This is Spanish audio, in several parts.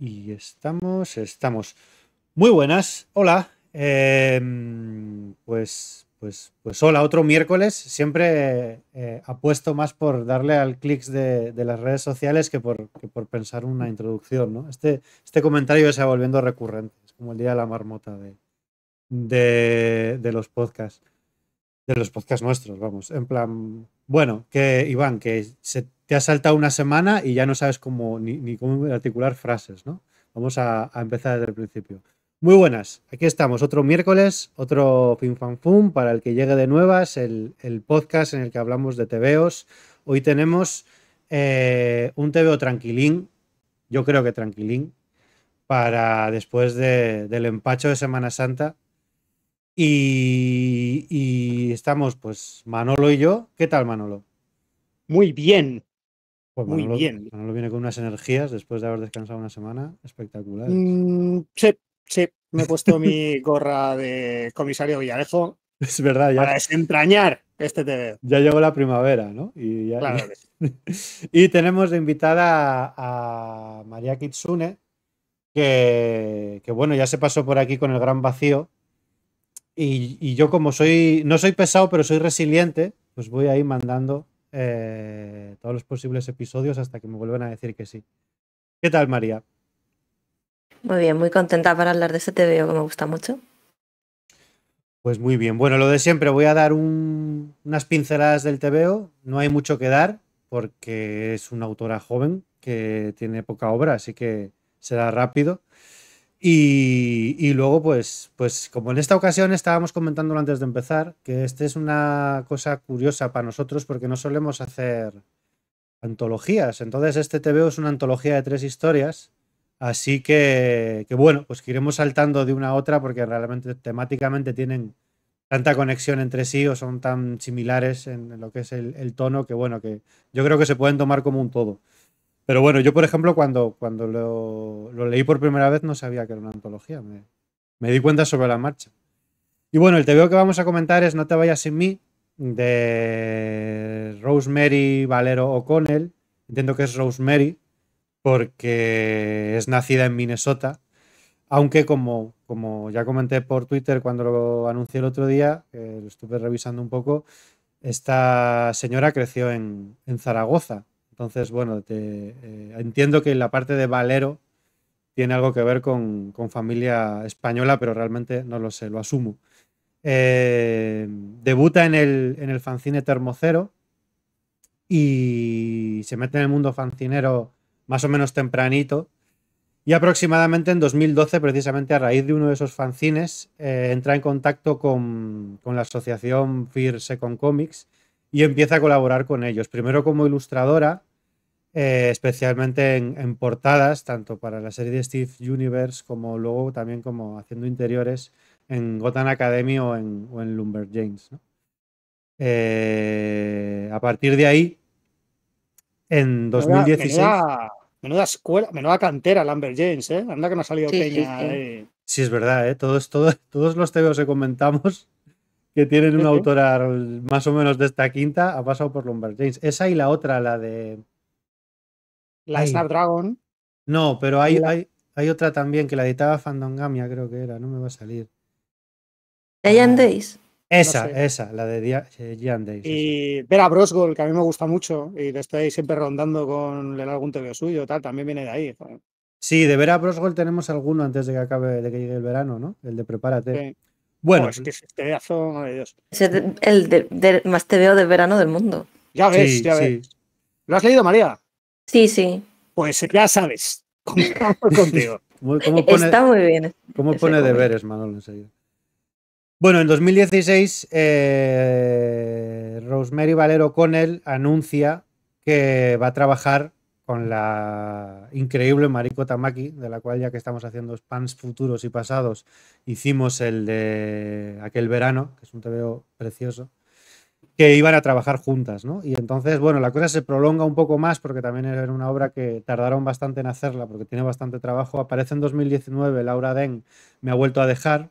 Y estamos, estamos. Muy buenas, hola. Em, pues, pues, pues hola, otro miércoles. Siempre eh, apuesto más por darle al clics de, las redes sociales que por, por pensar una introducción, ¿no? Este, este comentario se va volviendo recurrente. Es como el día de la marmota de, de, de los podcasts. De los podcasts nuestros, vamos. En plan, bueno, que Iván, que se te ha saltado una semana y ya no sabes cómo ni, cómo articular frases, ¿no? Vamos a, empezar desde el principio. Muy buenas, aquí estamos, otro miércoles, otro Fin Fan para el que llegue de nuevas, el, podcast en el que hablamos de TVOs. Hoy tenemos eh, un TVO tranquilín, yo creo que tranquilín, para después del empacho de Semana Santa. Y, y, estamos, pues, Manolo y yo. ¿Qué tal, Manolo? Muy bien. Pues muy bien. lo viene con unas energías después de haber descansado una semana espectacular. Mm, sí, sí, me he puesto mi gorra de comisario Villarejo. Es verdad, ya. Para desentrañar este TV. Ya llegó la primavera, ¿no? Y, tenemos de invitada a, María Kitsune, que, bueno, ya se pasó por aquí con el gran vacío. Y, yo, como soy, no soy pesado, pero soy resiliente, pues voy ahí mandando eh, todos los posibles episodios hasta que me vuelvan a decir que sí. ¿Qué tal, María? Muy bien, muy contenta para hablar de ese TVO que me gusta mucho. Pues muy bien, bueno, lo de siempre, voy a dar unas pinceladas del TVO, no hay mucho que dar porque es una autora joven que tiene poca obra, así que será rápido. Y, luego, pues, pues como en esta ocasión estábamos comentando antes de empezar, que esta es una cosa curiosa para nosotros porque no solemos hacer antologías. Entonces, este TVO es una antología de tres historias. Así que, que bueno, pues que iremos saltando de una a otra porque realmente temáticamente tienen tanta conexión entre sí o son tan similares en lo que es el, el tono que bueno, que yo creo que se pueden tomar como un todo. Pero bueno, yo por ejemplo cuando, cuando lo, leí por primera vez no sabía que era una antología, me, di cuenta sobre la marcha. Y bueno, el veo que vamos a comentar es No te vayas sin mí, de Rosemary Valero O'Connell. Entiendo que es Rosemary, porque es nacida en Minnesota. Aunque, como, como ya comenté por Twitter cuando lo anuncié el otro día, lo estuve revisando un poco, esta señora creció en, en Zaragoza, entonces, bueno, eh, entiendo que la parte de Valero tiene algo que ver con, familia española, pero realmente no lo sé, lo asumo. Eh, debuta en el, en fanzine Termocero y se mete en el mundo fancinero más o menos tempranito. Y aproximadamente en 2012, precisamente a raíz de uno de esos fanzines, eh, entra en contacto con, con la asociación Fear Second Comics y empieza a colaborar con ellos. Primero como ilustradora eh, especialmente en, portadas, tanto para la serie de Steve Universe como luego también como haciendo interiores en Gotham Academy o en, o en Lumberjanes. Eh, a partir de ahí, en 2016... Menuda, escuela, menuda cantera Lumberjanes, ¿eh? Anda que no ha salido Peña. Sí, es verdad, ¿eh? Todos, todos, todos los tebeos que comentamos que tienen una autora más o menos de esta quinta ha pasado por Lumberjanes. Esa y la otra, la de la Star Dragon. No, pero hay, hay, hay, otra también que la editaba Fandongamia, creo que era, no me va a salir. Jan eh, Days. Esa, esa, la de Jan eh, Y Vera Brosgold, que a mí me gusta mucho y le estoy siempre rondando con el algún TV suyo, tal, también viene de ahí. Sí, de Vera Brosgold tenemos alguno antes de que acabe, de que llegue el verano, ¿no? El de Prepárate. Bueno. es pues que es este pedazo, madre Dios. Es el más te veo de verano del mundo. Ya ves, ya ves. ¿Lo has leído, María? Sí, sí. Pues ya sabes, contigo. Está muy bien. ¿Cómo pone deberes, Manolo, serio. Bueno, en 2016, eh, Rosemary Valero Connell anuncia que va a trabajar con la increíble Mariko Tamaki, de la cual ya que estamos haciendo spans futuros y pasados, hicimos el de aquel verano, que es un TVO precioso que iban a trabajar juntas, ¿no? Y entonces, bueno, la cosa se prolonga un poco más porque también era una obra que tardaron bastante en hacerla porque tiene bastante trabajo. Aparece en 2019, Laura Den me ha vuelto a dejar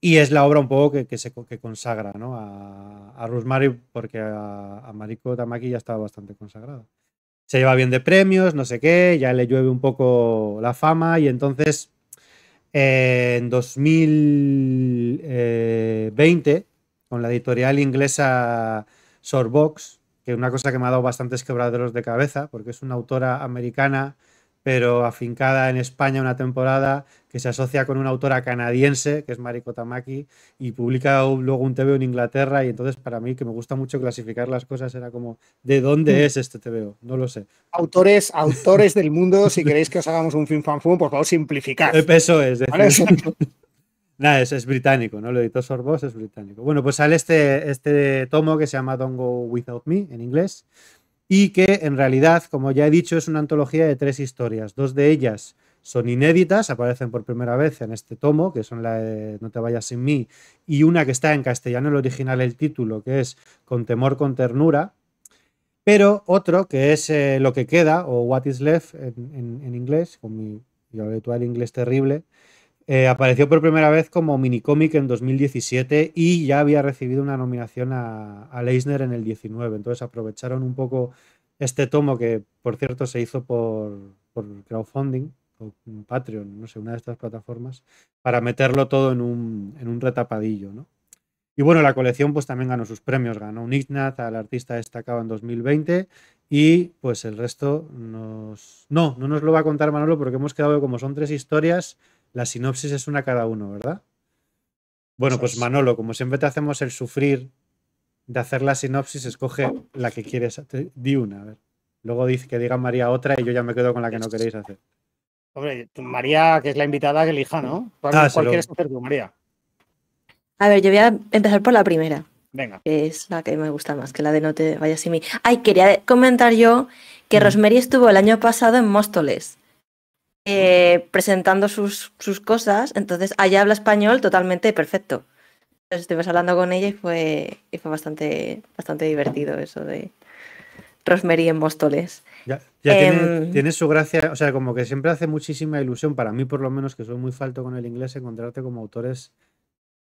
y es la obra un poco que, se consagra, ¿no? A, a Rosemary porque a, Mariko Tamaki ya estaba bastante consagrada. Se lleva bien de premios, no sé qué, ya le llueve un poco la fama y entonces eh, en 2020 con la editorial inglesa Sorbox, que es una cosa que me ha dado bastantes quebraderos de cabeza, porque es una autora americana, pero afincada en España una temporada, que se asocia con una autora canadiense, que es Mariko Tamaki, y publica luego un TVO en Inglaterra, y entonces para mí, que me gusta mucho clasificar las cosas, era como, ¿de dónde mm. es este TVO? No lo sé. Autores, autores del mundo, si queréis que os hagamos un film fan por favor, simplificar. peso es. Decir. Nada, es, británico, ¿no? Lo editó Sorbos, es británico. Bueno, pues sale este, este tomo que se llama Don't Go Without Me en inglés y que en realidad, como ya he dicho, es una antología de tres historias. Dos de ellas son inéditas, aparecen por primera vez en este tomo, que son la de No te vayas sin mí, y una que está en castellano el original el título, que es Con temor, con ternura, pero otro que es eh, Lo que queda o What is left en, inglés, con mi habitual inglés terrible, eh, apareció por primera vez como minicómic en 2017 y ya había recibido una nominación a, Leisner en el 19. Entonces aprovecharon un poco este tomo que, por cierto, se hizo por, crowdfunding o Patreon, no sé, una de estas plataformas, para meterlo todo en un, retapadillo, Y bueno, la colección pues también ganó sus premios, ganó un Ignat al artista destacado en 2020 y pues el resto nos... No, no nos lo va a contar Manolo porque hemos quedado como son tres historias, la sinopsis es una cada uno, ¿verdad? Bueno, pues Manolo, como siempre te hacemos el sufrir de hacer la sinopsis, escoge ah. la que quieres. Di una, a ver. Luego dice que diga María otra y yo ya me quedo con la que no queréis hacer. Hombre, María, que es la invitada, que elija, ¿no? ¿Cuál, ah, quieres hacer tú, María? A ver, yo voy a empezar por la primera. Venga. es la que me gusta más, que la de No te vayas sin mí. Ay, quería comentar yo que mm. Rosemary estuvo el año pasado en Móstoles. Eh, presentando sus, cosas, entonces allá habla español totalmente perfecto. Entonces estuvimos hablando con ella y fue, y fue bastante, bastante divertido eso de Rosemary en Bostoles. Ya, em, tiene, su gracia, o sea, como que siempre hace muchísima ilusión, para mí por lo menos, que soy muy falto con el inglés, encontrarte como autores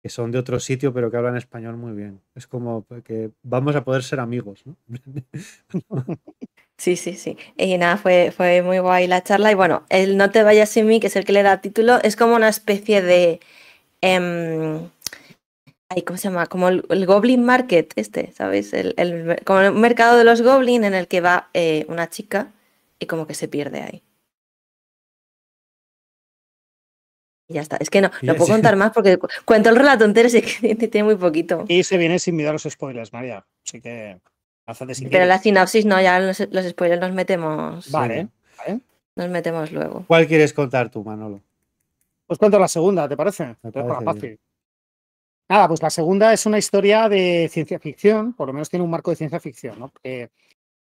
que son de otro sitio pero que hablan español muy bien. Es como que vamos a poder ser amigos, ¿no? Sí, sí, sí. Y nada, fue, fue muy guay la charla. Y bueno, el No te vayas sin mí, que es el que le da título, es como una especie de... Em, ¿Cómo se llama? Como el, Goblin Market, este, ¿sabéis? El, como el mercado de los Goblin en el que va eh, una chica y como que se pierde ahí. ya está. Es que no, no puedo contar más porque cuento el relato entero y que tiene muy poquito. Y se viene sin mirar los spoilers, María. Así que de Pero la sinopsis no, ya los, spoilers nos metemos. Vale, Nos metemos luego. ¿Cuál quieres contar tú, Manolo? Pues cuento la segunda, ¿te parece? fácil. Nada, pues la segunda es una historia de ciencia ficción, por lo menos tiene un marco de ciencia ficción, ¿no?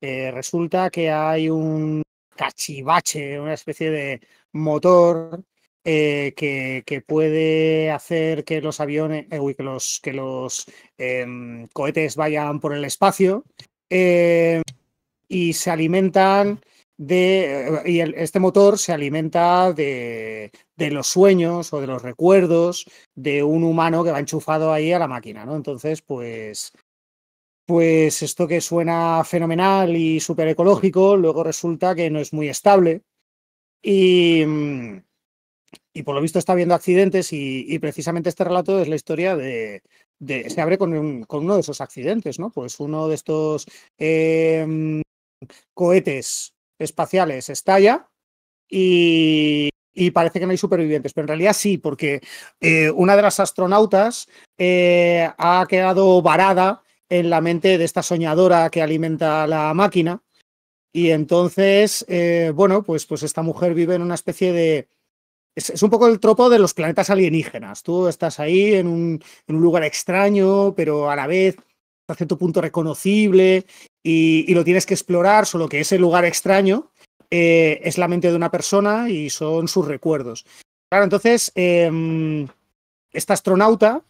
resulta que hay un cachivache, una especie de motor eh, que, puede hacer que los aviones, eh, que los, que los em, cohetes vayan por el espacio em, y se alimentan de, eh, y este motor se alimenta de, los sueños o de los recuerdos de un humano que va enchufado ahí a la máquina, ¿no? Entonces, pues, pues esto que suena fenomenal y súper ecológico, luego resulta que no es muy estable. Y, mm, y por lo visto está habiendo accidentes y, precisamente este relato es la historia de, se abre con, con, uno de esos accidentes, ¿no? Pues uno de estos em, cohetes espaciales estalla y, y, parece que no hay supervivientes, pero en realidad sí, porque eh, una de las astronautas eh, ha quedado varada en la mente de esta soñadora que alimenta la máquina. Y entonces, eh, bueno, pues, pues esta mujer vive en una especie de, es, un poco el tropo de los planetas alienígenas. Tú estás ahí en un, lugar extraño, pero a la vez a cierto punto reconocible y, lo tienes que explorar, solo que ese lugar extraño eh, es la mente de una persona y son sus recuerdos. Claro, entonces, em, esta astronauta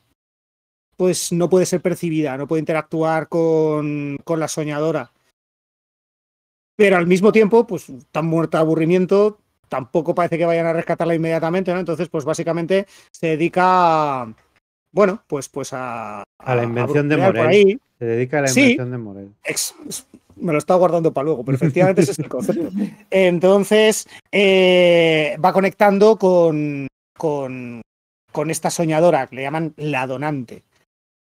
pues no puede ser percibida, no puede interactuar con, con la soñadora. Pero al mismo tiempo, pues tan muerta de aburrimiento, tampoco parece que vayan a rescatarla inmediatamente, ¿no? Entonces, pues básicamente se dedica, a, bueno, pues, pues a, a... la invención de Morel. Se dedica a la invención de Morel. me lo estaba guardando para luego, pero efectivamente ese es el concepto. Entonces, eh, va conectando con, con, con esta soñadora, que le llaman la donante.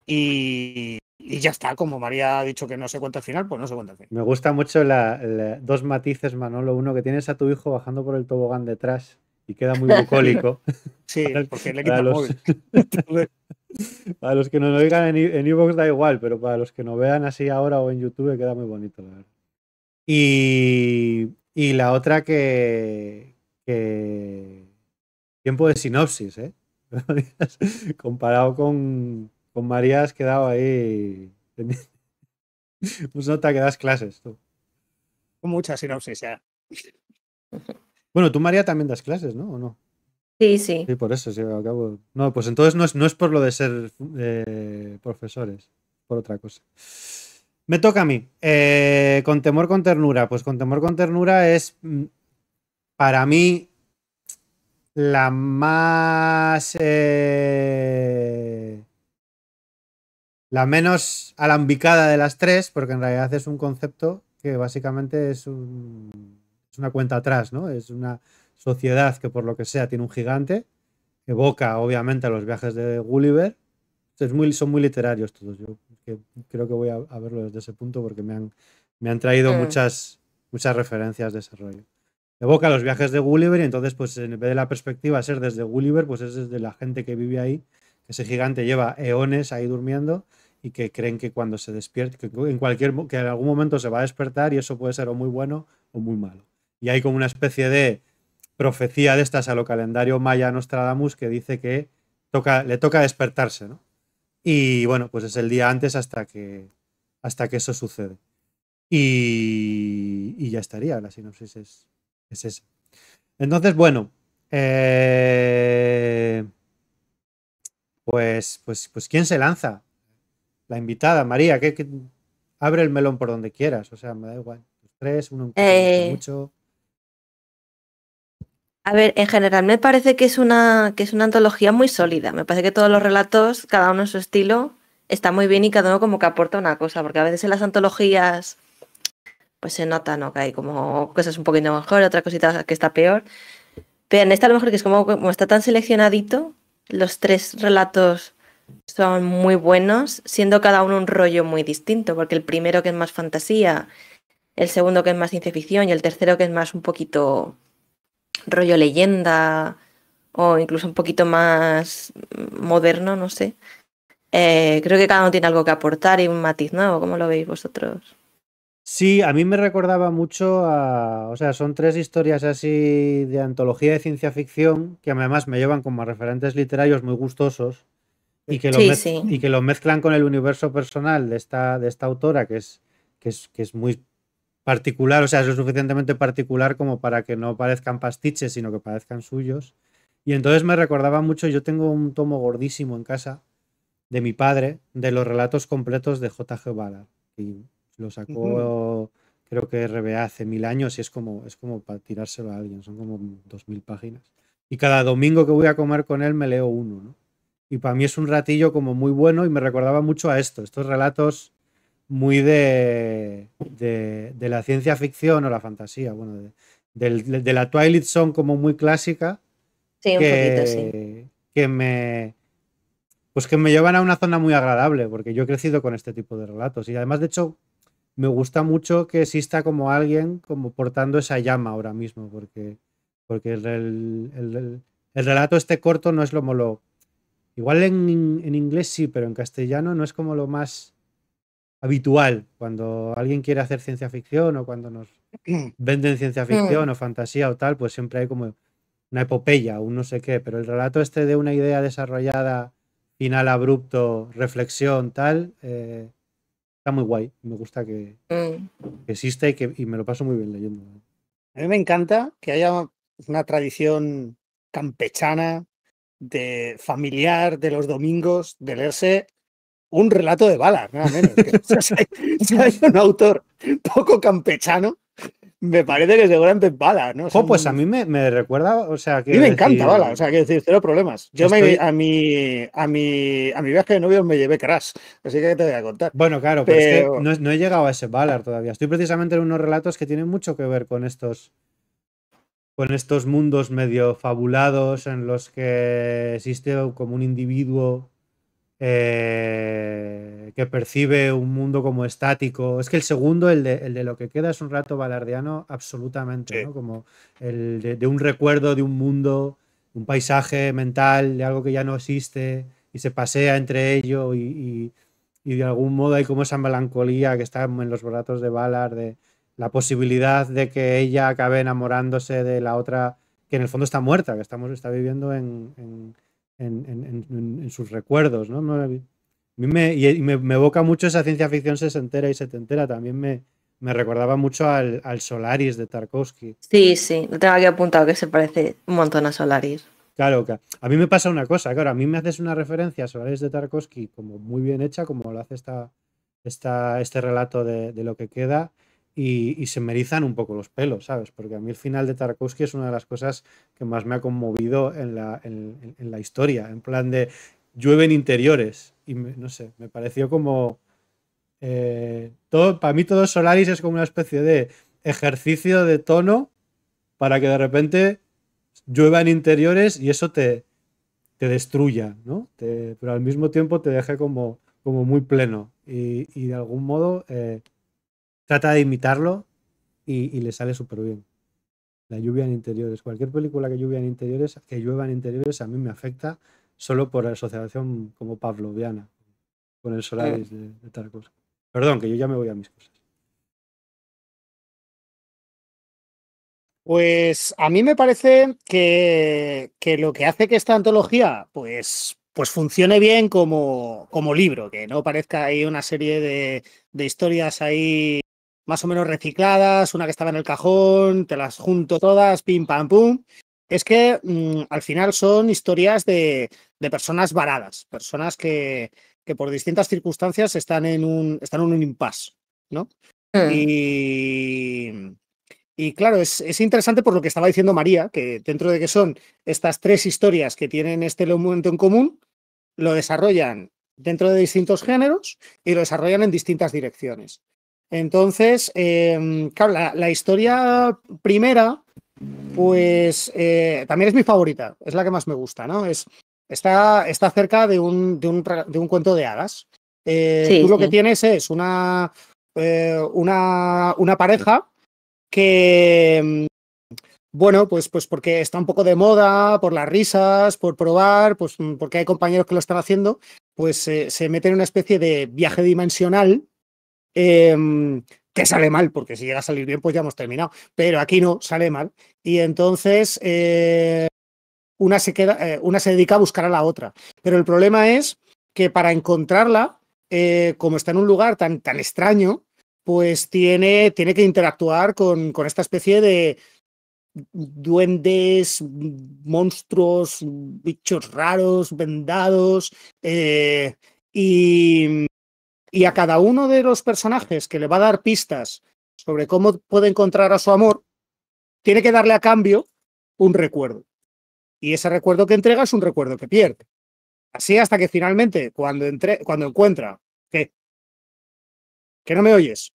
Y, y ya está, como María ha dicho que no se cuenta al final, pues no se cuenta al final. Me gusta mucho la, dos matices, Manolo. Uno, que tienes a tu hijo bajando por el tobogán detrás y queda muy bucólico. sí, porque le quita el móvil. para los que nos digan en Evox da igual, pero para los que nos vean así ahora o en YouTube queda muy bonito, la verdad. Y, y la otra que, que... Tiempo de sinopsis, ¿eh? Comparado con con María has quedado ahí. pues no te das clases tú. Con Mucha sinopsis ya. Bueno, tú, María, también das clases, ¿no? no? Sí, sí. Sí, por eso, sí, acabo. No, pues entonces no es, no es por lo de ser eh, profesores, por otra cosa. Me toca a mí. Eh, con temor, con ternura. Pues con temor, con ternura es mm, para mí la más eh, la menos alambicada de las tres, porque en realidad es un concepto que básicamente es, una cuenta atrás, ¿no? Es una sociedad que por lo que sea tiene un gigante, evoca obviamente a los viajes de Gulliver. muy, son muy literarios todos. Yo creo que voy a, verlo desde ese punto porque me han, traído mm. muchas, muchas referencias de desarrollo Evoca los viajes de Gulliver y entonces, pues en vez de la perspectiva ser desde Gulliver, pues es desde la gente que vive ahí, que ese gigante lleva eones ahí durmiendo y que creen que cuando se despierte, que en cualquier que en algún momento se va a despertar y eso puede ser o muy bueno o muy malo. Y hay como una especie de profecía de estas a lo calendario maya Nostradamus que dice que toca, le toca despertarse, ¿no? Y bueno, pues es el día antes hasta que hasta que eso sucede. Y, y ya estaría, la sinopsis es, es esa. Entonces, bueno, eh, pues, pues, pues, ¿quién se lanza? la invitada, María, que, abre el melón por donde quieras, o sea, me da igual. Tres, uno eh, mucho. A ver, en general me parece que es una que es una antología muy sólida. Me parece que todos los relatos, cada uno en su estilo, está muy bien y cada uno como que aporta una cosa, porque a veces en las antologías pues se nota, ¿no? Que hay como cosas un poquito mejor, otra cosita que está peor. Pero en esta a lo mejor que es como, como está tan seleccionadito, los tres relatos son muy buenos, siendo cada uno un rollo muy distinto, porque el primero que es más fantasía, el segundo que es más ciencia ficción y el tercero que es más un poquito rollo leyenda o incluso un poquito más moderno, no sé. Eh, creo que cada uno tiene algo que aportar y un matiz nuevo, ¿cómo lo veis vosotros? Sí, a mí me recordaba mucho a. O sea, son tres historias así de antología de ciencia ficción que además me llevan como referentes literarios muy gustosos. Y que, lo mezclan con el universo personal de esta, de esta autora, que es, que, que es muy particular, o sea, es lo suficientemente particular como para que no parezcan pastiches, sino que parezcan suyos. Y entonces me recordaba mucho, yo tengo un tomo gordísimo en casa de mi padre, de los relatos completos de J.G. Bala Y lo sacó, creo que RBA hace mil años y es como, es como para tirárselo a alguien, son como dos mil páginas. Y cada domingo que voy a comer con él me leo uno, ¿no? Y para mí es un ratillo como muy bueno y me recordaba mucho a esto, estos relatos muy de, de, la ciencia ficción o la fantasía, bueno, de, la Twilight Zone como muy clásica. Sí, que, un poquito, sí. Que me, pues que me llevan a una zona muy agradable, porque yo he crecido con este tipo de relatos. Y además, de hecho, me gusta mucho que exista como alguien como portando esa llama ahora mismo, porque, porque el, relato este corto no es lo, lo, Igual en, inglés sí, pero en castellano no es como lo más habitual cuando alguien quiere hacer ciencia ficción o cuando nos venden ciencia ficción o fantasía o tal, pues siempre hay como una epopeya, un no sé qué, pero el relato este de una idea desarrollada, final abrupto, reflexión, tal, eh, está muy guay. Me gusta mm. que, exista y, que, y me lo paso muy bien leyendo. A mí me encanta que haya una tradición campechana de familiar de los domingos de leerse un relato de balas, nada menos. si, hay, un autor poco campechano, me parece que seguramente es bala, ¿no? pues a mí me, recuerda, o sea, que... A mí me encanta Balas o sea, quiero decir, cero problemas. Yo a, mi, a, a viaje de novios me llevé Crash, así que te voy a contar. Bueno, claro, que no, he llegado a ese Balas todavía. Estoy precisamente en unos relatos que tienen mucho que ver con estos, con estos mundos medio fabulados en los que existe como un individuo eh, que percibe un mundo como estático. Es que el segundo, el de, lo que queda, es un rato balardiano absolutamente, como el de, un recuerdo de un mundo, un paisaje mental, de algo que ya no existe y se pasea entre ello y, de algún modo hay como esa melancolía que está en los relatos de Ballard la posibilidad de que ella acabe enamorándose de la otra, que en el fondo está muerta, que estamos, está viviendo en, sus recuerdos, ¿no? Me, me, y me, evoca mucho esa ciencia ficción sesentera y setentera, también me, me recordaba mucho al, Solaris de Tarkovsky. Sí, sí, lo tengo aquí apuntado que se parece un montón a Solaris. Claro, a mí me pasa una cosa, ahora a mí me haces una referencia a Solaris de Tarkovsky como muy bien hecha, como lo hace esta, esta este relato de lo que queda, y, se me erizan un poco los pelos, ¿sabes? Porque a mí el final de Tarkovsky es una de las cosas que más me ha conmovido en la, historia, en plan de en interiores y no sé, me pareció como... Eh, todo, para mí todo Solaris es como una especie de ejercicio de tono para que de repente llueva en interiores y eso te, destruya, ¿no? pero al mismo tiempo te deje como, como muy pleno y, de algún modo... Eh, trata de imitarlo y, le sale súper bien. La lluvia en interiores. Cualquier película que lluvia en interiores, que llueva en interiores, a mí me afecta solo por la asociación como pavloviana con el Solaris de, tal Perdón, que yo ya me voy a mis cosas. Pues a mí me parece que, lo que hace que esta antología pues, pues funcione bien como, libro, que no parezca ahí una serie de historias ahí más o menos recicladas, una que estaba en el cajón, te las junto todas, pim, pam, pum. Es que mm, al final son historias de, personas varadas, personas que, que, por distintas circunstancias están en un, están en un impasse, ¿no? Hmm. Y, claro, es, es, interesante por lo que estaba diciendo María, que dentro de que son estas tres historias que tienen este elemento en común, lo desarrollan dentro de distintos géneros y lo desarrollan en distintas direcciones. Entonces, em, claro, la, historia primera, pues eh, también es mi favorita, es la que más me gusta, ¿no? Es, está, está cerca de un, cuento de hadas. Eh, tú lo que tienes es una, eh, una, una pareja que, em, bueno, pues, pues porque está un poco de moda, por las risas, por probar, pues porque hay compañeros que lo están haciendo, pues se mete en una especie de viaje dimensional Em, que sale mal, porque si llega a salir bien, pues ya hemos terminado. Pero aquí no, sale mal. Y entonces eh, una, se queda, eh, una se dedica a buscar a la otra. Pero el problema es que para encontrarla, eh, como está en un lugar tan, tan extraño, pues tiene, tiene que interactuar con, con esta especie de duendes, monstruos, bichos raros, vendados. y y a cada uno de los personajes que le va a dar pistas sobre cómo puede encontrar a su amor, tiene que darle a cambio un recuerdo. Y ese recuerdo que entrega es un recuerdo que pierde. Así hasta que finalmente, cuando, entre, cuando encuentra... ¿Qué? ¿Que no me oyes?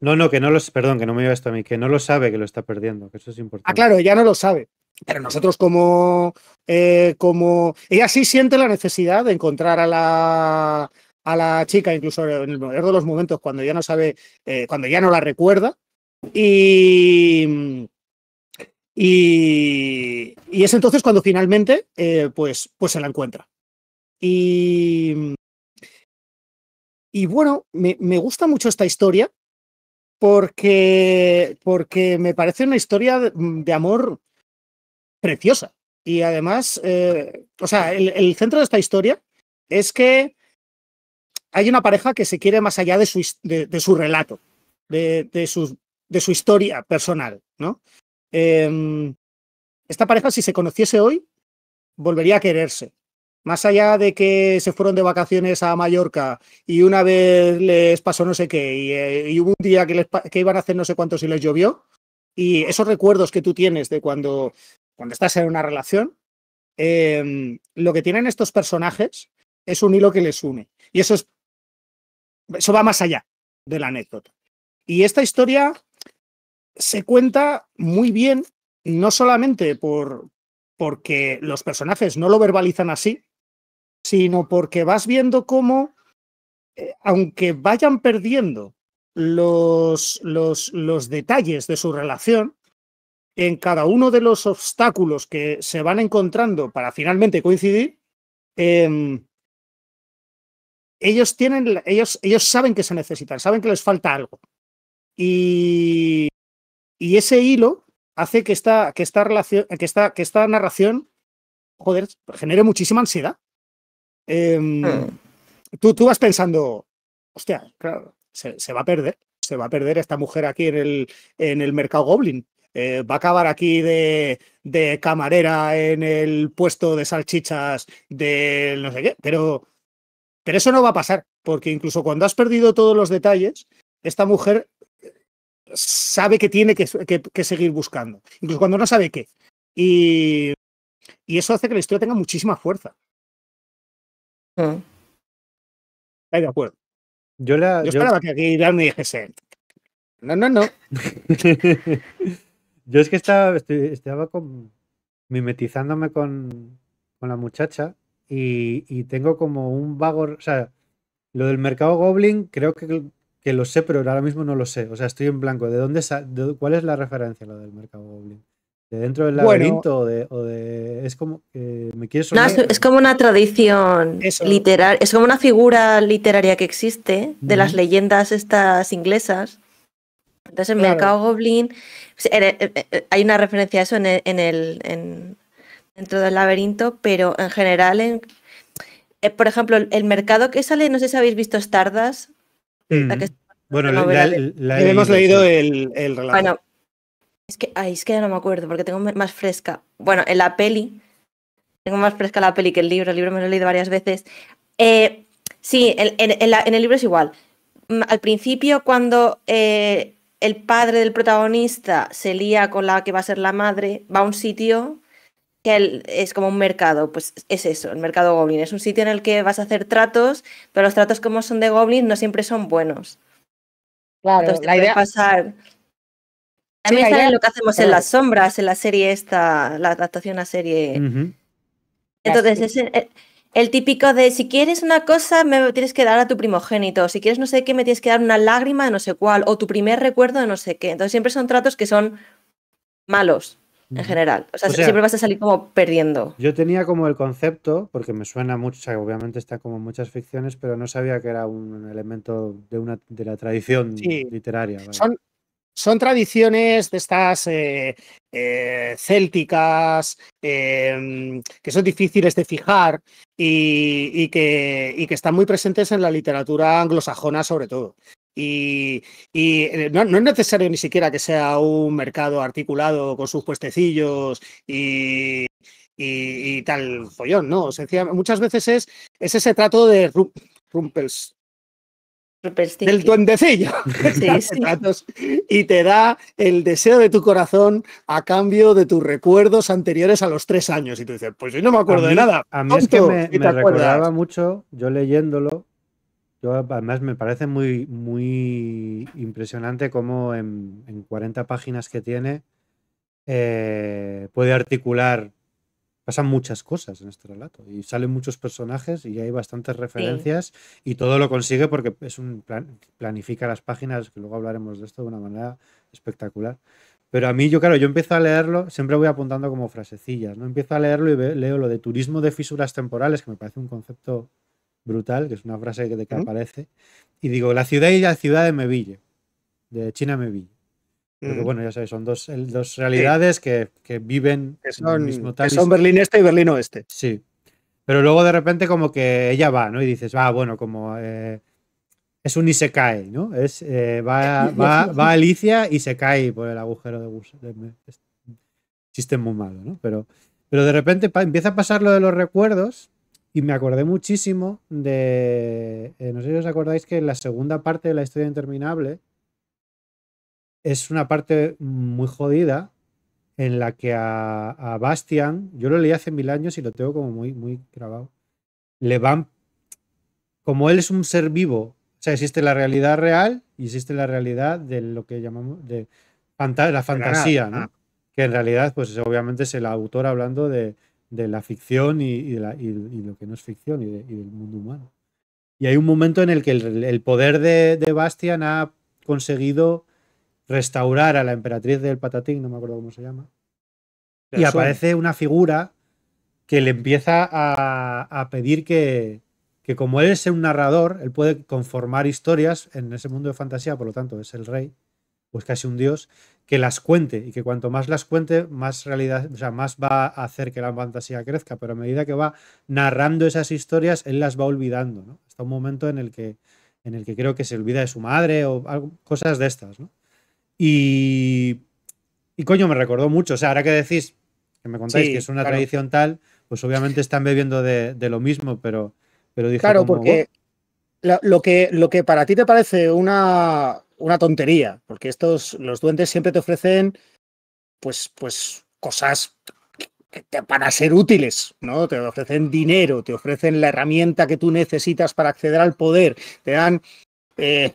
No, no, que no lo... Perdón, que no me oyes esto a mí. Que no lo sabe que lo está perdiendo, que eso es ah, importante. Ah, claro, ella no lo sabe. Pero nosotros como... Eh, como... Ella sí siente la necesidad de encontrar a la, a la chica, incluso en el mayor de los momentos, cuando ya no sabe, eh, cuando ya no la recuerda. Y, y, es entonces cuando finalmente eh, pues, pues se la encuentra. Y, y bueno, me, gusta mucho esta historia porque, porque me parece una historia de, amor preciosa. Y además, eh, o sea, el, el, centro de esta historia es que hay una pareja que se quiere más allá de su, de, su relato, de, su, de su historia personal, ¿no? Em, esta pareja, si se conociese hoy, volvería a quererse. Más allá de que se fueron de vacaciones a Mallorca y una vez les pasó no sé qué y, eh, hubo un día que, iban a hacer no sé cuánto si les llovió, y esos recuerdos que tú tienes de cuando, cuando estás en una relación, em, lo que tienen estos personajes es un hilo que les une. Y eso es eso va más allá de la anécdota. Y esta historia se cuenta muy bien, no solamente por, porque los personajes no lo verbalizan así, sino porque vas viendo cómo, eh, aunque vayan perdiendo los, los, los detalles de su relación, en cada uno de los obstáculos que se van encontrando para finalmente coincidir, eh, ellos tienen, ellos, ellos saben que se necesitan, saben que les falta algo. Y, ese hilo hace que esta, que esta relación, que esta, que esta narración, joder, genere muchísima ansiedad. Em, hmm. tú, tú vas pensando, hostia, claro, se, va a perder, se va a perder esta mujer aquí en el, en el mercado Goblin. Eh, va a acabar aquí de, de camarera en el puesto de salchichas de no sé qué, pero pero eso no va a pasar, porque incluso cuando has perdido todos los detalles, esta mujer eh, sabe que tiene que, seguir buscando, incluso cuando no sabe qué. Y, y, eso hace que la historia tenga muchísima fuerza. Ahí mm. de acuerdo. Yo, esperaba que aquí me dijese. No, no, no. yo es que estaba, estaba mimetizándome con, con la muchacha y, tengo como un vago, o sea, lo del mercado Goblin creo que, que, lo sé, pero ahora mismo no lo sé, o sea, estoy en blanco. ¿De dónde cuál es la referencia lo del mercado Goblin? ¿De dentro del laberinto o, de, o, de, Es como... ¿me quieres no, es, como una tradición literal. es como una figura literaria que existe de las leyendas estas inglesas. Entonces, el mercado Goblin, eh, eh, eh, hay una referencia a eso en el, en el en, dentro del laberinto, pero en general, en, eh, por ejemplo, el mercado que sale, no sé si habéis visto Stardust. Mm. bueno, la, hemos leído el, relato. Bueno, es que, es que ya no me acuerdo porque tengo más fresca. Bueno, en la peli, tengo más fresca la peli que el libro, el libro me lo he leído varias veces. Eh, sí, en, el libro es igual. Mm, al principio, cuando eh, el padre del protagonista se lía con la que va a ser la madre, va a un sitio es como un mercado, pues es eso, el mercado goblin. Es un sitio en el que vas a hacer tratos, pero los tratos como son de goblin no siempre son buenos. Claro, Entonces, la idea... pasar. También me sale lo que hacemos en las sombras, en la serie esta, la adaptación a serie. Entonces, es el, típico de si quieres una cosa, me tienes que dar a tu primogénito. Si quieres no sé qué, me tienes que dar una lágrima de no sé cuál. O tu primer recuerdo de no sé qué. Entonces, siempre son tratos que son malos en general. O sea, siempre vas a salir como perdiendo. Yo tenía como el concepto, porque me suena mucho, obviamente está como muchas ficciones, pero no sabía que era un elemento de, una, de la tradición literaria. Son, son, tradiciones de estas eh, eh, célticas em, que son difíciles de fijar que, y que están muy presentes en la literatura anglosajona sobre todo. Y, eh, no, es necesario ni siquiera que sea un mercado articulado con sus puestecillos y, y, tal follón, ¿no? muchas veces es, ese trato de Rumpels. Del duendecillo. y te da el deseo de tu corazón a cambio de tus recuerdos anteriores a los tres años. Y tú dices, pues yo no me acuerdo de nada. A mí me, me recordaba mucho, yo leyéndolo, yo además me parece muy, muy impresionante cómo en, en 40 páginas que tiene eh, puede articular. Pasan muchas cosas en este relato y salen muchos personajes y hay bastantes referencias y todo lo consigue porque es un planifica las páginas, que luego hablaremos de esto de una manera espectacular. Pero a mí, yo claro, yo empiezo a leerlo, siempre voy apuntando como frasecillas, ¿no? Empiezo a leerlo y leo lo de turismo de fisuras temporales, que me parece un concepto brutal, que es una frase que, te aparece. Y digo, la ciudad y la ciudad de Meville, de China Meville. Porque, bueno, ya sabes, son dos, realidades que, viven son, mismo que son Berlín Este y Berlín Oeste. Sí. Pero luego de repente como que ella va, ¿no? Y dices, va, ah, bueno, como eh, es un y se cae, ¿no? Es, eh, va, Alicia y se cae por el agujero de bus. Existe este muy malo, ¿no? Pero, pero de repente empieza a pasar lo de los recuerdos y me acordé muchísimo de. Eh, no sé si os acordáis que la segunda parte de la historia interminable es una parte muy jodida en la que a, a, Bastian, yo lo leí hace mil años y lo tengo como muy, muy grabado, le van, como él es un ser vivo, o sea, existe la realidad real y existe la realidad de lo que llamamos de la fantasía, Que en realidad, pues obviamente es el autor hablando de, de la ficción y, lo que no es ficción y, del mundo humano. Y hay un momento en el que el, poder de, Bastian ha conseguido restaurar a la emperatriz del patatín, no me acuerdo cómo se llama, y aparece una figura que le empieza a, pedir que, que, como él es un narrador, él puede conformar historias en ese mundo de fantasía, por lo tanto es el rey, pues casi un dios, que las cuente y que cuanto más las cuente, más realidad, o sea, más va a hacer que la fantasía crezca, pero a medida que va narrando esas historias, él las va olvidando, ¿no? Hasta un momento en el que, en el que creo que se olvida de su madre o cosas de estas, ¿no? Y, y coño, me recordó mucho, o sea, ahora que decís, que me contáis que es una tradición tal, pues obviamente están bebiendo de, lo mismo, pero, pero dije Claro, porque... Lo que, lo que para ti te parece una, una tontería, porque estos, los duendes siempre te ofrecen, pues, pues, cosas que te, para ser útiles, ¿no? Te ofrecen dinero, te ofrecen la herramienta que tú necesitas para acceder al poder, te dan, eh,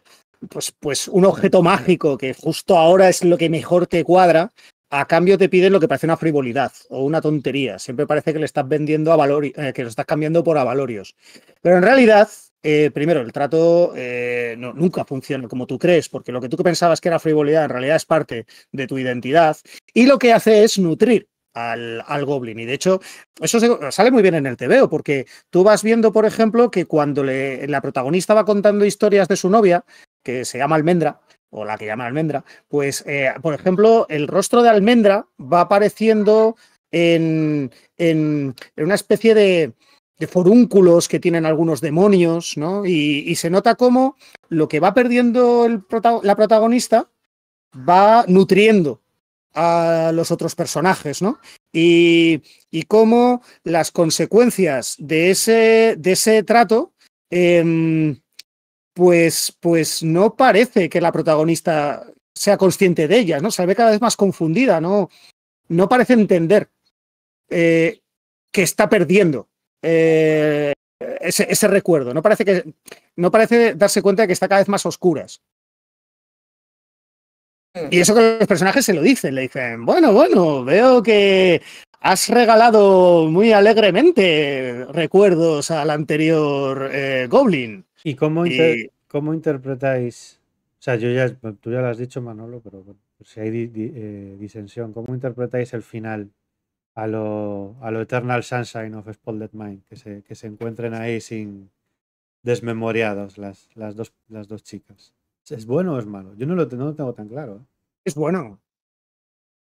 pues, pues, un objeto mágico que justo ahora es lo que mejor te cuadra. A cambio te piden lo que parece una frivolidad o una tontería. Siempre parece que le estás vendiendo a valor, eh, que lo estás cambiando por avalorios. Pero en realidad eh, primero, el trato eh, nunca funciona como tú crees, porque lo que tú pensabas que era frivolidad en realidad es parte de tu identidad. Y lo que hace es nutrir al, Goblin. Y de hecho, eso sale muy bien en el TVO, porque tú vas viendo, por ejemplo, que cuando la protagonista va contando historias de su novia, que se llama Almendra, o la que llama Almendra, pues, eh, por ejemplo, el rostro de Almendra va apareciendo en, en una especie de de forúnculos que tienen algunos demonios, ¿no? Y, se nota cómo lo que va perdiendo la protagonista va nutriendo a los otros personajes, ¿no? Y, cómo las consecuencias de ese, de ese trato, em, pues, pues no parece que la protagonista sea consciente de ellas, ¿no? Se ve cada vez más confundida, ¿no? No parece entender eh, que está perdiendo eh, ese, recuerdo. No parece, que, no parece darse cuenta de que está cada vez más oscuras. Mm. Y eso que los personajes se lo dicen, le dicen, bueno, bueno, veo que has regalado muy alegremente recuerdos al anterior eh, Goblin. ¿Y cómo, interpretáis? O sea, yo ya, tú ya lo has dicho, Manolo, pero si hay eh, disensión, ¿cómo interpretáis el final a lo, a lo Eternal Sunshine of Spotted Mind, que se, que se encuentren ahí sin desmemoriados las, las, dos, las dos chicas. ¿Es bueno o es malo? Yo no lo, no tengo tan claro. ¿eh? Es bueno.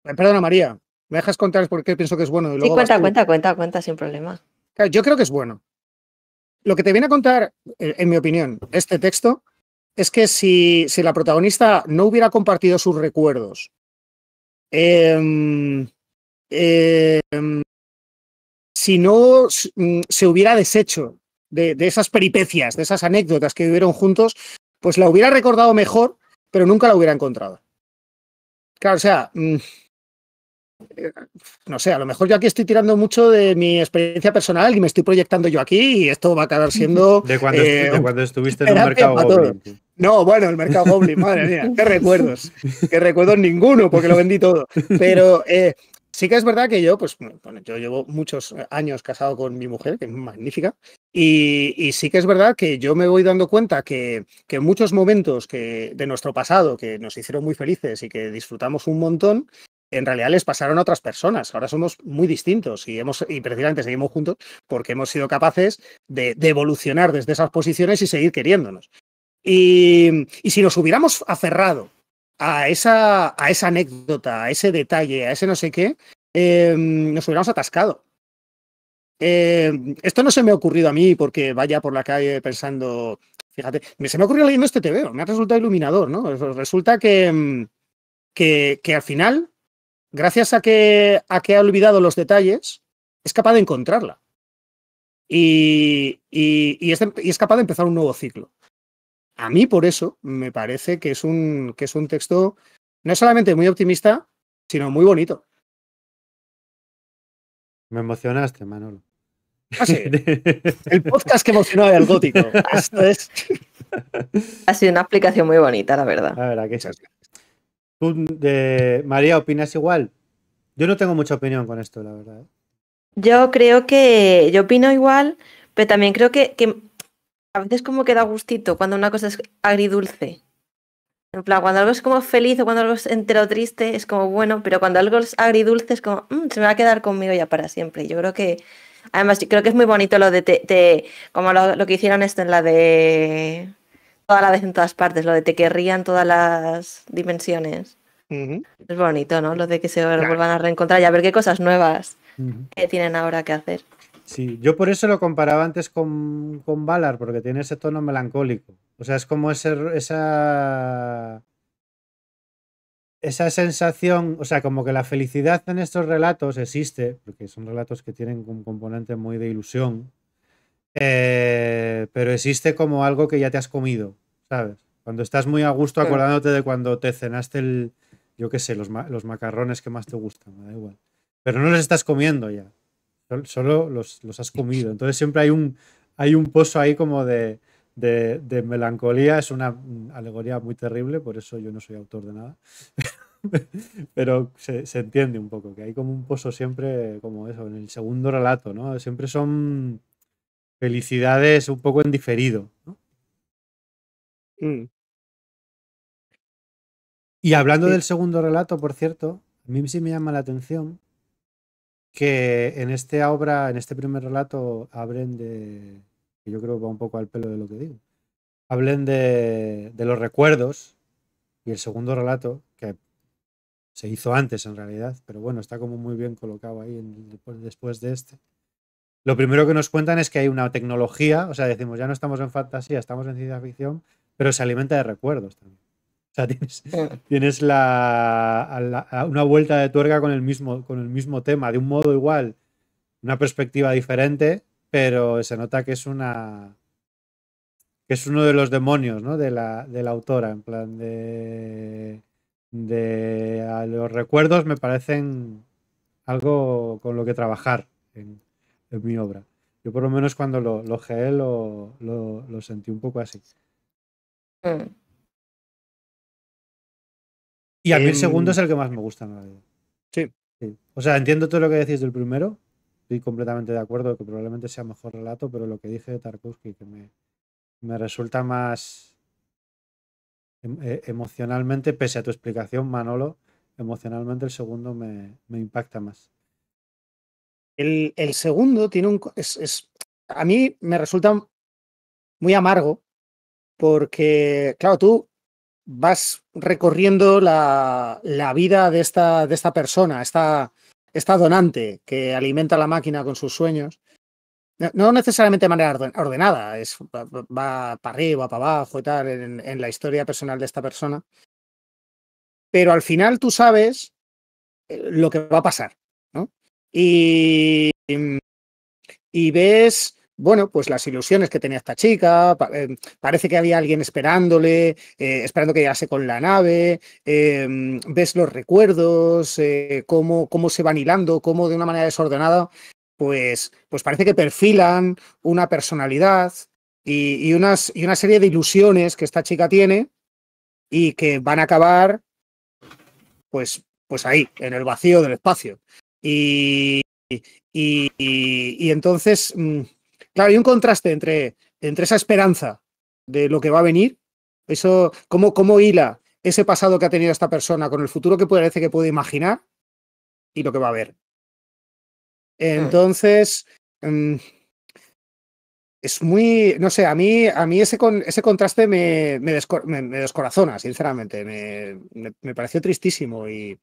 Eh, perdona, María. ¿Me dejas contar por qué pienso que es bueno? cuenta, cuenta, cuenta, cuenta, sin problema. Yo creo que es bueno. Lo que te viene a contar, eh, en mi opinión, este texto es que si, si la protagonista no hubiera compartido sus recuerdos, em, Em, si no mm, se hubiera deshecho de, esas peripecias, de esas anécdotas que vivieron juntos, pues la hubiera recordado mejor, pero nunca la hubiera encontrado. Claro, o sea, mm, eh, no sé, a lo mejor yo aquí estoy tirando mucho de mi experiencia personal y me estoy proyectando yo aquí y esto va a acabar siendo... De eh, cuando, estuviste en un mercado goblin. No, bueno, el mercado goblin, madre mía, qué recuerdos. Qué recuerdos ninguno porque lo vendí todo. Pero... Eh, Sí que es verdad que yo, pues, mm, yo llevo muchos eh, años casado con mi mujer, que es magnífica, y, sí que es verdad que yo me voy dando cuenta que, que, muchos momentos que, de nuestro pasado que nos hicieron muy felices y que disfrutamos un montón, en realidad les pasaron a otras personas. Ahora somos muy distintos y, hemos, y precisamente seguimos juntos porque hemos sido capaces de, evolucionar desde esas posiciones y seguir queriéndonos. Y, y si nos hubiéramos aferrado a esa, a esa anécdota, a ese detalle, a ese no sé qué, em, nos hubiéramos atascado. Em, esto no se me ha ocurrido a mí porque vaya por la calle pensando, fíjate, se me ha ocurrido leyendo este TV, me ha resultado iluminador, ¿no? Resulta em, que, al final, gracias a que, a que ha olvidado los detalles, es capaz de encontrarla. y es capaz de empezar un nuevo ciclo a mí por eso me parece que es un, que es un texto no solamente muy optimista, sino muy bonito. Me emocionaste, Manolo. Ah, el podcast que emocionó el gótico. Esto Ha sido una explicación muy bonita, la verdad. La verdad que sí. ¿Tú, María, opinas igual? Yo no tengo mucha opinión con esto, la verdad. ¿eh? Yo creo que. Yo opino igual, pero también creo que a veces como queda gustito cuando una cosa es agridulce. En plan, cuando algo es como feliz o cuando algo es entero triste, es como bueno, pero cuando algo es agridulce es como, mm, se me va a quedar conmigo ya para siempre. Yo creo que, además, yo creo que es muy bonito lo de, te, como lo, que hicieron esto en la de toda la vez en todas partes, lo de te querrían todas las dimensiones. Es bonito, ¿no? Lo de que se vuelvan a reencontrar y a ver qué cosas nuevas que tienen ahora que hacer. Sí, yo por eso lo comparaba antes con, con Valar, porque tiene ese tono melancólico. O sea, es como esa, esa sensación, o sea, como que la felicidad en estos relatos existe, porque son relatos que tienen un componente muy de ilusión, eh, pero existe como algo que ya te has comido, ¿sabes? Cuando estás muy a gusto acordándote de cuando te cenaste el, yo qué sé, los, los macarrones que más te gustan, me da igual. Pero no los estás comiendo ya, Solo los, los has comido. Entonces siempre hay un, hay un pozo ahí como de, de, melancolía. Es una mm, alegoría muy terrible, por eso yo no soy autor de nada. Pero se, entiende un poco, que hay como un pozo siempre, como eso, en el segundo relato, ¿no? Siempre son felicidades un poco en diferido, mm. Y hablando del segundo relato, por cierto, a mí sí me llama la atención que en esta obra, en este primer relato, hablen de, que yo creo va un poco al pelo de lo que digo, hablen de, los recuerdos y el segundo relato, que se hizo antes en realidad, pero bueno, está como muy bien colocado ahí después de este. Lo primero que nos cuentan es que hay una tecnología, o sea, decimos, ya no estamos en fantasía, estamos en ciencia ficción, pero se alimenta de recuerdos también. O eh. tienes, la, una vuelta de tuerca con el, mismo, con el mismo tema, de un modo igual, una perspectiva diferente, pero se nota que es una. que es uno de los demonios, ¿no? De la, de la autora, en plan de. de los recuerdos me parecen algo con lo que trabajar en, mi obra. Yo por lo menos cuando lo, lo geé lo, lo, sentí un poco así. Mm. Y a mí el em, segundo es el que más me gusta en realidad. Sí. O sea, entiendo todo lo que decís del primero. Estoy completamente de acuerdo que probablemente sea mejor relato, pero lo que dije de Tarkovsky, que me, me resulta más em, eh, emocionalmente, pese a tu explicación, Manolo, emocionalmente el segundo me, impacta más. El, segundo tiene un... es, a mí me resulta muy amargo porque, claro, tú vas recorriendo la, vida de esta, de esta persona, esta, esta donante que alimenta la máquina con sus sueños. No necesariamente de manera ordenada, es, va para arriba, para abajo y tal, en, en, la historia personal de esta persona. Pero al final tú sabes eh, lo que va a pasar, ¿no? Y, y ves bueno, pues las ilusiones que tenía esta chica, eh, parece que había alguien esperándole, eh, esperando que llegase con la nave, em, ves los recuerdos, eh, cómo, cómo se van hilando, cómo de una manera desordenada, pues, pues parece que perfilan una personalidad y, unas, y una serie de ilusiones que esta chica tiene y que van a acabar, pues, pues ahí, en el vacío del espacio. Y, y, entonces... Mm, hay un contraste entre, entre esa esperanza de lo que va a venir, eso, cómo, hila ese pasado que ha tenido esta persona con el futuro que parece que puede imaginar y lo que va a haber. Hmm. Entonces, mm, es muy, no sé, a mí, a mí ese, ese contraste me, descorazona, sinceramente, me, pareció tristísimo y,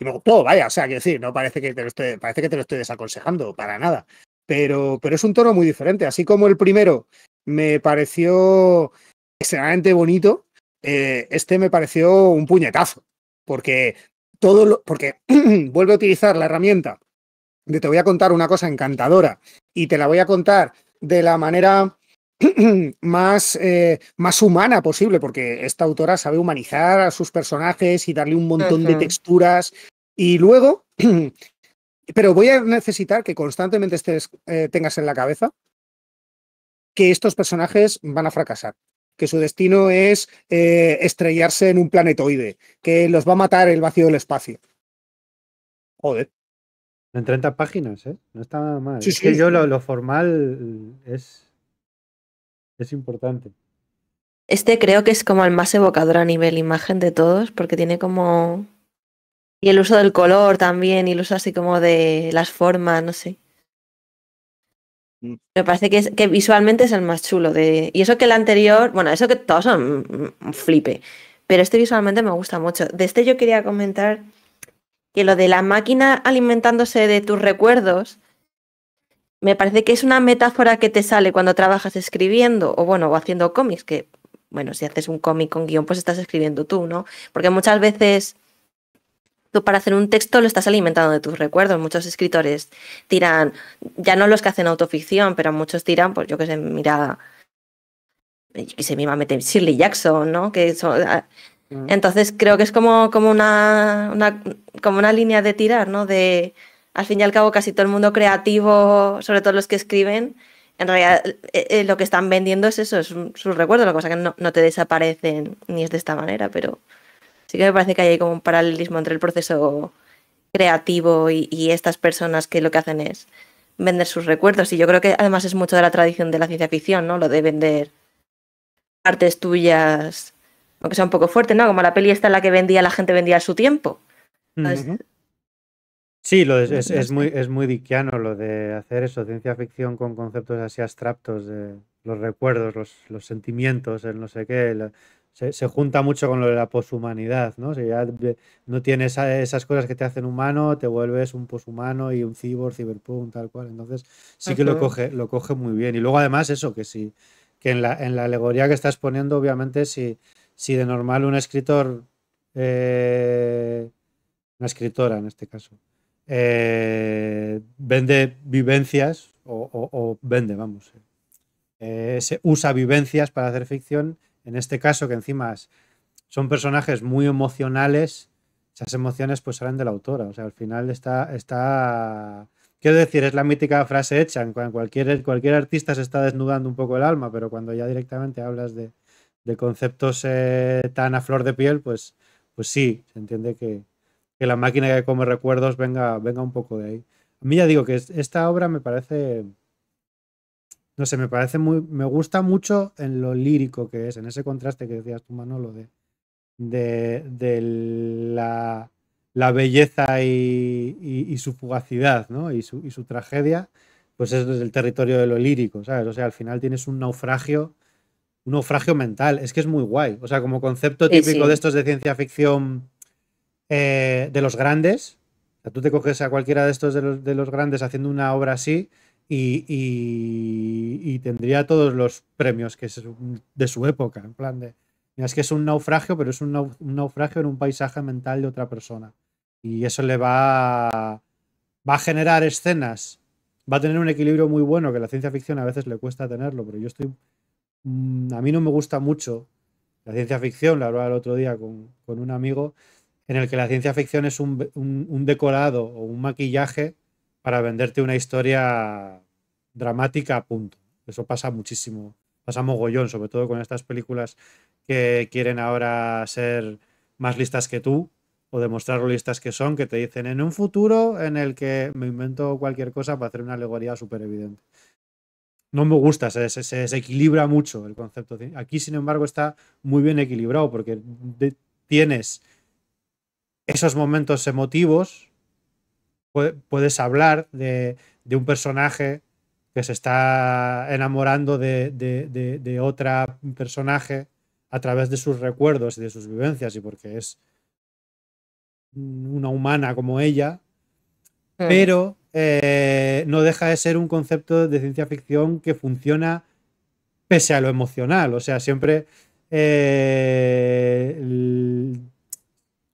me gustó, vaya, o sea, quiero decir, no parece que te lo estoy, parece que te lo estoy desaconsejando, para nada, pero, pero es un tono muy diferente. Así como el primero me pareció extremadamente bonito, eh, este me pareció un puñetazo. Porque todo lo, porque vuelve a utilizar la herramienta de te voy a contar una cosa encantadora y te la voy a contar de la manera más, eh, más humana posible, porque esta autora sabe humanizar a sus personajes y darle un montón de texturas. Y luego Pero voy a necesitar que constantemente estés, eh, tengas en la cabeza que estos personajes van a fracasar, que su destino es eh, estrellarse en un planetoide, que los va a matar el vacío del espacio. Joder. En 30 páginas, ¿eh? No está mal. es que yo lo, formal es, es importante. Este creo que es como el más evocador a nivel imagen de todos, porque tiene como y el uso del color también, y el uso así como de las formas, no sé. Mm. Me parece que, que visualmente es el más chulo. De, y eso que el anterior, bueno, eso que todos son un mm, mm, flipe, pero este visualmente me gusta mucho. De este yo quería comentar que lo de la máquina alimentándose de tus recuerdos, me parece que es una metáfora que te sale cuando trabajas escribiendo o bueno, o haciendo cómics, que bueno, si haces un cómic con guión, pues estás escribiendo tú, ¿no? Porque muchas veces para hacer un texto lo estás alimentando de tus recuerdos. Muchos escritores tiran, ya no los que hacen autoficción, pero muchos tiran, pues yo que sé, mira, y se me meter Shirley Jackson, ¿no? Que ah, mm. entonces creo que es como, como, una, como una línea de tirar, ¿no? De, al fin y al cabo, casi todo el mundo creativo, sobre todo los que escriben, en realidad eh, eh, lo que están vendiendo es eso, es sus recuerdos, La cosa que no te desaparecen ni es de esta manera, pero sí que me parece que hay como un paralelismo entre el proceso creativo y, estas personas que lo que hacen es vender sus recuerdos. Y yo creo que además es mucho de la tradición de la ciencia ficción, ¿no? Lo de vender artes tuyas, aunque sea un poco fuerte, ¿no? Como la peli esta en la que vendía, la gente vendía su tiempo. Sí, lo es, es, muy, es muy lo de hacer eso, ciencia ficción con conceptos así abstractos de los recuerdos, los, los sentimientos, el no sé qué, se, junta mucho con lo de la poshumanidad, ¿no? Si ya no tienes esas cosas que te hacen humano, te vuelves un poshumano y un cibor, ciberpunk tal cual. Entonces, sí que lo coge, lo coge muy bien. Y luego, además, eso, que sí, que en la, en la alegoría que estás poniendo, obviamente, si, de normal un escritor, eh, una escritora en este caso, eh, vende vivencias o, o, vende, vamos, eh, se usa vivencias para hacer ficción en este caso, que encima son personajes muy emocionales, esas emociones pues salen de la autora. O sea, al final está, Quiero decir, es la mítica frase hecha, en cualquier, cualquier artista se está desnudando un poco el alma, pero cuando ya directamente hablas de, conceptos eh, tan a flor de piel, pues, pues sí, se entiende que, que, la máquina que come recuerdos venga, venga un poco de ahí. A mí ya digo que esta obra me parece, no sé, me parece muy, me gusta mucho en lo lírico que es, en ese contraste que decías tú, Manolo, de, de, de la, belleza y, su fugacidad, ¿no? Y su, tragedia, pues es desde el territorio de lo lírico, ¿sabes? O sea, al final tienes un naufragio, un naufragio mental, es que es muy guay, o sea, como concepto típico de estos de ciencia ficción eh, de los grandes, o sea, tú te coges a cualquiera de estos de los, de los grandes haciendo una obra así y, tendría todos los premios que es de su época, en plan de, es que es un naufragio, pero es un, naufragio en un paisaje mental de otra persona. Y eso le va a, va a generar escenas, va a tener un equilibrio muy bueno que la ciencia ficción a veces le cuesta tenerlo, pero yo estoy, mm, a mí no me gusta mucho la ciencia ficción, la hablaba el otro día con, un amigo, en el que la ciencia ficción es un decorado o un maquillaje para venderte una historia dramática a punto. Eso pasa muchísimo, pasa mogollón, sobre todo con estas películas que quieren ahora ser más listas que tú o demostrar lo listas que son, que te dicen en un futuro en el que me invento cualquier cosa para hacer una alegoría súper evidente. No me gusta, se, desequilibra mucho el concepto. Aquí, sin embargo, está muy bien equilibrado porque tienes esos momentos emotivos puedes hablar de, un personaje que se está enamorando de, otra personaje a través de sus recuerdos y de sus vivencias y porque es una humana como ella, hmm. pero eh, no deja de ser un concepto de ciencia ficción que funciona pese a lo emocional, o sea, siempre eh,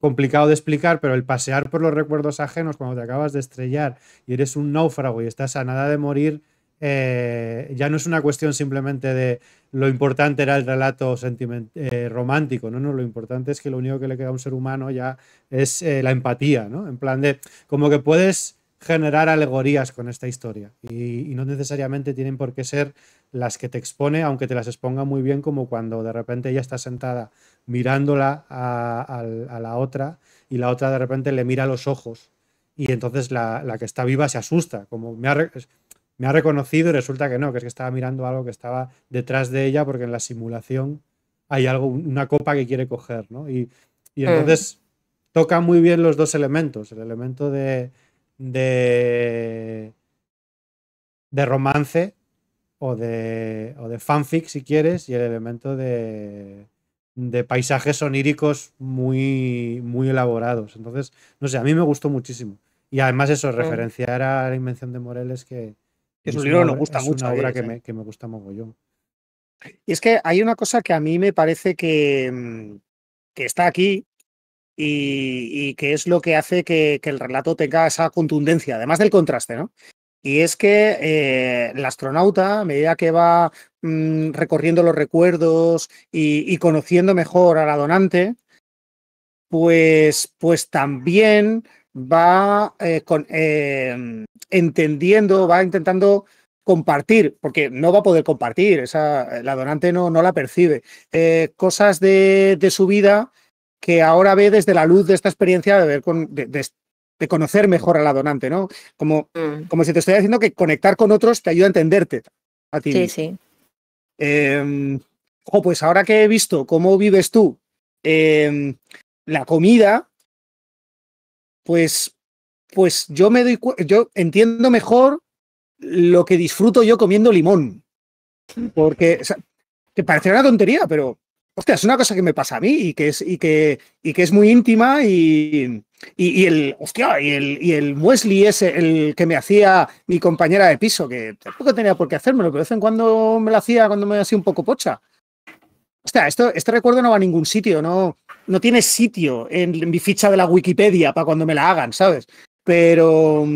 complicado de explicar, pero el pasear por los recuerdos ajenos cuando te acabas de estrellar y eres un náufrago y estás a nada de morir, eh, ya no es una cuestión simplemente de lo importante era el relato eh, romántico, ¿no? no, lo importante es que lo único que le queda a un ser humano ya es eh, la empatía, ¿no? En plan de, como que puedes generar alegorías con esta historia y no necesariamente tienen por qué ser las que te expone, aunque te las exponga muy bien, como cuando de repente ella está sentada mirándola a, la otra y la otra de repente le mira a los ojos y entonces la, que está viva se asusta, como me ha, reconocido y resulta que no, que es que estaba mirando algo que estaba detrás de ella porque en la simulación hay algo, una copa que quiere coger, ¿no? Y, mm. entonces toca muy bien los dos elementos, el elemento de, de romance o de, de fanfic, si quieres, y el elemento de, de paisajes oníricos muy, muy elaborados. Entonces, no sé, a mí me gustó muchísimo. Y además eso, mm. referenciar a la invención de Morel que, es libro que gusta es mucho. una obra ¿eh? que, me, gusta mogollón. Y es que hay una cosa que a mí me parece que, que está aquí y, que es lo que hace que, que, el relato tenga esa contundencia, además del contraste, ¿no? Y es que la eh, el astronauta, a medida que va mm, recorriendo los recuerdos y, conociendo mejor a la donante, pues, pues también va eh, con, em, entendiendo, va intentando compartir, porque no va a poder compartir, esa, eh, la donante no, no la percibe, cosas de, su vida que ahora ve desde la luz de esta experiencia de, ver con, de conocer mejor a la donante, ¿no? Como, mm. como si te estoy diciendo que conectar con otros te ayuda a entenderte a ti. Sí, sí. Ojo, em, pues ahora que he visto cómo vives tú em, la comida, pues, pues yo me doy yo entiendo mejor lo que disfruto yo comiendo limón. Porque, o sea, parece una tontería, pero Hostia, es una cosa que me pasa a mí y que es, y que, y que es muy íntima y, y, el, y el, y el Wesley es el que me hacía mi compañera de piso, que tampoco tenía por qué hacérmelo, pero de vez en cuando me lo hacía cuando me hacía un poco pocha. Hostia, esto, este recuerdo no va a ningún sitio, no, no tiene sitio en mi ficha de la Wikipedia para cuando me la hagan, ¿sabes? Pero,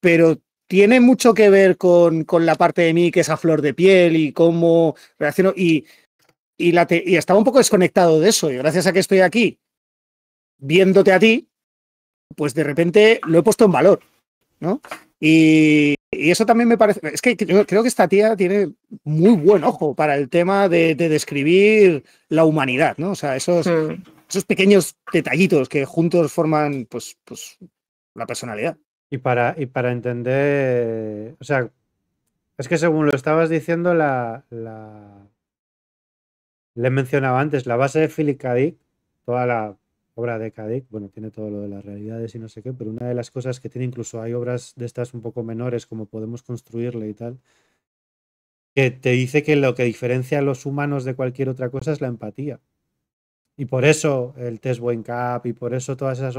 pero tiene mucho que ver con, con la parte de mí que es a flor de piel y cómo reacciono y y, estaba un poco desconectado de eso. Y gracias a que estoy aquí viéndote a ti, pues de repente lo he puesto en valor. ¿no? Y, eso también me parece. Es que creo que esta tía tiene muy buen ojo para el tema de, describir la humanidad, ¿no? O sea, esos, hmm. esos pequeños detallitos que juntos forman pues, pues la personalidad. Y para, y para entender. O sea, es que según lo estabas diciendo, la les mencionaba antes, la base de Philip K. toda la obra de K. bueno, tiene todo lo de las realidades y no sé qué, pero una de las cosas que tiene, incluso hay obras de estas un poco menores, como podemos construirle y tal, que te dice que lo que diferencia a los humanos de cualquier otra cosa es la empatía. Y por eso el test Buen Cap y por eso todas esas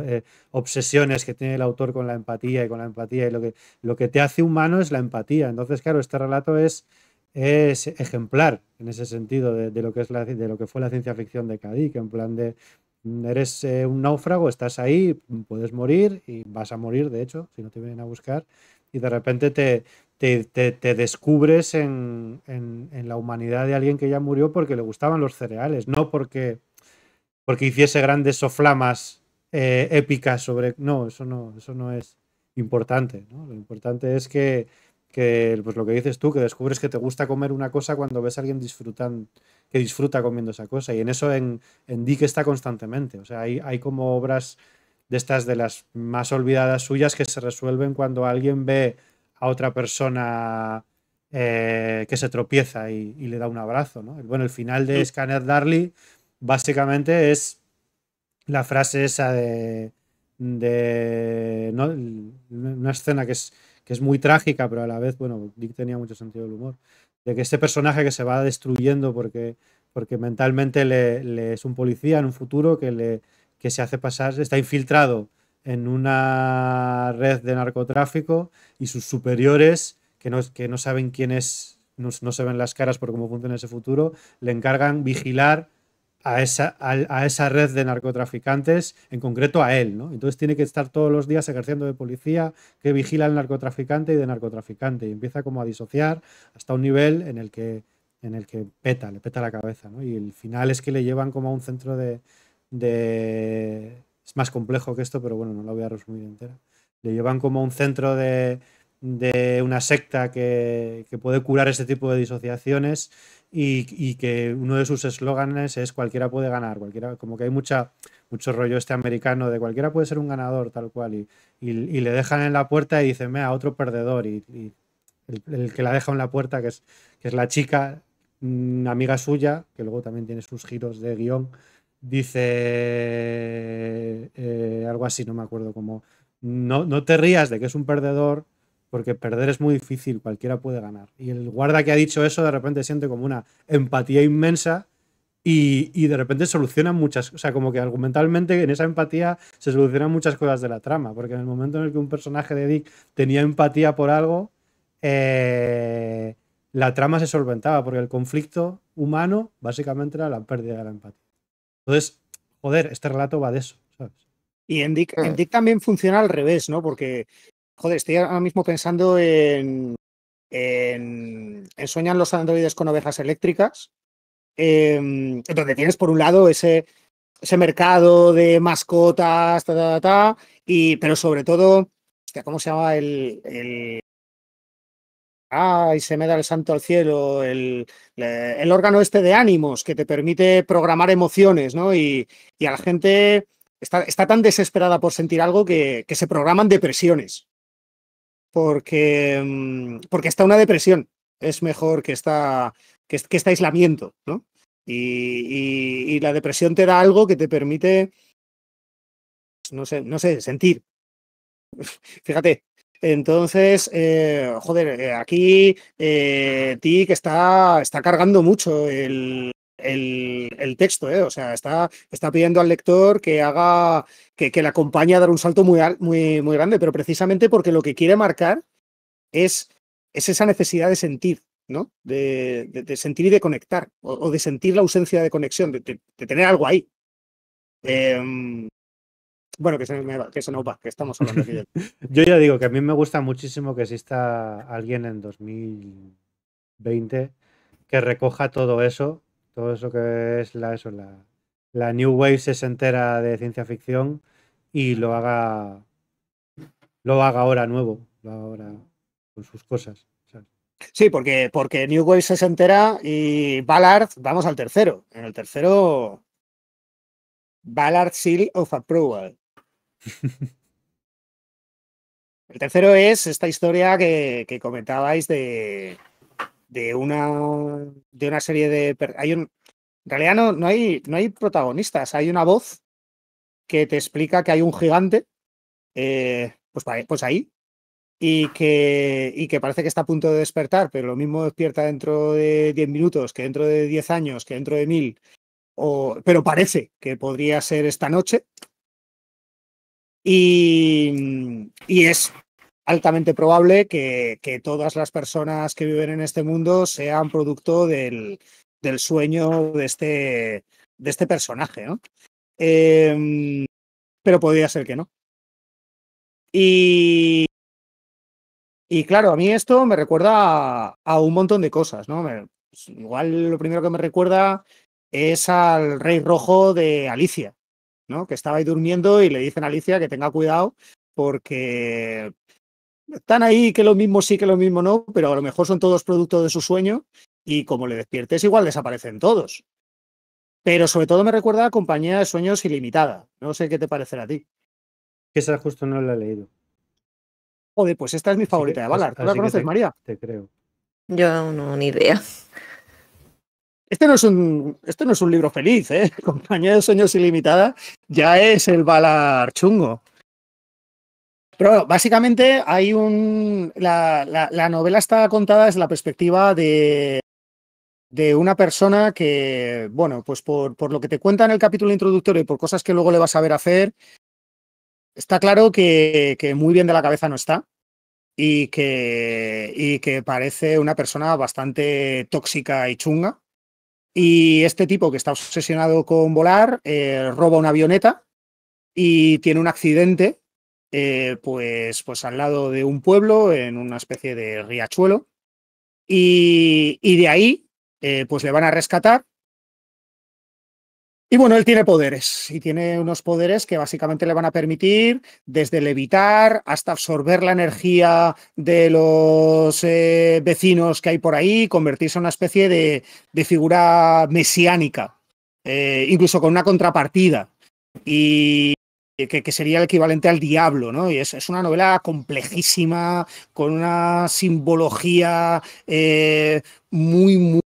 eh, obsesiones que tiene el autor con la empatía y con la empatía y lo que, lo que te hace humano es la empatía. Entonces, claro, este relato es es ejemplar en ese sentido de, lo que es la, de lo que fue la ciencia ficción de Cadí, que en plan de eres eh, un náufrago, estás ahí, puedes morir y vas a morir, de hecho, si no te vienen a buscar, y de repente te, descubres en, la humanidad de alguien que ya murió porque le gustaban los cereales, no porque, porque hiciese grandes soflamas eh, épicas sobre... No, eso no, eso no es importante. Lo importante es que que pues lo que dices tú, que descubres que te gusta comer una cosa cuando ves a alguien disfrutan, que disfruta comiendo esa cosa. Y en eso en, en Dick está constantemente. O sea, hay, hay como obras de estas de las más olvidadas suyas que se resuelven cuando alguien ve a otra persona eh, que se tropieza y, le da un abrazo. Bueno, el final de Scanner Darley básicamente es la frase esa de, de una escena que es que es muy trágica, pero a la vez, bueno, Dick tenía mucho sentido del humor, de que este personaje que se va destruyendo porque, porque mentalmente le, es un policía en un futuro que, le, se hace pasar, está infiltrado en una red de narcotráfico y sus superiores, que no, que no saben quién es, no, no se ven las caras por cómo funciona ese futuro, le encargan vigilar a esa, a, esa red de narcotraficantes, en concreto a él, ¿no? Entonces tiene que estar todos los días ejerciendo de policía que vigila al narcotraficante y de narcotraficante y empieza como a disociar hasta un nivel en el que, en el que peta, le peta la cabeza, ¿no? Y el final es que le llevan como a un centro de, de... Es más complejo que esto, pero bueno, no lo voy a resumir entera. Le llevan como a un centro de, de una secta que, puede curar este tipo de disociaciones y, que uno de sus eslóganes es cualquiera puede ganar, cualquiera, como que hay mucha, mucho rollo este americano de cualquiera puede ser un ganador tal cual y, le dejan en la puerta y dicen, mea otro perdedor y, el, que la deja en la puerta, que es, que es la chica, mm, amiga suya, que luego también tiene sus giros de guión, dice eh, algo así, no me acuerdo, cómo no, no te rías de que es un perdedor, porque perder es muy difícil, cualquiera puede ganar. Y el guarda que ha dicho eso de repente siente como una empatía inmensa y, de repente soluciona muchas, o sea, como que argumentalmente en esa empatía se solucionan muchas cosas de la trama, porque en el momento en el que un personaje de Dick tenía empatía por algo, eh, la trama se solventaba, porque el conflicto humano básicamente era la pérdida de la empatía. Entonces, joder, este relato va de eso, Y en Dick, en mm. Dick, también funciona al revés, ¿no? Porque Joder, estoy ahora mismo pensando en, en, en Sueñan los androides con ovejas eléctricas, em, donde tienes por un lado ese, ese mercado de mascotas, y, pero sobre todo, ¿cómo se llama el, el... Ay, se me da el santo al cielo, el, órgano este de ánimos que te permite programar emociones, ¿no? Y, a la gente está, tan desesperada por sentir algo que se programan depresiones porque, mm, porque está una depresión. Es mejor que está, que, está aislamiento, ¿no? Y, y, la depresión te da algo que te permite, no sé, no sé, sentir. Fíjate. Entonces, eh, joder, eh, aquí eh, TIC está, está cargando mucho el, el, texto, ¿eh? o sea, está, está pidiendo al lector que haga, que, le acompañe a dar un salto muy, muy, muy grande, pero precisamente porque lo que quiere marcar es, es esa necesidad de sentir, ¿no? De, sentir y de conectar, o, de sentir la ausencia de conexión, de, tener algo ahí. Em, bueno, que se, no que que estamos hablando Yo ya digo que a mí me gusta muchísimo que exista alguien en 2020 que recoja todo eso todo eso que es la, eso, la, New Wave se entera de ciencia ficción y lo haga lo haga ahora nuevo, lo haga ahora con sus cosas. Sí, porque, porque New Wave se entera y Ballard, vamos al tercero. En el tercero, Ballard Seal of Approval. el tercero es esta historia que comentabais de, de una, de una serie de... Hay un, en realidad no, hay, no hay protagonistas, hay una voz que te explica que hay un gigante, eh, pues, pues ahí, y que, y que parece que está a punto de despertar, pero lo mismo despierta dentro de 10 minutos, que dentro de 10 años, que dentro de 1000, pero parece que podría ser esta noche. Y, y es altamente probable que, todas las personas que viven en este mundo sean producto del, sueño este, de este, personaje, ¿no? Em, pero podría ser que no. Y, claro, a mí esto me recuerda a, un montón de cosas, ¿no? Pues, igual lo primero que me recuerda es al rey rojo de Alicia, ¿no? Que estaba ahí durmiendo y le dicen a Alicia que tenga cuidado porque están ahí que lo mismo sí, que lo mismo no, pero a lo mejor son todos producto de su sueño y como le despiertes igual desaparecen todos. Pero sobre todo me recuerda a Compañía de Sueños Ilimitada. No sé qué te parecerá a ti. Esa justo no la he leído. Joder, pues esta es mi favorita de Balar. ¿Tú la conoces, María? Te creo. Yo no, ni idea. Este no, es un, no es un libro feliz, ¿eh? Compañía de Sueños Ilimitada ya es el balar chungo. Pero básicamente hay un. La, novela está contada desde la perspectiva de, de una persona que, bueno, pues por, por, lo que te cuenta en el capítulo introductorio y por cosas que luego le vas a ver hacer, está claro que, que muy bien de la cabeza no está y que, y que parece una persona bastante tóxica y chunga. Y este tipo que está obsesionado con volar eh, roba una avioneta y tiene un accidente eh, pues, pues al lado de un pueblo, en una especie de riachuelo, y, y de ahí eh, pues le van a rescatar. Y bueno, él tiene poderes y tiene unos poderes que básicamente le van a permitir desde levitar hasta absorber la energía de los eh, vecinos que hay por ahí, convertirse en una especie de, de figura mesiánica, incluso con una contrapartida. Y, que, sería el equivalente al diablo, ¿no? Y es, una novela complejísima, con una simbología eh, muy, muy,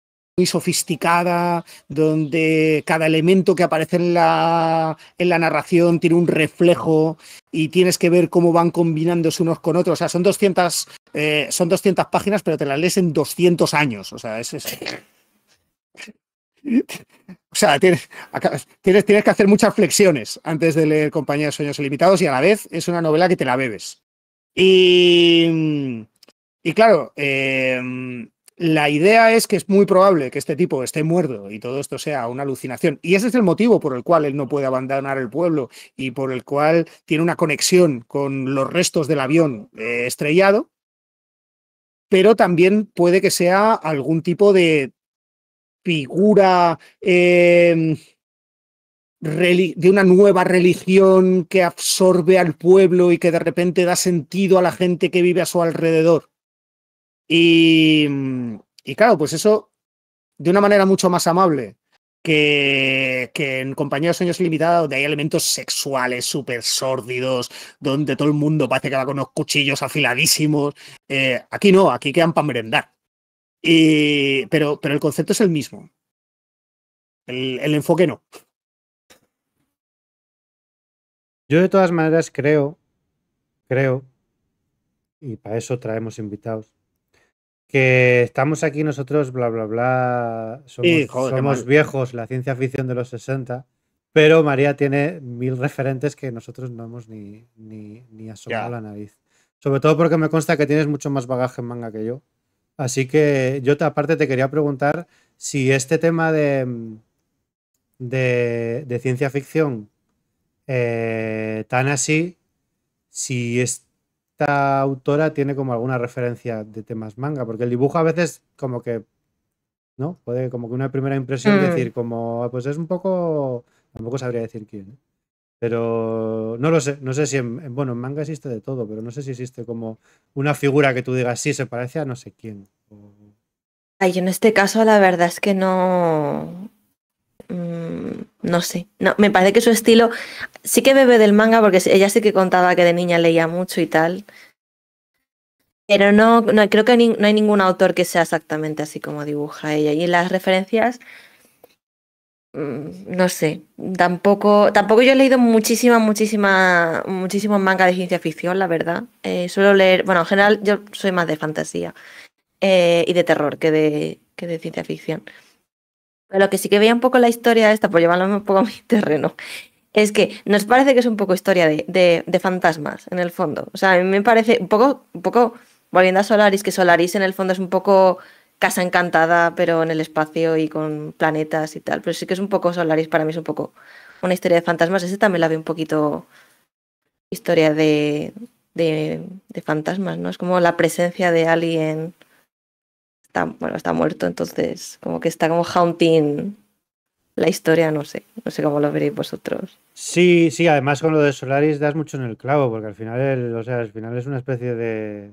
sofisticada, donde cada elemento que aparece en la, en la narración tiene un reflejo y tienes que ver cómo van combinándose unos con otros. O sea, son 200, eh, son 200 páginas, pero te las lees en 200 años. O sea, es o sea, tienes, tienes, tienes, que hacer muchas flexiones antes de leer Compañía de Sueños Ilimitados y a la vez es una novela que te la bebes. Y, y claro, em, la idea es que es muy probable que este tipo esté muerto y todo esto sea una alucinación. Y ese es el motivo por el cual él no puede abandonar el pueblo y por el cual tiene una conexión con los restos del avión eh, estrellado. Pero también puede que sea algún tipo de figura em, de una nueva religión que absorbe al pueblo y que de repente da sentido a la gente que vive a su alrededor. Y, y claro, pues eso de una manera mucho más amable. Que, que, en Compañía de Sueños Limitada, donde hay elementos sexuales súper sórdidos, donde todo el mundo parece que va con unos cuchillos afiladísimos. Eh, aquí no, aquí quedan para merendar. Y, pero, pero el concepto es el mismo. El, el enfoque no. Yo de todas maneras creo, creo, y para eso traemos invitados, que estamos aquí nosotros, bla, bla, bla, somos, viejos, la ciencia ficción de los 60, pero María tiene mil referentes que nosotros no hemos ni, ni, ni asomado la nariz. Sobre todo porque me consta que tienes mucho más bagaje en manga que yo. Así que yo aparte te quería preguntar si este tema de, de, ciencia ficción eh, tan así, si esta autora tiene como alguna referencia de temas manga, porque el dibujo a veces como que, ¿no? Puede como que una primera impresión mm. decir como, ah, pues es un poco, tampoco sabría decir quién. Pero no lo sé, no sé si en, bueno, manga existe de todo, pero no sé si existe como una figura que tú digas, sí, se parece a no sé quién. Ay, en este caso la verdad es que no... Mm, no sé, no, me parece que su estilo sí que bebe del manga porque ella sí que contaba que de niña leía mucho y tal, pero no, no creo que no hay ningún autor que sea exactamente así como dibuja ella. Y las referencias Mm, no sé, tampoco, tampoco yo he leído muchísima, muchísima, muchísimos mangas de ciencia ficción, la verdad. Eh, suelo leer, bueno, en general yo soy más de fantasía eh, y de terror que de, que de ciencia ficción. Pero lo que sí que veía un poco la historia esta, por llevarlo un poco a mi terreno, es que nos parece que es un poco historia de, de, de fantasmas, en el fondo. O sea, a mí me parece un poco, un poco, volviendo a Solaris, que Solaris en el fondo es un poco casa encantada, pero en el espacio y con planetas y tal. Pero sí que es un poco Solaris, para mí es un poco una historia de fantasmas. Ese también la ve un poquito historia de, de, fantasmas, ¿no? Es como la presencia de alguien. Está, bueno, está muerto, entonces como que está como haunting la historia, no sé. No sé cómo lo veréis vosotros. Sí, sí, además con lo de Solaris das mucho en el clavo, porque al final, o sea, al final es una especie de,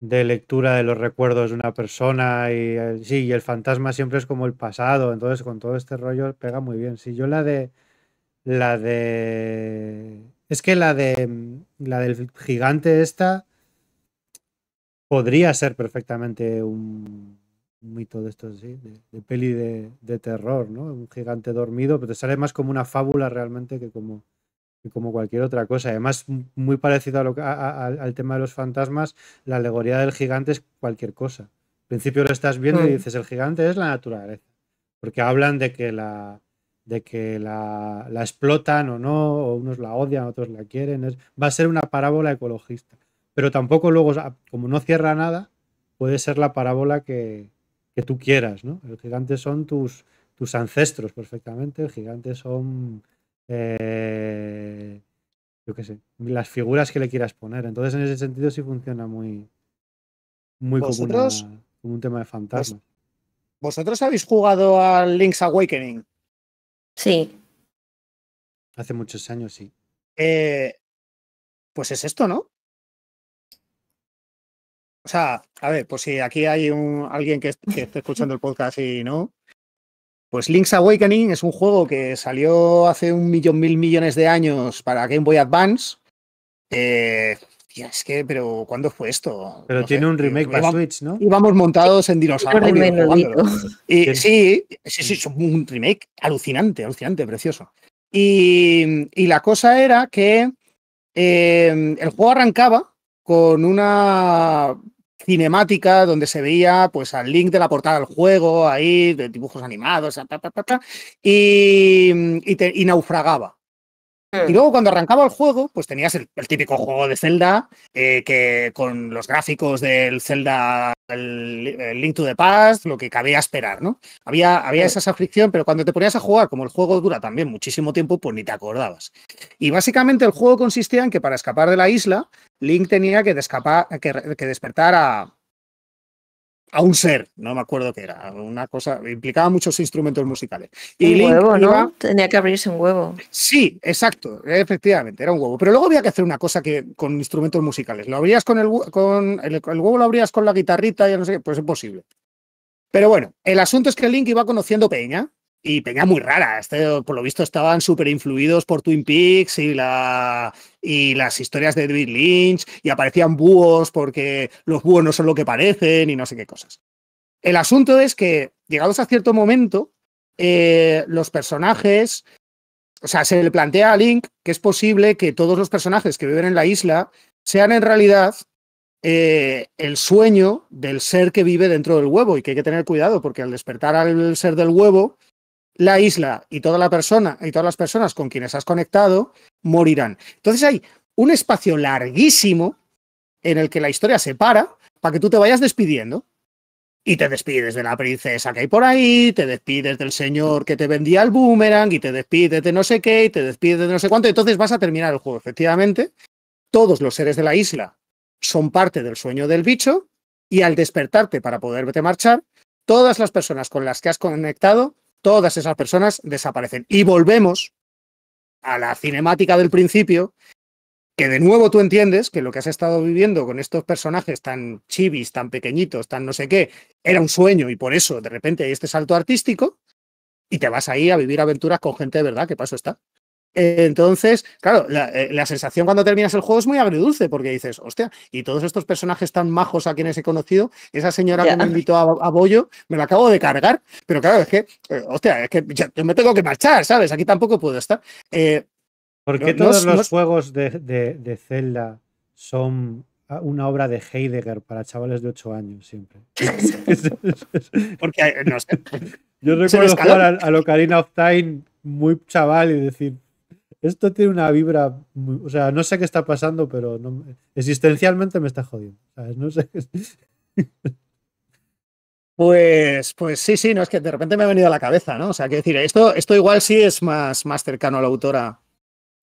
de lectura de los recuerdos de una persona y el, sí, y el fantasma siempre es como el pasado, entonces con todo este rollo pega muy bien. Si yo la de la de es que la de la del gigante esta podría ser perfectamente un, mito de estos, ¿sí? de, peli de, de terror, ¿no? Un gigante dormido, pero te sale más como una fábula realmente que como, como cualquier otra cosa. Además, muy parecido a lo, al tema de los fantasmas, la alegoría del gigante es cualquier cosa. Al principio lo estás viendo y mm. dices, el gigante es la naturaleza, porque hablan de que la, de que la, la explotan o no, o unos la odian, otros la quieren. Es, va a ser una parábola ecologista. Pero tampoco luego, como no cierra nada, puede ser la parábola que, que tú quieras. ¿no? gigantes son tus, tus ancestros perfectamente, el gigante son eh, yo qué sé, las figuras que le quieras poner. Entonces, en ese sentido, sí funciona muy, muy como, como, un tema de fantasmas ¿Vosotros habéis jugado al Link's Awakening? Sí. Hace muchos años, sí. Eh, pues es esto, ¿no? O sea, a ver, pues si aquí hay un, alguien que, que esté escuchando el podcast y no, pues Link's Awakening es un juego que salió hace un millón mil millones de años para Game Boy Advance. Eh, es que, pero ¿cuándo fue esto? Pero tiene un remake para Switch, ¿no? Íbamos montados en dinosaurios. Y, sí, sí, sí, es un remake alucinante, alucinante, precioso. Y, la cosa era que eh, el juego arrancaba con una cinemática donde se veía pues al link de la portada del juego, ahí, de dibujos animados, ta, y, naufragaba. Hmm. Y luego cuando arrancaba el juego, pues tenías el, típico juego de Zelda, eh, que con los gráficos del Zelda, el, Link to the Past, lo que cabía esperar, ¿no? Había, había esa, hmm. esa fricción, pero cuando te ponías a jugar, como el juego dura también muchísimo tiempo, pues ni te acordabas. Y básicamente el juego consistía en que para escapar de la isla Link tenía que, que, despertar a, un ser, no me acuerdo qué era, una cosa, implicaba muchos instrumentos musicales. Y un huevo, ¿no? Tenía que abrirse un huevo. Sí, exacto, efectivamente, era un huevo. Pero luego había que hacer una cosa que con instrumentos musicales. Lo abrías con el, con el, huevo, lo abrías con la guitarrita y no sé pues es posible. Pero bueno, el asunto es que Link iba conociendo Peña, y peña muy rara. Este, por lo visto estaban súper influidos por Twin Peaks y, la, y las historias de David Lynch y aparecían búhos porque los búhos no son lo que parecen y no sé qué cosas. El asunto es que, llegados a cierto momento, eh, los personajes, o sea, se le plantea a Link que es posible que todos los personajes que viven en la isla sean en realidad eh, el sueño del ser que vive dentro del huevo y que hay que tener cuidado porque al despertar al ser del huevo, la isla y toda la persona y todas las personas con quienes has conectado morirán. Entonces hay un espacio larguísimo en el que la historia se para para que tú te vayas despidiendo. Y te despides de la princesa que hay por ahí, te despides del señor que te vendía el boomerang, y te despides de no sé qué, y te despides de no sé cuánto. Entonces vas a terminar el juego. Efectivamente, todos los seres de la isla son parte del sueño del bicho, y al despertarte para poderte marchar, todas las personas con las que has conectado todas esas personas desaparecen. Y volvemos a la cinemática del principio, que de nuevo tú entiendes que lo que has estado viviendo con estos personajes tan chivis, tan pequeñitos, tan no sé qué, era un sueño y por eso de repente hay este salto artístico y te vas ahí a vivir aventuras con gente de verdad, que paso está. Entonces, claro, eh, la, sensación cuando terminas el juego es muy agridulce porque dices, hostia, y todos estos personajes tan majos a quienes he conocido, esa señora que me invitó a, Bollo, me la acabo de cargar, pero claro, es que, eh, hostia, es que yo me tengo que marchar, ¿sabes? Aquí tampoco puedo estar. Eh, ¿Por qué todos los juegos de, de, Zelda son ah, una obra de Heidegger para chavales de 8 años siempre? porque, no sé. Yo recuerdo jugar a, a Locarina of Time muy chaval y decir, esto tiene una vibra, o sea, no sé qué está pasando, pero existencialmente me está jodiendo. Pues, pues sí, sí, no es que de repente me ha venido a la cabeza, ¿no? O sea, que decir, esto, esto igual sí es más, más cercano a la autora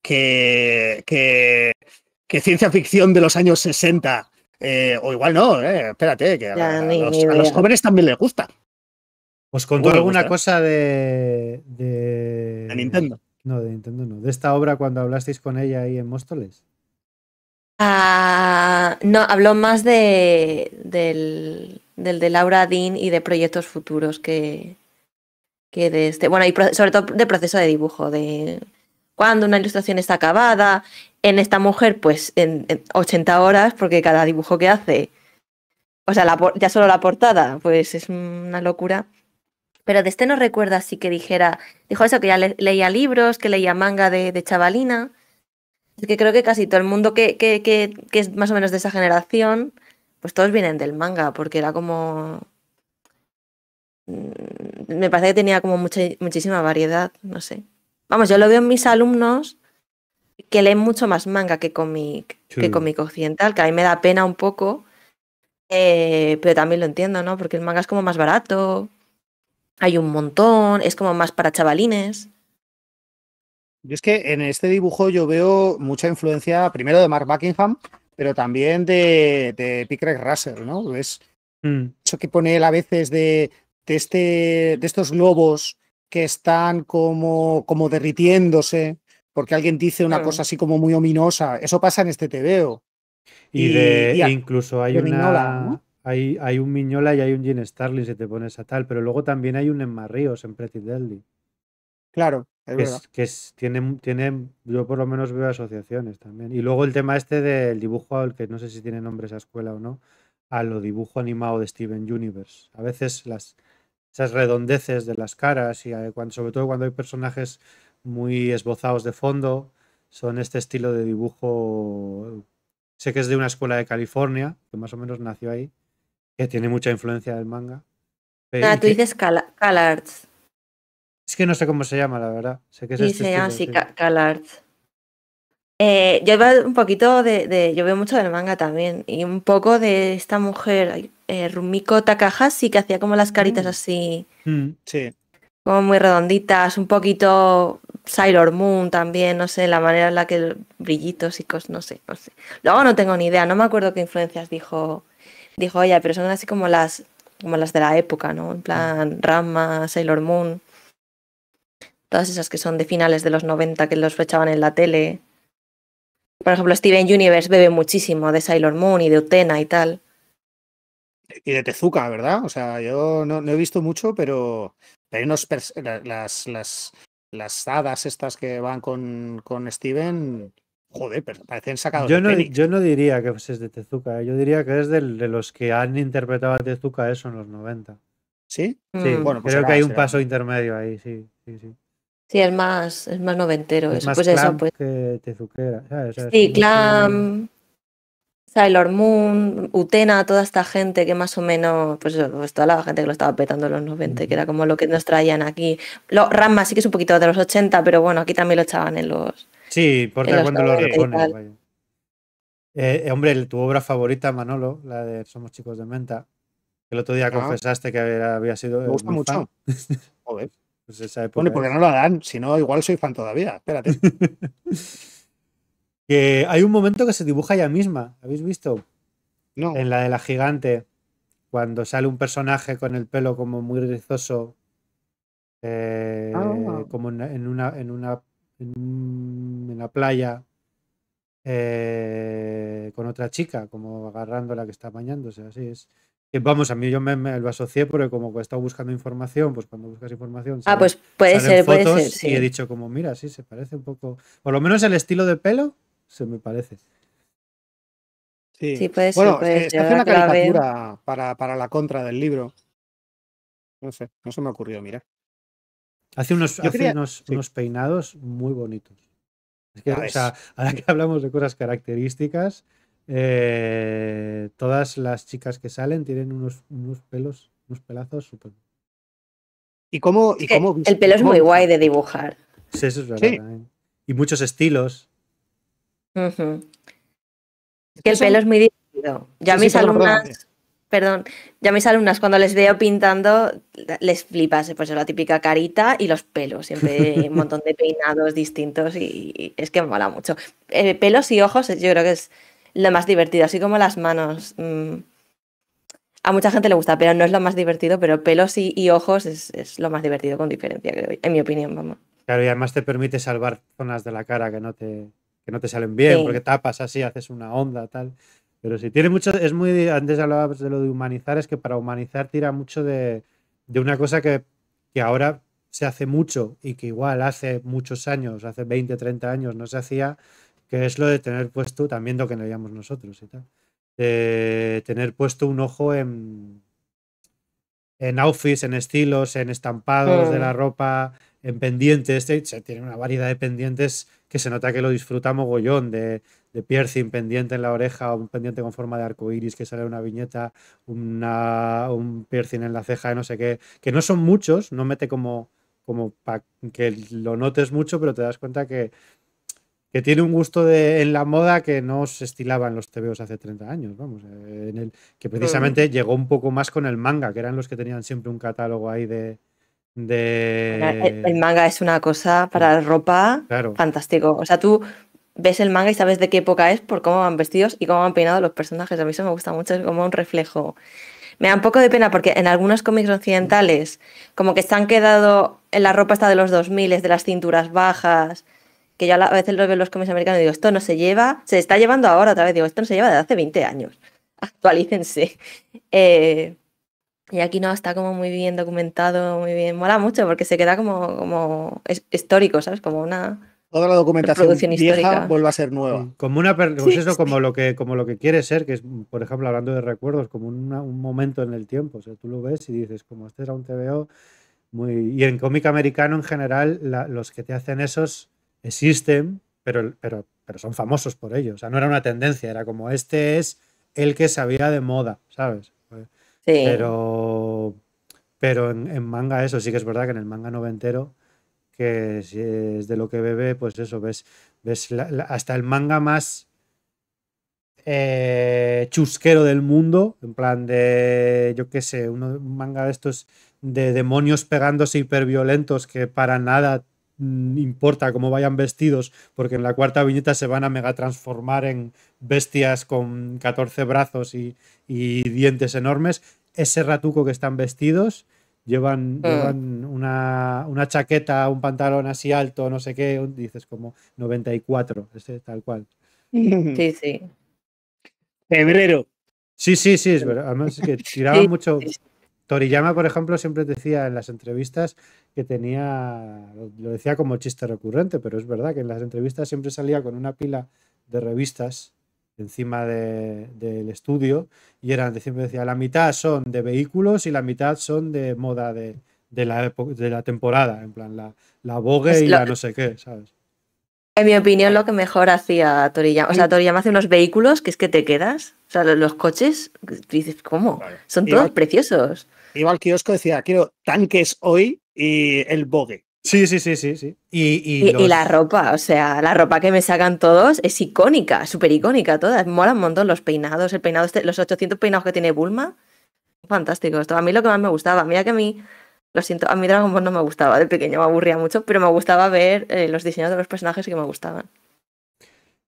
que, que, ciencia ficción de los años 60. Eh, o igual no, eh, espérate, que a, los, jóvenes también les gusta. ¿Os contó alguna cosa de... de Nintendo? No, de Nintendo no. De esta obra cuando hablasteis con ella ahí en Móstoles. Ah, no, habló más de, del, de Laura Dean y de proyectos futuros que, que de este. Bueno, y sobre todo de proceso de dibujo, de cuando una ilustración está acabada. En esta mujer, pues en, en 80 horas, porque cada dibujo que hace, o sea, la, ya solo la portada, pues es una locura pero de este no recuerda así que dijera, dijo eso, que ya leía libros, que leía manga de, de chavalina. Es que creo que casi todo el mundo que, es más o menos de esa generación, pues todos vienen del manga, porque era como... Mm, me parece que tenía como muchísima variedad, no sé. Vamos, yo lo veo en mis alumnos que leen mucho más manga que cómic, que cómic occidental, que a mí me da pena un poco, eh, pero también lo entiendo, ¿no? Porque el manga es como más barato, hay un montón, es como más para chavalines. Yo es que en este dibujo yo veo mucha influencia, primero de Mark Buckingham, pero también de, de Russell, ¿no? Es eso mm. que pone él a veces de, este, de estos globos que están como, como derritiéndose, porque alguien dice una cosa así como muy ominosa. Eso pasa en este TVO. Y, y, de, incluso hay una... Hay, un Miñola y hay un Gene Starling si te pones a tal, pero luego también hay un ríos en Pretty Deadly. Claro, es que, verdad. Es, tiene, yo por lo menos veo asociaciones también. Y luego el tema este del dibujo, al que no sé si tiene nombre esa escuela o no, a lo dibujo animado de Steven Universe. A veces las, esas redondeces de las caras y eh, sobre todo cuando hay personajes muy esbozados de fondo, son este estilo de dibujo. Sé que es de una escuela de California, que más o menos nació ahí, que tiene mucha influencia del manga. ah, tú dices Cal Es que no sé cómo se llama, la verdad. Sé que este ah, sí, se llama así, CalArts. Eh, yo veo un poquito de, Yo veo mucho del manga también. Y un poco de esta mujer, eh, Rumiko Takahashi, que hacía como las caritas mm. así. Mm, sí. Como muy redonditas, un poquito Sailor Moon también, no sé, la manera en la que brillitos y cosas, no sé, no sé. Luego no tengo ni idea, no me acuerdo qué influencias dijo Dijo, oye, pero son así como las, como las de la época, ¿no? En plan, Rama, Sailor Moon, todas esas que son de finales de los 90 que los fechaban en la tele. Por ejemplo, Steven Universe bebe muchísimo de Sailor Moon y de Utena y tal. Y de Tezuka, ¿verdad? O sea, yo no, he visto mucho, pero, pero hay las, las, las hadas estas que van con, con Steven joder, pero parecen sacados yo no, Yo no diría que es de Tezuka, ¿eh? yo diría que es de los que han interpretado a Tezuka eso en los 90. ¿Sí? Mm. Sí, bueno, pues creo que hay un paso intermedio ahí, sí, sí, sí. Sí, es más, es más noventero. Es más pues pues. que Tezuquera. Sí, Clam, Sailor Moon, Utena, toda esta gente que más o menos, pues, pues toda la gente que lo estaba petando en los 90, que era como lo que nos traían aquí. Los Ramma sí que es un poquito de los 80, pero bueno, aquí también lo echaban en los, Sí, importa cuando lo repones. Eh, eh, hombre, tu obra favorita, Manolo, la de Somos Chicos de Menta, que el otro día ah. confesaste que había, sido. Me gusta mucho. Joder. Pues porque no lo harán, si no, igual soy fan todavía. Espérate. que hay un momento que se dibuja ya misma, ¿habéis visto? No. En la de la gigante, cuando sale un personaje con el pelo como muy rizoso, eh, ah. como en una, en una en la playa eh, con otra chica, como agarrando la que está bañándose, así es. Que, vamos, a mí yo me, lo asocié porque como he estado buscando información, pues cuando buscas información... Ah, pues puede ser, puede ser. Y he dicho como, mira, sí, se parece un poco... Por lo menos el estilo de pelo se me parece. Sí, sí puede ser. Bueno, hace una caricatura para, para la contra del libro. No sé, no se me ha ocurrido mira Hace unos, unos peinados muy bonitos o pues sea, ahora que hablamos de cosas características, eh, todas las chicas que salen tienen unos, unos pelos, unos pelazos súper. ¿Y cómo, y el, pelo es muy guay de dibujar. Sí, eso es verdad. Y muchos estilos. que el pelo es muy divertido. Ya mis alumnas Perdón, ya mis alumnas cuando les veo pintando les flipas, eh, eso pues la típica carita y los pelos, siempre un montón de peinados distintos y es que me mola mucho. Eh, pelos y ojos eh, yo creo que es lo más divertido, así como las manos. Mm, a mucha gente le gusta, pero no es lo más divertido, pero pelos y, ojos es, lo más divertido con diferencia, en mi opinión, vamos. Claro, y además te permite salvar zonas de la cara que no te, que no te salen bien, porque tapas así, haces una onda, tal. Pero si tiene mucho, es muy, antes hablábamos de lo de humanizar, es que para humanizar tira mucho de, una cosa que, ahora se hace mucho y que igual hace muchos años, hace 20, 30 años no se hacía, que es lo de tener puesto, también lo que leíamos nosotros y tal, de tener puesto un ojo en, en outfits, en estilos, en estampados de la mm. ropa, en pendientes. tiene una variedad de pendientes que se nota que lo disfruta mogollón, de, de piercing pendiente en la oreja, un pendiente con forma de arco iris que sale una viñeta, un piercing en la ceja, no sé qué, que no son muchos, no mete como, como para que lo notes mucho, pero te das cuenta que, que tiene un gusto de, en la moda que no se estilaba en los TVOs hace 30 años, vamos, eh, en el, que precisamente llegó un poco más con el manga, que eran los que tenían siempre un catálogo ahí de... de... El, manga es una cosa para ropa fantástico. O sea, tú ves el manga y sabes de qué época es por cómo van vestidos y cómo han peinado los personajes. A mí eso me gusta mucho, es como un reflejo. Me da un poco de pena porque en algunos cómics occidentales como que se han quedado en la ropa hasta de los 2000, de las cinturas bajas, que yo a veces lo veo en los cómics americanos y digo, esto no se lleva, se está llevando ahora otra vez, digo, esto no se lleva desde hace 20 años, actualícense. Eh, y aquí no, está como muy bien documentado, muy bien, mola mucho porque se queda como, como histórico, ¿sabes? Como una, toda la documentación vieja histórica. vuelva a ser nueva. Como una pues eso, como lo que como lo que quiere ser, que es, por ejemplo, hablando de recuerdos, como un momento en el tiempo. O tú lo ves y dices, como este era un TVO muy. Y en cómic americano en general, los que te hacen esos existen, pero, pero, pero son famosos por ello. O sea, no era una tendencia, era como este es el que sabía de moda, ¿sabes? Pues, sí. Pero. Pero en, en manga eso sí que es verdad que en el manga noventero que si es de lo que bebe, pues eso, ves, ves hasta el manga más eh, chusquero del mundo, en plan de, yo qué sé, uno, un manga de estos de demonios pegándose hiperviolentos que para nada mm, importa cómo vayan vestidos, porque en la cuarta viñeta se van a mega transformar en bestias con 14 brazos y, y dientes enormes. Ese ratuco que están vestidos, Mm. llevan, una, una, chaqueta, un pantalón así alto, no sé qué, dices como 94, ese, tal cual. Sí, sí. Febrero. Sí, sí, sí, es verdad. Además que tiraba mucho. Toriyama, por ejemplo, siempre decía en las entrevistas que tenía, lo decía como chiste recurrente, pero es verdad que en las entrevistas siempre salía con una pila de revistas encima del estudio y eran, siempre decía, la mitad son de vehículos y la mitad son de moda de, de, la, de la temporada, en plan la, la Vogue y la no sé qué, ¿sabes? En mi opinión, lo que mejor hacía Toriyama, o sea, Toriyama hace unos vehículos que es que te quedas, o sea, los, coches, dices, ¿cómo? Son todos preciosos. igual al kiosco decía, quiero tanques hoy y el Vogue. Sí, sí, sí, sí, sí. Y, la ropa, o sea, la ropa que me sacan todos es icónica, súper icónica toda. Mola un montón los peinados, el peinado, este, los 800 peinados que tiene Bulma. Fantástico esto. A mí lo que más me gustaba, mira que a mí, lo siento, a mí Dragon Ball no me gustaba, de pequeño me aburría mucho, pero me gustaba ver eh, los diseños de los personajes que me gustaban.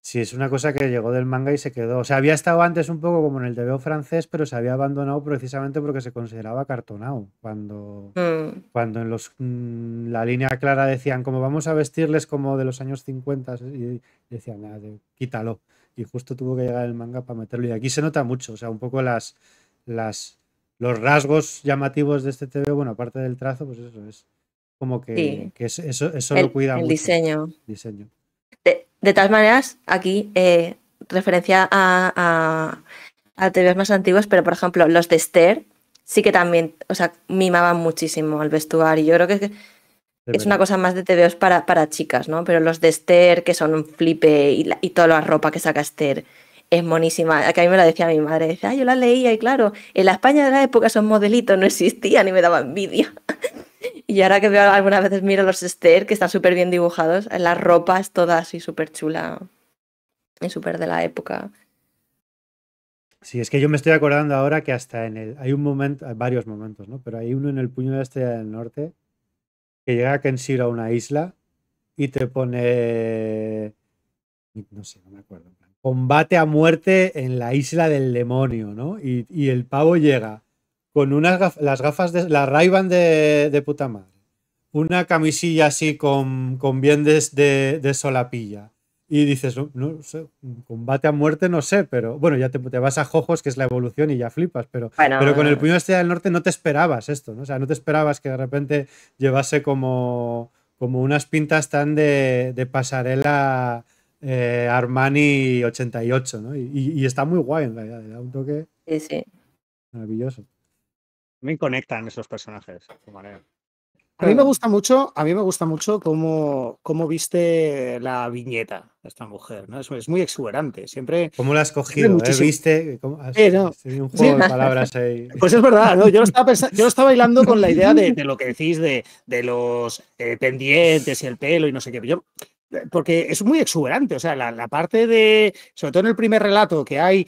Sí, es una cosa que llegó del manga y se quedó. O sea, había estado antes un poco como en el TVO francés, pero se había abandonado precisamente porque se consideraba cartonado. Cuando, mm. cuando en los, mm, la línea clara decían, como vamos a vestirles como de los años 50, y decían, nada, ah, quítalo. Y justo tuvo que llegar el manga para meterlo. Y aquí se nota mucho, o sea, un poco las, las, los rasgos llamativos de este TVO, bueno, aparte del trazo, pues eso es como que, eso, eso lo cuida el Diseño. diseño. De todas maneras, aquí eh, referencia a, a, más antiguos, pero por ejemplo, los de Esther sí que también, o sea, mimaban muchísimo al vestuario. Yo creo que es, una cosa más de TVs para, para chicas, ¿no? Pero los de Esther, que son un flipe y, toda la ropa que saca Esther es monísima. Que a mí me lo decía mi madre. Dice, ah, yo la leía y claro, en la España de la época son modelitos no existían y me daba envidia. Y ahora que veo algunas veces miro los Esther, que están súper bien dibujados, las ropas todas y súper chula y súper de la época. Sí, es que yo me estoy acordando ahora que hasta en el. Hay un momento, hay varios momentos, ¿no? Pero hay uno en el puño de la estrella del norte que llega a Kenshiro a una isla y te pone. No sé, no me acuerdo. Combate a muerte en la isla del demonio, ¿no? y el pavo llega con unas las gafas de la Rayban de, de, puta madre, una camisilla así con, con bien de, de, solapilla. Y dices, no, sé, combate a muerte, no sé, pero bueno, ya te, te, vas a Jojos, que es la evolución, y ya flipas, pero, pero con el puño estrella del norte no te esperabas esto, ¿no? O sea, no te esperabas que de repente llevase como, como unas pintas tan de, pasarela eh, Armani 88, Y, está muy guay en realidad, da un toque sí, sí. maravilloso. Me conectan esos personajes. A mí me gusta mucho, a mí me gusta mucho cómo, cómo viste la viñeta de esta mujer, ¿no? Es, muy exuberante. Siempre. ¿Cómo la has cogido? ¿eh? ¿Viste? un juego de palabras ahí. Pues es verdad, Yo lo estaba, bailando con la idea de, lo que decís de, de los eh, pendientes y el pelo y no sé qué. Yo, porque es muy exuberante, o sea, la, la, parte de, sobre todo en el primer relato, que hay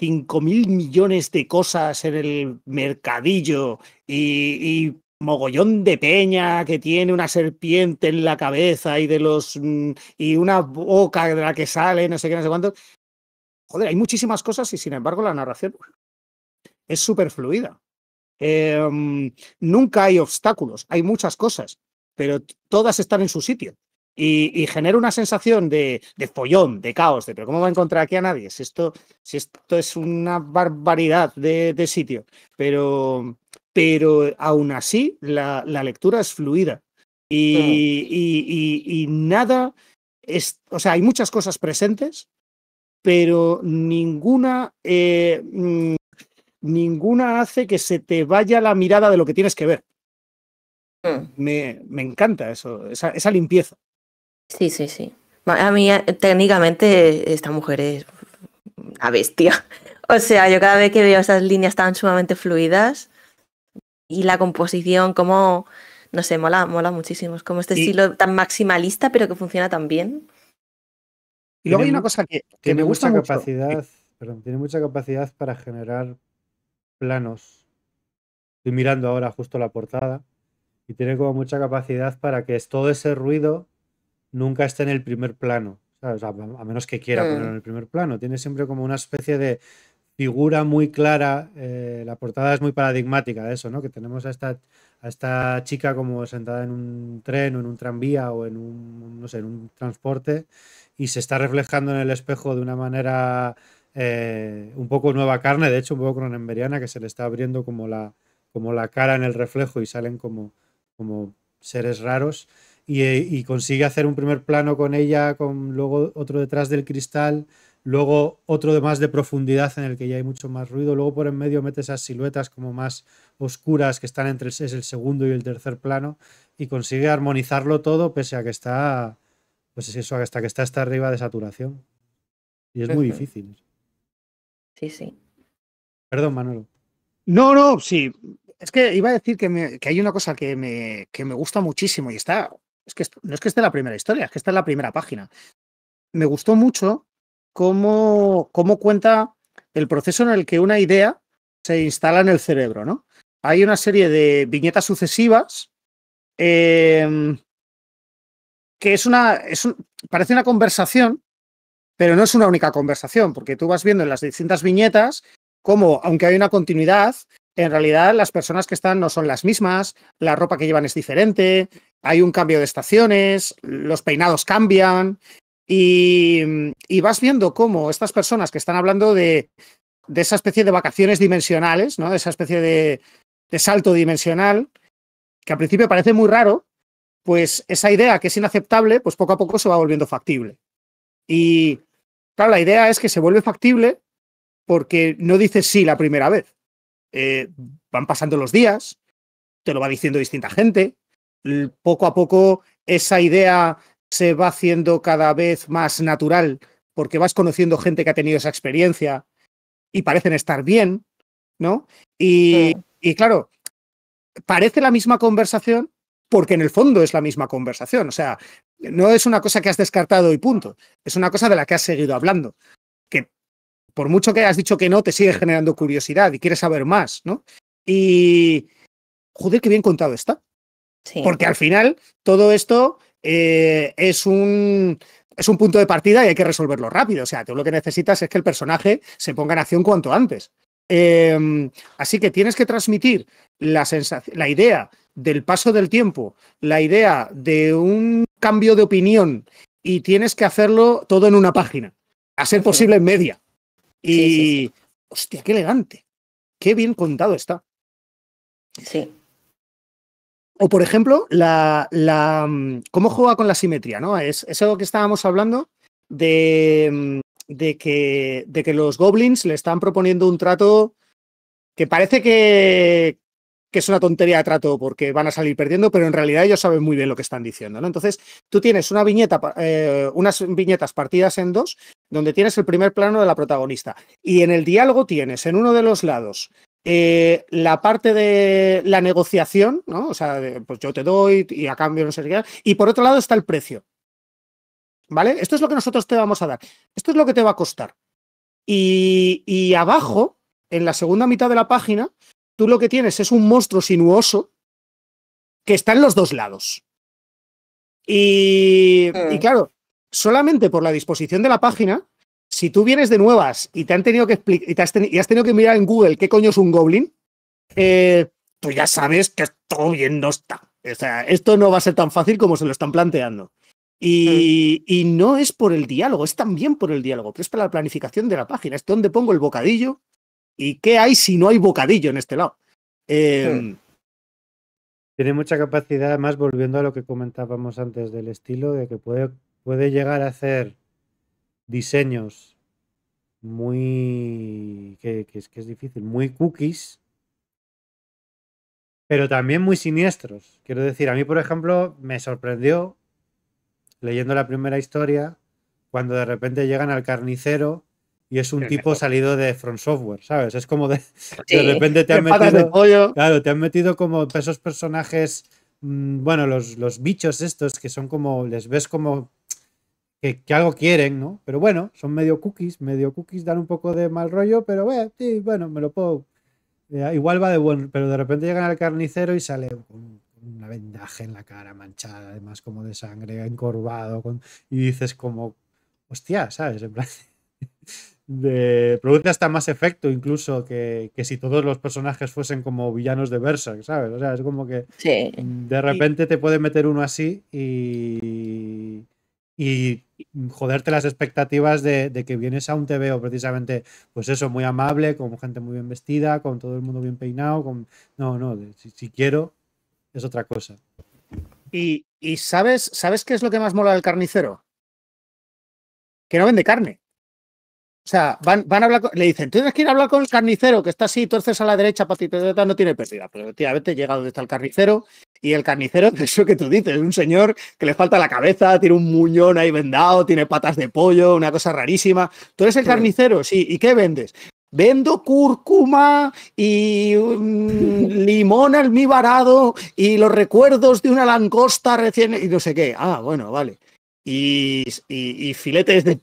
5 mil millones de cosas en el mercadillo y, mogollón de peña que tiene una serpiente en la cabeza y de los mm, y una boca de la que sale, no sé qué, no sé cuánto. Joder, hay muchísimas cosas y sin embargo la narración es súper fluida. Em, nunca hay obstáculos, hay muchas cosas, pero todas están en su sitio y, genera una sensación de, de, follón, de caos, de pero ¿cómo va a encontrar aquí a nadie? Si esto, si esto es una barbaridad de, sitio, pero, pero aún así la, lectura es fluida y, nada, es, o sea, hay muchas cosas presentes, pero ninguna... Eh, mm, ninguna hace que se te vaya la mirada de lo que tienes que ver. Mm. Me, encanta eso, esa, limpieza. Sí, sí, sí. A mí eh, técnicamente esta mujer es a bestia. O sea, yo cada vez que veo esas líneas tan sumamente fluidas y la composición, como, no sé, mola, mola muchísimo. Es como este estilo tan maximalista, pero que funciona tan bien. Y luego hay una cosa que, me gusta mucho. capacidad, perdón, tiene mucha capacidad para generar planos. Estoy mirando ahora justo la portada y tiene como mucha capacidad para que todo ese ruido nunca está en el primer plano, A, menos que quiera poner mm. en el primer plano. Tiene siempre como una especie de figura muy clara. Eh, la portada es muy paradigmática de eso, ¿no? Que tenemos a esta, chica como sentada en un tren o en un tranvía o en un, en un transporte y se está reflejando en el espejo de una manera eh, un poco nueva carne, de hecho, un poco cronemberiana que se le está abriendo como la, como la cara en el reflejo y salen como, como seres raros. Eh, y, consigue hacer un primer plano con ella, con luego otro detrás del cristal, luego otro de más de profundidad en el que ya hay mucho más ruido, luego por en medio mete esas siluetas como más oscuras que están entre el, es el segundo y el tercer plano y consigue armonizarlo todo pese a que está, pues es eso, hasta que está hasta arriba de saturación. Y es muy difícil. Sí, sí. Perdón, Manuel No, no, sí. Es que iba a decir que, que hay una cosa que me, que me, gusta muchísimo y está es que no es que esté la primera historia, es que esta es la primera página. Me gustó mucho cómo, cómo cuenta el proceso en el que una idea se instala en el cerebro, ¿no? Hay una serie de viñetas sucesivas em, que es una. parece una conversación, pero no es una única conversación, porque tú vas viendo en las distintas viñetas cómo, aunque hay una continuidad, en realidad las personas que están no son las mismas, la ropa que llevan es diferente, hay un cambio de estaciones, los peinados cambian y, vas viendo cómo estas personas que están hablando de, esa especie de vacaciones dimensionales, ¿no? de esa especie de, salto dimensional, que al principio parece muy raro, pues esa idea que es inaceptable, pues poco a poco se va volviendo factible. Y claro, la idea es que se vuelve factible porque no dices sí la primera vez. Eh, van pasando los días, te lo va diciendo distinta gente, poco a poco esa idea se va haciendo cada vez más natural porque vas conociendo gente que ha tenido esa experiencia y parecen estar bien, ¿no? Y, claro, parece la misma conversación porque en el fondo es la misma conversación, o sea, no es una cosa que has descartado y punto, es una cosa de la que has seguido hablando, que por mucho que has dicho que no, te sigue generando curiosidad y quieres saber más, ¿no? Y, joder, qué bien contado está. Porque al final todo esto eh, es un es un punto de partida y hay que resolverlo rápido. O sea, tú lo que necesitas es que el personaje se ponga en acción cuanto antes. Em, así que tienes que transmitir la, la idea del paso del tiempo, la idea de un cambio de opinión y tienes que hacerlo todo en una página, a ser posible en media. Y, hostia, qué elegante, qué bien contado está. Sí, o, por ejemplo, la, mm, cómo juega con la simetría, ¿no? Es, eso algo que estábamos hablando de, mm, de, que, de que los goblins le están proponiendo un trato que parece que, es una tontería de trato porque van a salir perdiendo, pero en realidad ellos saben muy bien lo que están diciendo. ¿no? Entonces, tú tienes una viñeta, eh, unas viñetas partidas en dos, donde tienes el primer plano de la protagonista. Y en el diálogo tienes en uno de los lados eh, la parte de la negociación, ¿no? O sea, pues yo te doy y a cambio no sé qué. Y por otro lado está el precio. ¿Vale? Esto es lo que nosotros te vamos a dar. Esto es lo que te va a costar. Y, abajo, en la segunda mitad de la página, tú lo que tienes es un monstruo sinuoso que está en los dos lados. y mm. claro, solamente por la disposición de la página, si tú vienes de nuevas y te han tenido que y, has tenido que mirar en Google qué coño es un goblin, eh, tú ya sabes que todo bien no está. O sea, esto no va a ser tan fácil como se lo están planteando. Y, mm. no es por el diálogo, es también por el diálogo, pero es para la planificación de la página, es donde pongo el bocadillo y qué hay si no hay bocadillo en este lado. Em, hmm. Tiene mucha capacidad, además, volviendo a lo que comentábamos antes del estilo, de que puede, puede llegar a hacer diseños muy. Que, es, que es difícil, muy cookies, pero también muy siniestros. Quiero decir, a mí, por ejemplo, me sorprendió leyendo la primera historia cuando de repente llegan al carnicero y es un tipo salido de front Software, ¿sabes? Es como de, de repente te han metido. Claro, te han metido como esos personajes. Mm, bueno, los, los bichos estos que son como. Les ves como que, algo quieren, ¿no? Pero bueno, son medio cookies, medio cookies dan un poco de mal rollo, pero bueno, sí, bueno, me lo puedo. Eh, igual va de bueno, pero de repente llegan al carnicero y sale con, una vendaje en la cara manchada, además como de sangre, encorvado, y dices como, hostia, ¿sabes? de, produce hasta más efecto incluso que, si todos los personajes fuesen como villanos de Berserk, ¿sabes? O sea, es como que de repente te puede meter uno así y, y joderte las expectativas de, de, que vienes a un o precisamente, pues eso, muy amable, con gente muy bien vestida, con todo el mundo bien peinado, con... No, no, si, quiero, es otra cosa. ¿Y, y, sabes, sabes qué es lo que más mola del carnicero? Que no vende carne. O sea, van, a hablar le dicen, tienes que ir a hablar con el carnicero que está así, tuerces a la derecha, patita, no tiene pérdida. Pero efectivamente llega donde está el carnicero y el carnicero, eso que tú dices, es un señor que le falta la cabeza, tiene un muñón ahí vendado, tiene patas de pollo, una cosa rarísima. Tú eres el carnicero, sí, ¿y qué vendes? Vendo cúrcuma y um, limón almibarado y los recuerdos de una langosta recién y no sé qué. Ah, bueno, vale. y, y filetes de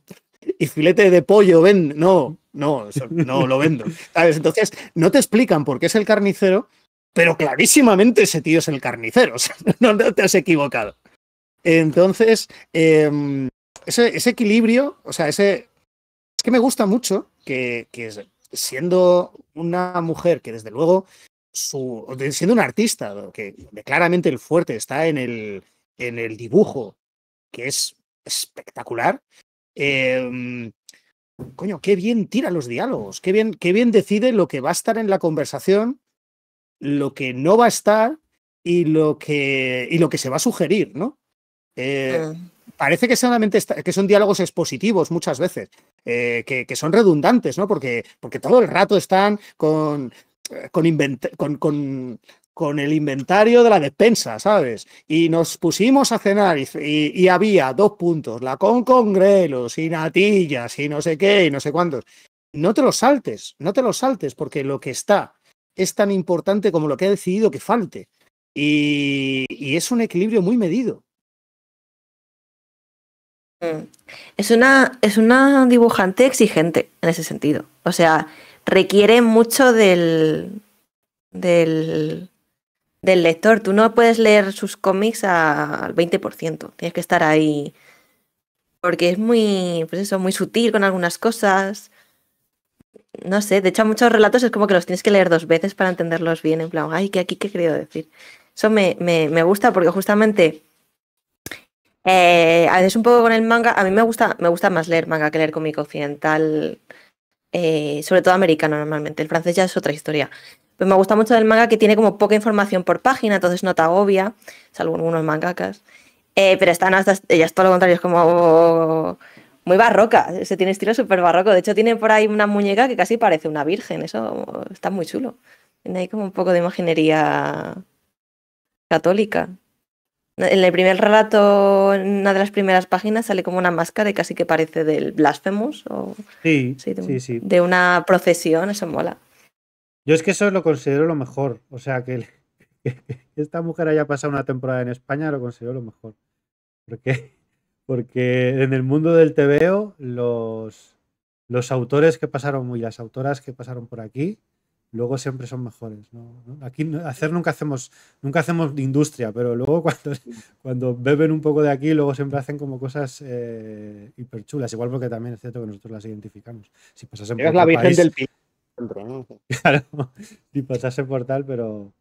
y filete de pollo, ven, no, no, no lo vendo. Entonces, no te explican por qué es el carnicero, pero clarísimamente ese tío es el carnicero, o sea, no, te has equivocado. Entonces, em, ese, equilibrio, o sea, ese... Es que me gusta mucho que, siendo una mujer que desde luego, su, siendo un artista, que claramente el fuerte está en el, en el dibujo, que es espectacular, Em, coño, qué bien tira los diálogos, qué bien, qué bien decide lo que va a estar en la conversación, lo que no va a estar y lo que, y lo que se va a sugerir, ¿no? Eh, eh. parece que solamente que son diálogos expositivos muchas veces, eh, que, que, son redundantes, ¿no? Porque, porque todo el rato están con, con, con, con con el inventario de la despensa, ¿sabes? Y nos pusimos a cenar y, había dos puntos, la con congrelos y natillas y no sé qué y no sé cuántos. No te los saltes, no te los saltes, porque lo que está es tan importante como lo que ha decidido que falte. Y, es un equilibrio muy medido. Mm. Es una, es una dibujante exigente en ese sentido. O sea, requiere mucho del, del, del lector. Tú no puedes leer sus cómics al 20%, tienes que estar ahí. Porque es muy, pues eso, muy sutil con algunas cosas. No sé, de hecho muchos relatos es como que los tienes que leer dos veces para entenderlos bien, en plan, ay, ¿qué aquí qué he decir? Eso me, gusta porque justamente eh, a veces un poco con el manga, a mí me gusta, me gusta más leer manga que leer cómic occidental, eh, sobre todo americano normalmente. El francés ya es otra historia pues me gusta mucho del manga que tiene como poca información por página, entonces no te agobia, salvo algunos mangakas. Eh, pero están hasta, ella todo lo contrario, es como muy barroca, se tiene estilo súper barroco. De hecho, tiene por ahí una muñeca que casi parece una virgen, eso está muy chulo. Tiene ahí como un poco de imaginería católica. En el primer relato, en una de las primeras páginas, sale como una máscara y casi que parece del Blasphemous o de, de, una procesión, eso mola. Yo es que eso lo considero lo mejor. O sea, que, esta mujer haya pasado una temporada en España lo considero lo mejor. ¿Por qué? Porque en el mundo del TVO, los, los autores que pasaron y las autoras que pasaron por aquí, luego siempre son mejores. Aquí hacer nunca hacemos, nunca hacemos industria, pero luego cuando, cuando beben un poco de aquí, luego siempre hacen como cosas eh, hiperchulas. Igual porque también es cierto que nosotros las identificamos. Si la Virgen del ¿no? Claro, y pasarse por tal, pero.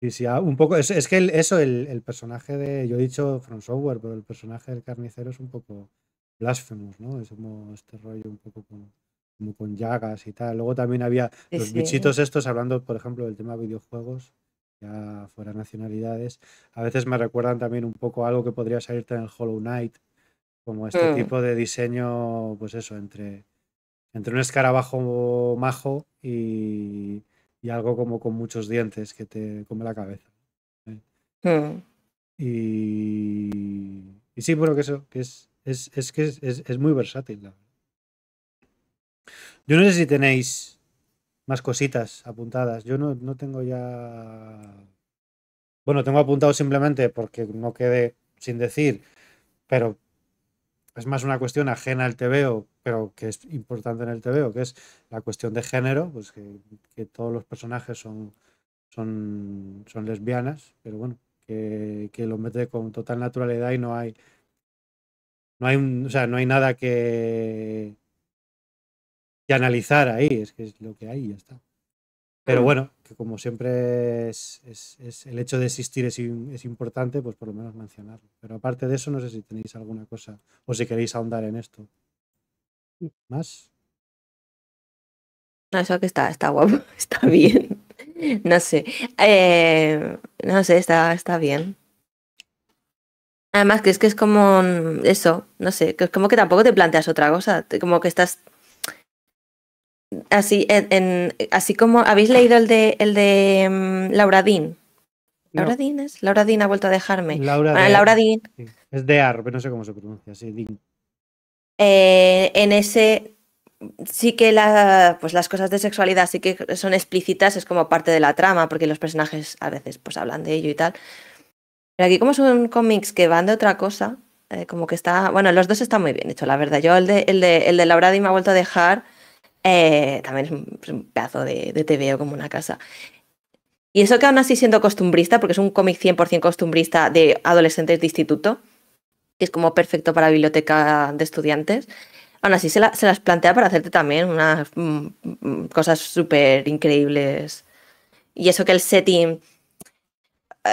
sí si ah, un poco. Es, que eso, el, personaje de. Yo he dicho From Software, pero el personaje del carnicero es un poco blasphemous, ¿no? Es como este rollo un poco como, como con llagas y tal. Luego también había los bichitos estos, hablando, por ejemplo, del tema videojuegos, ya fuera nacionalidades. A veces me recuerdan también un poco algo que podría salirte en el Hollow Knight, como este mm. tipo de diseño, pues eso, entre entre un escarabajo majo y, algo como con muchos dientes que te come la cabeza. ¿eh? Hmm. Y, sí, bueno, que eso, que es, es, que es, muy versátil. Yo no sé si tenéis más cositas apuntadas. Yo no, no tengo ya... Bueno, tengo apuntado simplemente porque no quedé sin decir, pero es más una cuestión ajena al TVO, pero que es importante en el TVO, que es la cuestión de género, pues que, todos los personajes son, son, son lesbianas, pero bueno, que, lo mete con total naturalidad y no hay. No hay, o sea, no hay nada que, que analizar ahí, es que es lo que hay y ya está. Pero mm. bueno, que como siempre es, el hecho de existir es, importante, pues por lo menos mencionarlo. Pero aparte de eso, no sé si tenéis alguna cosa o si queréis ahondar en esto. ¿Más? Eso que está, está guapo, está bien. No sé. Eh, no sé, está, está bien. Además, que es que es como mm, eso, no sé, que es como que tampoco te planteas otra cosa, como que estás así, en, en, así como habéis leído el de, el de mm, Laura Dean. Laura Dean es. Laura Dean ha vuelto a dejarme. Laura, ah, Dean. Es de Ar, pero no sé cómo se pronuncia. Sí, Dean. Eh, en ese sí que la, pues las cosas de sexualidad sí que son explícitas, es como parte de la trama, porque los personajes a veces pues hablan de ello y tal. Pero aquí como son cómics que van de otra cosa, eh, como que está, bueno, los dos están muy bien hecho, la verdad. Yo el de, el de, el de Laura Dean me ha vuelto a dejar eh, también es un, pedazo de, de TVO como una casa. Y eso que aún así siendo costumbrista, porque es un cómic 100% costumbrista de adolescentes de instituto, que es como perfecto para biblioteca de estudiantes, aún así se, las plantea para hacerte también unas mm, mm, cosas súper increíbles. Y eso que el setting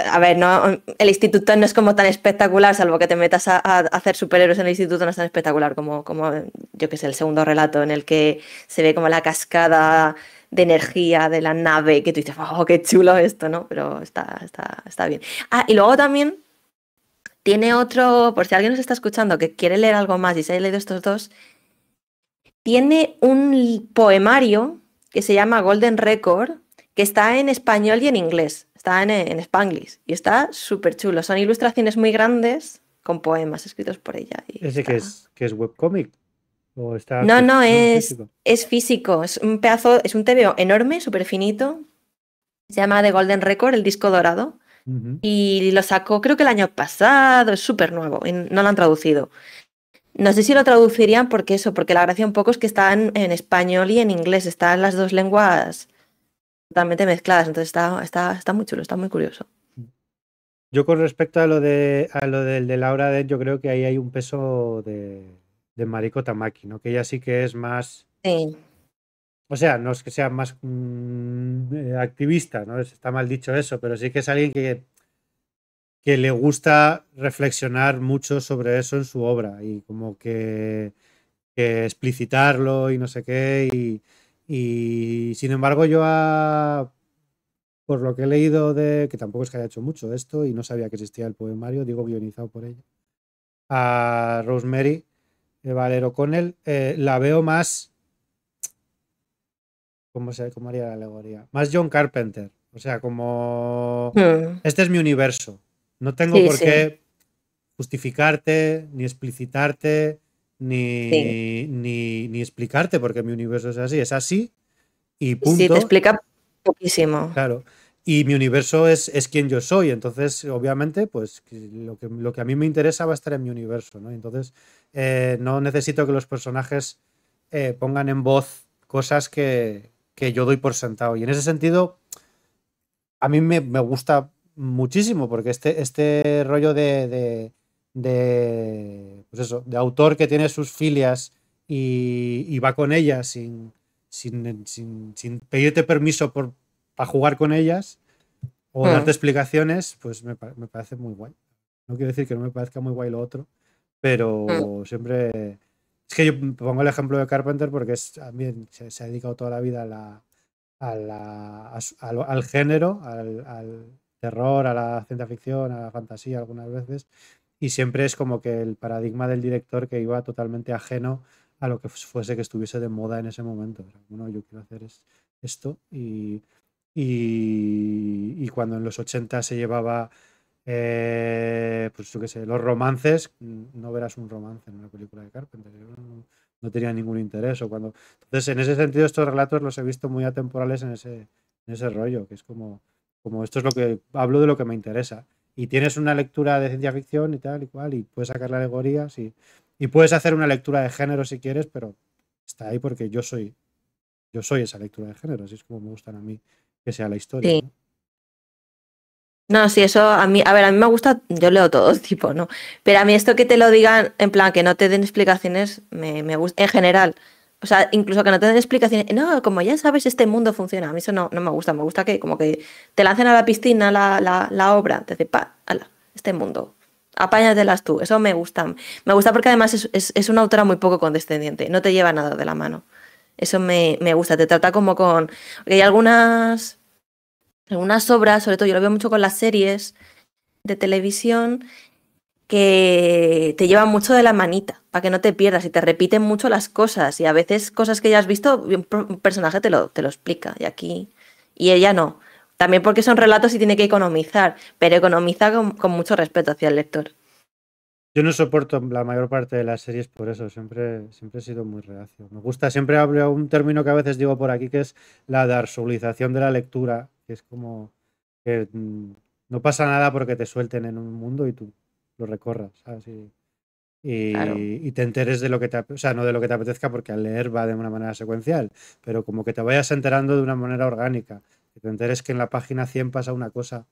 a ver, no, el instituto no es como tan espectacular, salvo que te metas a, hacer superhéroes en el instituto, no es tan espectacular como, como yo que sé, el segundo relato en el que se ve como la cascada de energía de la nave, que tú dices, oh, qué chulo esto, ¿no? Pero está, está, está bien. Ah, y luego también tiene otro, por si alguien nos está escuchando que quiere leer algo más y se ha leído estos dos, tiene un poemario que se llama Golden Record, que está en español y en inglés está en, Spanglish y está súper chulo. Son ilustraciones muy grandes con poemas escritos por ella. Y ¿Ese que es, que no, no, es físico? es físico. Es un pedazo, es un TVO enorme, súper finito. Se llama The Golden Record, el disco dorado. Y lo sacó creo que el año pasado, es súper nuevo, no lo han traducido. No sé si lo traducirían porque eso, porque la gracia un poco es que están en español y en inglés, están las dos lenguas totalmente mezcladas. Entonces está, está, está muy chulo, está muy curioso. Yo con respecto a lo de lo del de Laura de yo creo que ahí hay un peso de, de Mariko Tamaki, Que ella sí que es más. Sí. O sea, no es que sea más mm, eh, activista, ¿no? Está mal dicho eso, pero sí que es alguien que, que le gusta reflexionar mucho sobre eso en su obra y como que, que explicitarlo y no sé qué. Y, y sin embargo, yo por lo que he leído de, que tampoco es que haya hecho mucho esto y no sabía que existía el poemario, digo guionizado por ella, a Rosemary eh, Valero Connell, eh, la veo más, ¿cómo, se, haría la alegoría? Más John Carpenter, o sea, como, hmm. este es mi universo, no tengo por qué justificarte ni explicitarte ni, ni, ni, explicarte porque mi universo es así, es así y punto. Sí, te explica poquísimo. Claro. Y mi universo es, quien yo soy, entonces obviamente pues lo que, lo que a mí me interesa va a estar en mi universo, ¿no? Entonces eh, no necesito que los personajes eh, pongan en voz cosas que, que, yo doy por sentado. Y en ese sentido a mí me, gusta muchísimo porque este, este rollo de de, pues eso, de autor que tiene sus filias y, va con ellas sin, sin, sin, sin pedirte permiso para jugar con ellas o hmm. darte explicaciones, pues me, me, parece muy guay. No quiero decir que no me parezca muy guay lo otro, pero hmm. siempre... Es que yo pongo el ejemplo de Carpenter porque es, también se, ha dedicado toda la vida a la, a al, género, al, al, terror, a la ciencia ficción, a la fantasía algunas veces, y siempre es como que el paradigma del director que iba totalmente ajeno a lo que fuese que estuviese de moda en ese momento. bueno, yo quiero hacer es, esto y, y, cuando en los 80 se llevaba, eh, pues yo qué sé, los romances, mm, no verás un romance en una película de Carpenter, no, no, tenía ningún interés. O cuando... Entonces, en ese sentido, estos relatos los he visto muy atemporales en ese, en ese rollo, que es como, como esto es lo que hablo de lo que me interesa y tienes una lectura de ciencia ficción y tal y cual, y puedes sacar la alegoría, sí. Y puedes hacer una lectura de género si quieres, pero está ahí porque yo soy, yo soy esa lectura de género, así es como me gustan a mí que sea la historia. ¿no? sí, eso a mí, a ver, a mí me gusta, yo leo todo tipo, ¿no? Pero a mí esto que te lo digan, en plan, que no te den explicaciones, me, me gusta, en general, o sea, incluso que no te den explicaciones. No, como ya sabes, este mundo funciona. A mí eso no, no me gusta. Me gusta que como que te lancen a la piscina la, la, obra. Te dicen, pa, ala, este mundo. Apáñatelas tú. Eso me gusta. Me gusta porque además es, una autora muy poco condescendiente. No te lleva nada de la mano. Eso me, me gusta. Te trata como con... Hay algunas, algunas obras, sobre todo yo lo veo mucho con las series de televisión, que te lleva mucho de la manita, para que no te pierdas y te repiten mucho las cosas. Y a veces cosas que ya has visto, un personaje te lo, te explica. Y aquí, y ella no. También porque son relatos y tiene que economizar, pero economiza con, mucho respeto hacia el lector. Yo no soporto la mayor parte de las series por eso, siempre, siempre he sido muy reacio. Me gusta, siempre hablo un término que a veces digo por aquí, que es la darsolización de la lectura, que es como que mm, no pasa nada porque te suelten en un mundo y tú lo recorras, Y, y, te enteres de lo que te, o sea, no de lo que te apetezca porque al leer va de una manera secuencial, pero como que te vayas enterando de una manera orgánica, que te enteres que en la página 100 pasa una cosa,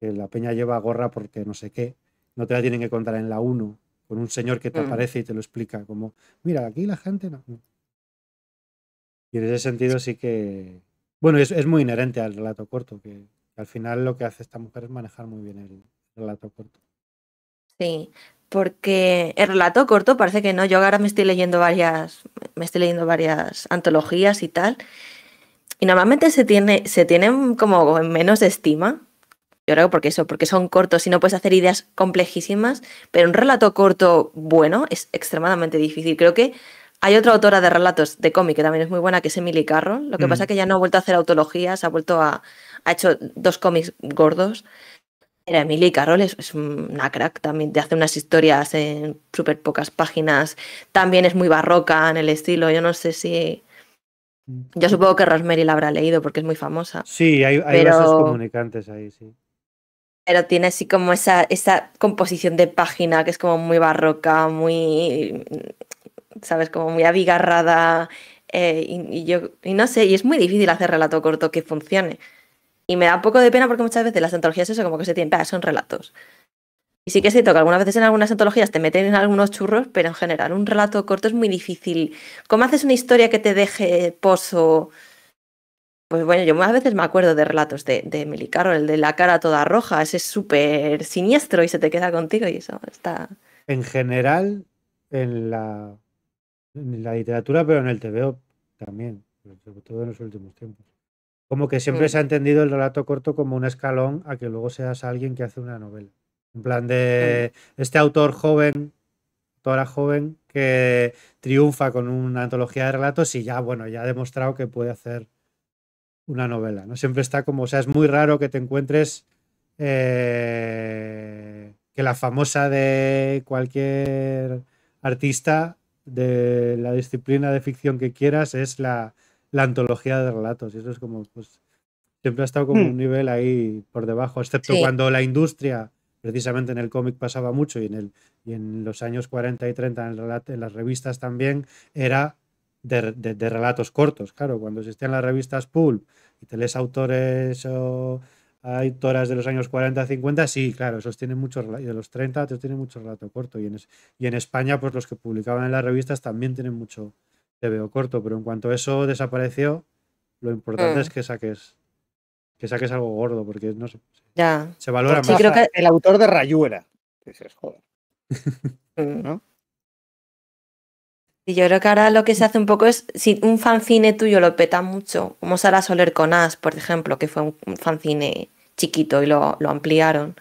que la peña lleva gorra porque no sé qué, no te la tienen que contar en la 1, con un señor que te mm. aparece y te lo explica, como, mira, aquí la gente no. Y en ese sentido sí que... Bueno, es, muy inherente al relato corto, que al final lo que hace esta mujer es manejar muy bien el relato corto. Sí, porque el relato corto parece que no. Yo ahora me estoy leyendo varias, me estoy leyendo varias antologías y tal. Y normalmente se tiene, se tienen como en menos estima. Yo creo porque eso, porque son cortos y no puedes hacer ideas complejísimas. Pero un relato corto bueno es extremadamente difícil. Creo que hay otra autora de relatos de cómic que también es muy buena, que es Emily Carroll. Lo que mm. pasa es que ya no ha vuelto a hacer autologías, ha vuelto a. ha hecho dos cómics gordos. Emily Carroll es, una crack también, te hace unas historias en súper pocas páginas, también es muy barroca en el estilo, yo no sé si... Mm. Yo supongo que Rosemary la habrá leído porque es muy famosa. Sí, hay, hay comunicantes ahí, sí. Pero tiene así como esa, esa composición de página que es como muy barroca, muy, ¿sabes? Como muy abigarrada. Eh, y, y, yo, y no sé, y es muy difícil hacer relato corto que funcione. Y me da un poco de pena porque muchas veces las antologías eso como que se tienen, ah, son relatos. Y sí que es cierto que algunas veces en algunas antologías te meten en algunos churros, pero en general un relato corto es muy difícil. ¿Cómo haces una historia que te deje pozo? Pues bueno, yo muchas veces me acuerdo de relatos de, de Melicaro, el de la cara toda roja, ese es súper siniestro y se te queda contigo y eso está... En general, en la, en la literatura, pero en el TVO también, sobre todo en los últimos tiempos. Como que siempre se ha mm. entendido el relato corto como un escalón a que luego seas alguien que hace una novela. En plan de mm. este autor joven, autora joven, que triunfa con una antología de relatos y ya, bueno, ya ha demostrado que puede hacer una novela. ¿no? Siempre está como, o sea, es muy raro que te encuentres eh, que la famosa de cualquier artista de la disciplina de ficción que quieras es la, la antología de relatos. Y eso es como, pues, siempre ha estado como hmm. un nivel ahí por debajo, excepto cuando la industria, precisamente en el cómic pasaba mucho y en, el, y en los años 40 y 30 en, las revistas también, era de, de, relatos cortos. Claro, cuando existían las revistas Pulp y te lees autores o autoras de los años 40, 50, sí, claro, esos tienen mucho, y de los 30 tienen mucho relato corto. Y en, y en España, pues los que publicaban en las revistas también tienen mucho te veo corto, pero en cuanto eso desapareció, lo importante mm. es que saques que saques algo gordo, porque no Se valora más. El autor de Rayuela. es joder. Mm. ¿No? Y yo creo que ahora lo que se hace un poco es, si un fanzine tuyo lo peta mucho, como Sara Soler con As, por ejemplo, que fue un fanzine chiquito y lo, lo ampliaron,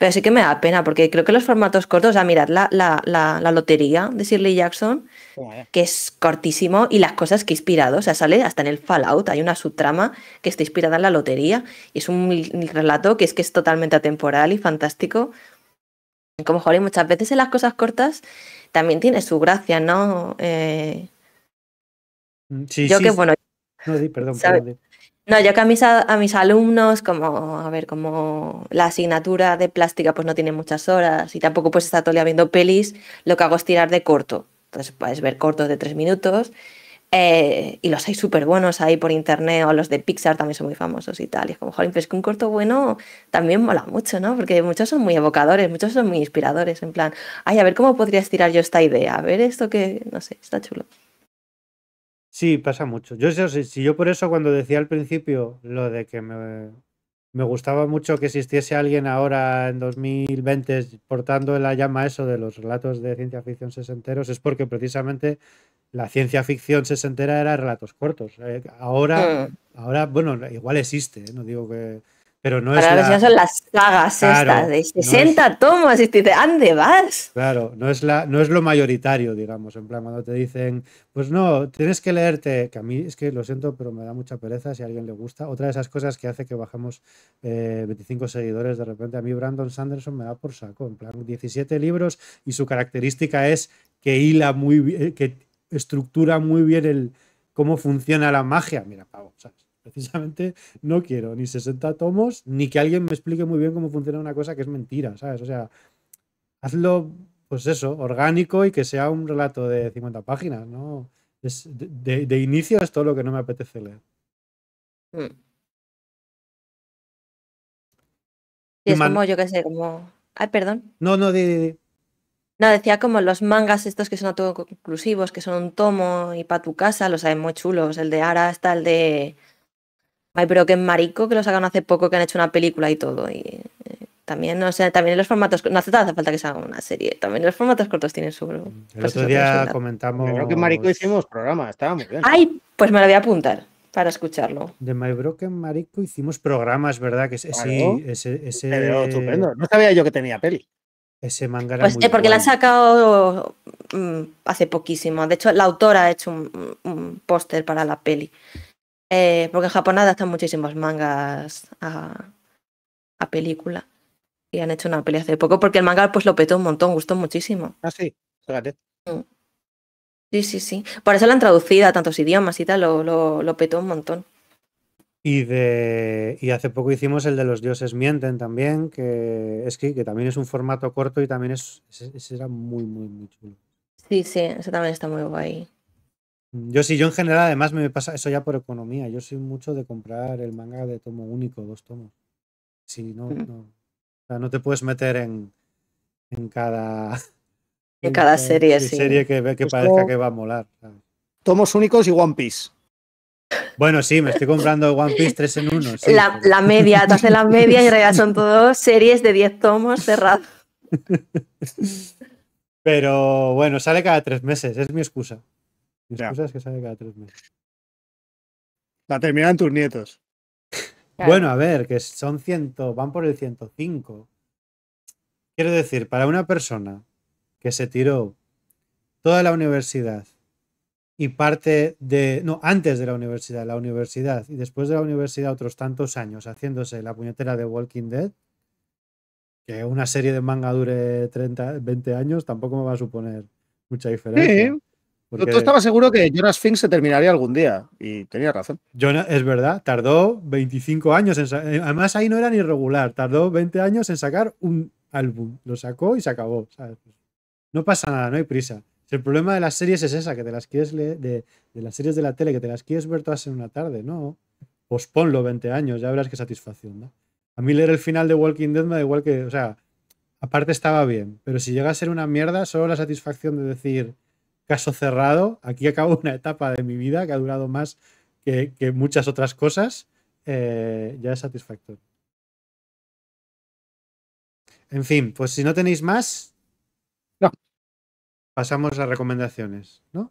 pero sí que me da pena, porque creo que los formatos cortos, o sea, mirad la, la, la, lotería de Shirley Jackson, que es cortísimo, y las cosas que he inspirado, o sea, sale hasta en el Fallout, hay una subtrama que está inspirada en la lotería, y es un relato que es que es totalmente atemporal y fantástico. Como joder, muchas veces en las cosas cortas también tiene su gracia, ¿no? Eh... Mm, sí, Yo sí, que, bueno... perdón, perdón. No, yo que a mis, alumnos, como, a ver, como la asignatura de plástica pues no tiene muchas horas y tampoco pues está todo viendo pelis, lo que hago es tirar de corto. Entonces puedes ver cortos de tres minutos eh, y los hay súper buenos ahí por internet o los de Pixar también son muy famosos y tal. Y es como, joder, pero es que un corto bueno también mola mucho, ¿no? Porque muchos son muy evocadores, muchos son muy inspiradores, en plan, ay, a ver cómo podría estirar yo esta idea, a ver esto que, no sé, está chulo. Sí, pasa mucho. Yo sé, si, yo por eso cuando decía al principio lo de que me, gustaba mucho que existiese alguien ahora en 2020 portando la llama eso de los relatos de ciencia ficción sesenteros, es porque precisamente la ciencia ficción sesentera era relatos cortos. Eh, ahora, hmm. ahora, bueno, igual existe, ¿eh? no digo que pero no es ya son las cagas estas de 60 tomas y te dicen, vas? Claro, no es, la, no es lo mayoritario, digamos, en plan, cuando te dicen, pues no, tienes que leerte, que a mí es que lo siento, pero me da mucha pereza si a alguien le gusta. Otra de esas cosas que hace que bajemos 25 eh, seguidores de repente, a mí Brandon Sanderson me da por saco, en plan, 17 libros y su característica es que hila muy bien, eh, que estructura muy bien el cómo funciona la magia. Mira, pavo, ¿sabes? precisamente no quiero ni 60 tomos, ni que alguien me explique muy bien cómo funciona una cosa que es mentira, ¿sabes? O sea, hazlo, pues eso, orgánico y que sea un relato de 50 páginas, ¿no? Es, de, inicio es todo lo que no me apetece leer. Hmm. es como, yo qué sé, como... Ay, perdón. No, no, de, No, decía como los mangas estos que son autoconclusivos, que son un tomo y para tu casa, los saben muy chulos. El de Ara está el de My Broken Marico, que lo sacan hace poco, que han hecho una película y todo. Y eh, también, no sé, también los formatos. No hace, falta que se haga una serie. También los formatos cortos tienen su. El pues otro día comentamos. Broken Marico hicimos programa, estaba bien. Ay, pues me lo voy a apuntar para escucharlo. De My Broken Marico hicimos programas, ¿verdad? Que sí, ese, Pero estupendo. No sabía yo que tenía peli. Ese manga era pues, Es eh, Porque la han sacado mm, hace poquísimo. De hecho, la autora ha hecho un póster para la peli. Eh, porque en Japón adaptan muchísimos mangas a, película. Y han hecho una peli hace poco porque el manga pues lo petó un montón, gustó muchísimo. Ah, sí, mm. Sí, sí, sí. Por eso la han traducido a tantos idiomas y tal, lo, lo, petó un montón. Y, de, y hace poco hicimos el de los dioses mienten también, que es que, que también es un formato corto y también es, era muy, muy, muy chulo. Sí, sí, eso también está muy guay. Yo sí, yo en general además me pasa eso ya por economía. Yo soy mucho de comprar el manga de tomo único, dos tomos. Si sí, no, mm. no. O sea, no te puedes meter en, en cada... En, cada, serie, sí. serie que, que pues parezca que va a molar. Tomos únicos y One Piece. Bueno, sí, me estoy comprando One Piece tres en uno La, la, media, te hace la media y realidad son todos series de diez tomos cerrados. Pero bueno, sale cada tres meses, es mi excusa. Mi que sale cada tres meses. La terminan tus nietos. Bueno, a ver, que son ciento, van por el 105. Quiero decir, para una persona que se tiró toda la universidad y parte de, no, antes de la universidad, la universidad y después de la universidad otros tantos años haciéndose la puñetera de Walking Dead, que una serie de manga dure treinta, 20 años tampoco me va a suponer mucha diferencia. Tú, estabas seguro que Jonas Fink se terminaría algún día y tenía razón. es verdad, tardó 25 años. En eh, Además, ahí no era ni regular, tardó 20 años en sacar un álbum. Lo sacó y se acabó. No pasa nada, no hay prisa. El problema de las series es esa, que te las quieres de, las series de la tele, que te las quieres ver todas en una tarde, ¿no? Posponlo 20 años, ya verás qué satisfacción, A mí leer el final de Walking Dead me da igual que, o sea, aparte estaba bien, pero si llega a ser una mierda, solo la satisfacción de decir, caso cerrado, aquí acabo una etapa de mi vida que ha durado más que, muchas otras cosas, eh, ya es satisfactorio. En fin, pues si no tenéis más, pasamos a recomendaciones, ¿no?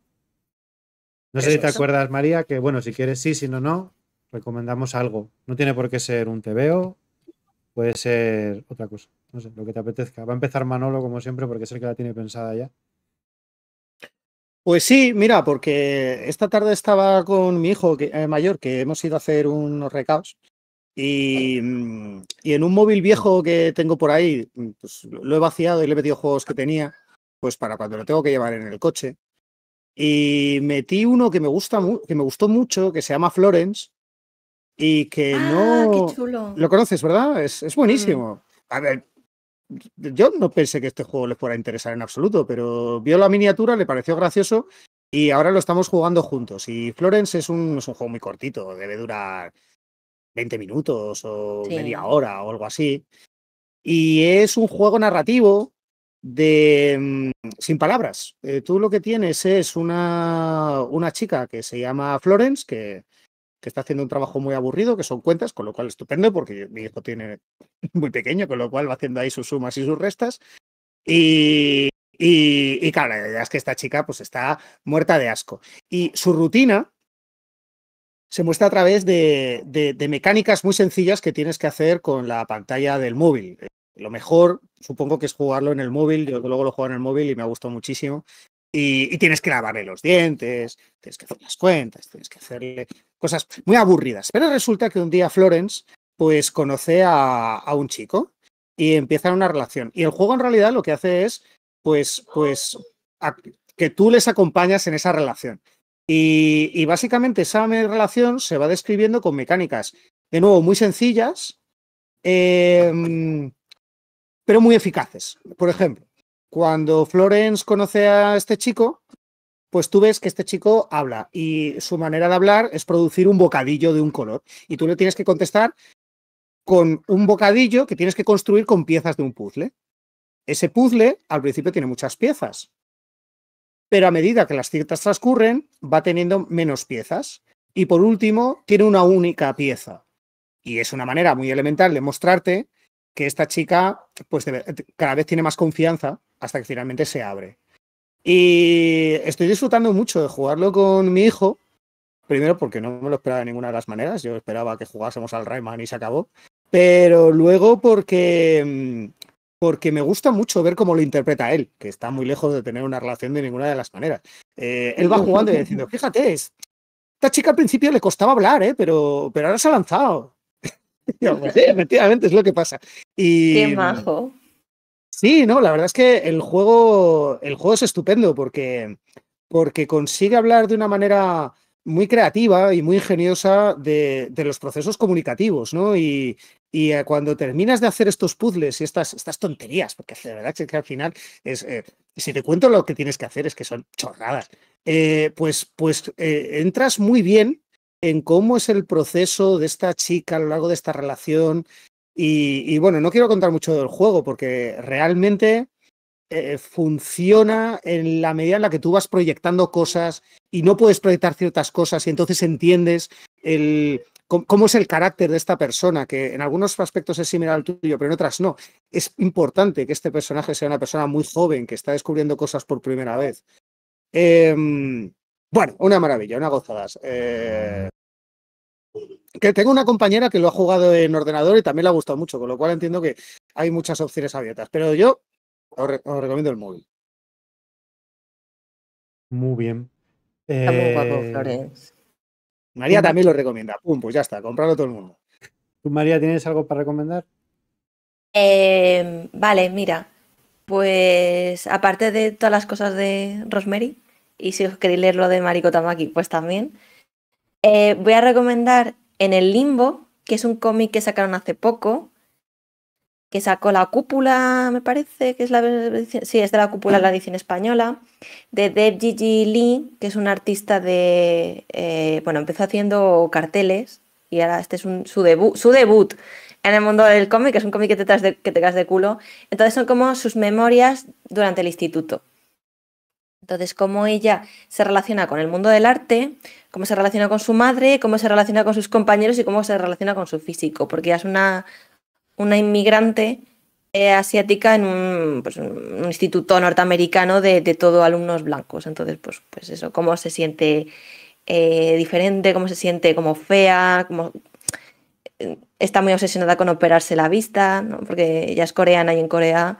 sé si te acuerdas, María, que bueno, si quieres sí, si no, no, recomendamos algo. No tiene por qué ser un veo, puede ser otra cosa, no sé, lo que te apetezca. Va a empezar Manolo, como siempre, porque es el que la tiene pensada ya. Pues sí, mira, porque esta tarde estaba con mi hijo que, eh, mayor, que hemos ido a hacer unos recados, mm, y, en un móvil viejo que tengo por ahí, mm, pues lo he vaciado y le he metido juegos que tenía, pues para cuando lo tengo que llevar en el coche. Y metí uno que me, gusta, que me gustó mucho, que se llama Florence, y que ah, no... Qué chulo. Lo conoces, ¿verdad? Es, mm. buenísimo. A ver, yo no pensé que este juego les fuera a interesar en absoluto, pero vio la miniatura, le pareció gracioso y ahora lo estamos jugando juntos. Y Florence es un, es un juego muy cortito, debe durar 20 minutos o media hora o algo así. Y es un juego narrativo de mm, sin palabras. Eh, tú lo que tienes es una, una chica que se llama Florence, que que está haciendo un trabajo muy aburrido, que son cuentas, con lo cual estupendo, porque mi hijo tiene muy pequeño, con lo cual va haciendo ahí sus sumas y sus restas. Y, y, y claro, la idea es que esta chica pues está muerta de asco. Y su rutina se muestra a través de, de, mecánicas muy sencillas que tienes que hacer con la pantalla del móvil. Lo mejor, supongo que es jugarlo en el móvil. Yo luego lo juego en el móvil y me ha gustado muchísimo. y, tienes que lavarle los dientes, tienes que hacer las cuentas, tienes que hacerle cosas muy aburridas. Pero resulta que un día Florence pues conoce a, un chico y empiezan una relación. Y el juego en realidad lo que hace es pues, pues que tú les acompañas en esa relación. Y, básicamente esa relación se va describiendo con mecánicas, de nuevo, muy sencillas, em, pero muy eficaces. Por ejemplo, cuando Florence conoce a este chico, pues tú ves que este chico habla y su manera de hablar es producir un bocadillo de un color. Y tú le tienes que contestar con un bocadillo que tienes que construir con piezas de un puzzle. Ese puzzle al principio tiene muchas piezas, pero a medida que las ciertas transcurren va teniendo menos piezas. Y por último, tiene una única pieza. Y es una manera muy elemental de mostrarte que esta chica pues, cada vez tiene más confianza hasta que finalmente se abre. Y estoy disfrutando mucho de jugarlo con mi hijo. Primero porque no me lo esperaba de ninguna de las maneras. Yo esperaba que jugásemos al Rayman y se acabó. Pero luego porque, mm, porque me gusta mucho ver cómo lo interpreta él, que está muy lejos de tener una relación de ninguna de las maneras. Eh, él va jugando y diciendo, fíjate, esta chica al principio le costaba hablar, ¿eh? pero, pero ahora se ha lanzado. Pues efectivamente es lo que pasa. Y, Qué mm, majo. Sí, no, la verdad es que el juego, el juego es estupendo porque, porque consigue hablar de una manera muy creativa y muy ingeniosa de, los procesos comunicativos, ¿no? Y, y eh, cuando terminas de hacer estos puzzles y estas, estas tonterías, porque de verdad que al final es, eh, si te cuento lo que tienes que hacer es que son chorradas, eh, pues, pues entras muy bien en cómo es el proceso de esta chica a lo largo de esta relación, y, bueno, no quiero contar mucho del juego porque realmente eh, funciona en la medida en la que tú vas proyectando cosas y no puedes proyectar ciertas cosas y entonces entiendes el, cómo, es el carácter de esta persona, que en algunos aspectos es similar al tuyo, pero en otras no. Es importante que este personaje sea una persona muy joven, que está descubriendo cosas por primera vez. Em, bueno, una maravilla, una gozada. Eh, tengo una compañera que lo ha jugado en ordenador y también le ha gustado mucho, con lo cual entiendo que hay muchas opciones abiertas. Pero yo os, recomiendo el móvil. Muy bien. Eh, María también lo recomienda. Pum, pues ya está, comprarlo todo el mundo. ¿Tú, María, tienes algo para recomendar? Em, vale, mira. Pues aparte de todas las cosas de Rosemary, y si os queréis leer lo de Mariko Tamaki, pues también. Eh, voy a recomendar en El Limbo, que es un cómic que sacaron hace poco, que sacó La Cúpula, me parece, que es la sí, es de La Cúpula, la edición española, de Deb Gigi Lee, que es un artista de, eh, bueno, empezó haciendo carteles y ahora este es un, su, debut, su debut en el mundo del cómic, que es un cómic que te, que te das de culo. Entonces son como sus memorias durante el instituto. Entonces, cómo ella se relaciona con el mundo del arte, cómo se relaciona con su madre, cómo se relaciona con sus compañeros y cómo se relaciona con su físico, porque ella es una, una inmigrante eh, asiática en pues, un, instituto norteamericano de, de, todo alumnos blancos. Entonces, pues, pues eso, cómo se siente eh, diferente, cómo se siente como fea, cómo eh, está muy obsesionada con operarse la vista, porque ella es coreana y en Corea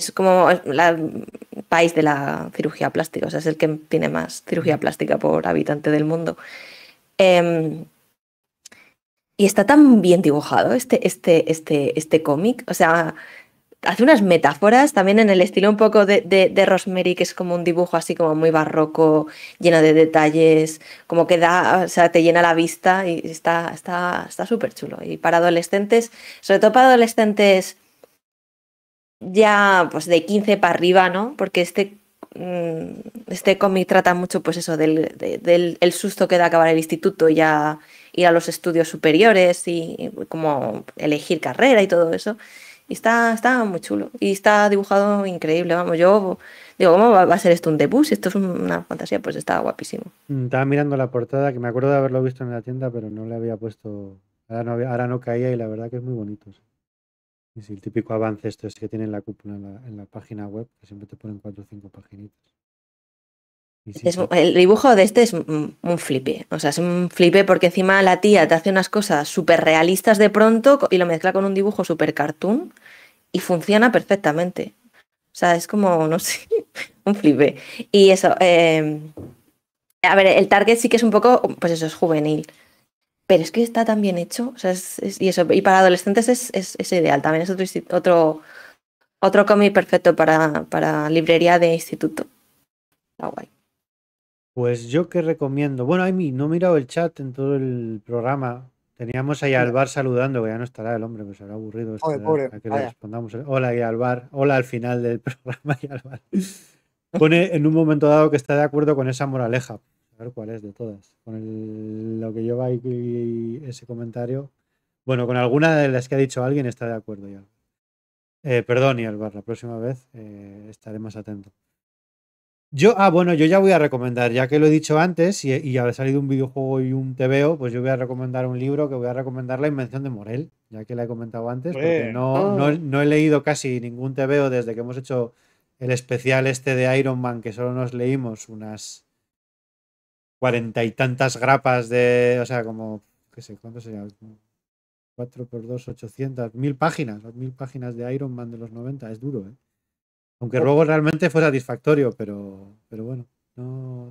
es como el país de la cirugía plástica, o sea, es el que tiene más cirugía plástica por habitante del mundo. Em, y está tan bien dibujado este, este, este, este cómic, o sea, hace unas metáforas también en el estilo un poco de, Rosemary, que es como un dibujo así como muy barroco, lleno de detalles, como que da, o sea, te llena la vista y está súper está, chulo. Y para adolescentes, sobre todo para adolescentes ya pues de 15 para arriba, ¿no? Porque este, mm, este cómic trata mucho pues eso del, del susto que da acabar el instituto y ya ir a los estudios superiores y como elegir carrera y todo eso. Y está, está muy chulo. Y está dibujado increíble. Vamos, yo digo, ¿cómo va a ser esto un debut? Si esto es una fantasía, pues está guapísimo. Mm, estaba mirando la portada, que me acuerdo de haberlo visto en la tienda, pero no le había puesto. Ahora no, caía y la verdad que es muy bonito el típico avance esto es que tienen la cúpula en la, página web, que siempre te ponen cuatro o cinco paginitas. el dibujo de este es un, flipe. O sea, es un flipe porque encima la tía te hace unas cosas súper realistas de pronto y lo mezcla con un dibujo súper cartoon y funciona perfectamente. O sea, es como, no sé, un flipe. Y eso, eh, a ver, el target sí que es un poco, pues eso, es juvenil. Pero es que está tan bien hecho. y, eso, y para adolescentes es, ideal. También es otro, otro, cómic perfecto para, librería de instituto. Está guay. Pues yo que recomiendo. Bueno, Amy, no he mirado el chat en todo el programa. Teníamos a Yalbar saludando, que ya no estará el hombre, pues será aburrido. que le respondamos. Hola, Yalbar. Hola al final del programa, Yalbar. Pone en un momento dado que está de acuerdo con esa moraleja ver cuál es de todas. Con lo que lleva ahí ese comentario. Bueno, con alguna de las que ha dicho alguien está de acuerdo ya. Eh, perdón, y la próxima vez eh, estaré más atento. Yo, ah, bueno, yo ya voy a recomendar, ya que lo he dicho antes y, y ha salido un videojuego y un tebeo pues yo voy a recomendar un libro que voy a recomendar La Invención de Morel, ya que la he comentado antes, no, ah. no, he leído casi ningún TVO desde que hemos hecho el especial este de Iron Man, que solo nos leímos unas cuarenta y tantas grapas de. O sea, como. ¿Qué sé? ¿Cuánto sería? 4 por dos, 800, mil páginas, mil páginas de Iron Man de los 90, es duro, ¿eh? Aunque luego realmente fue satisfactorio, pero, pero bueno, no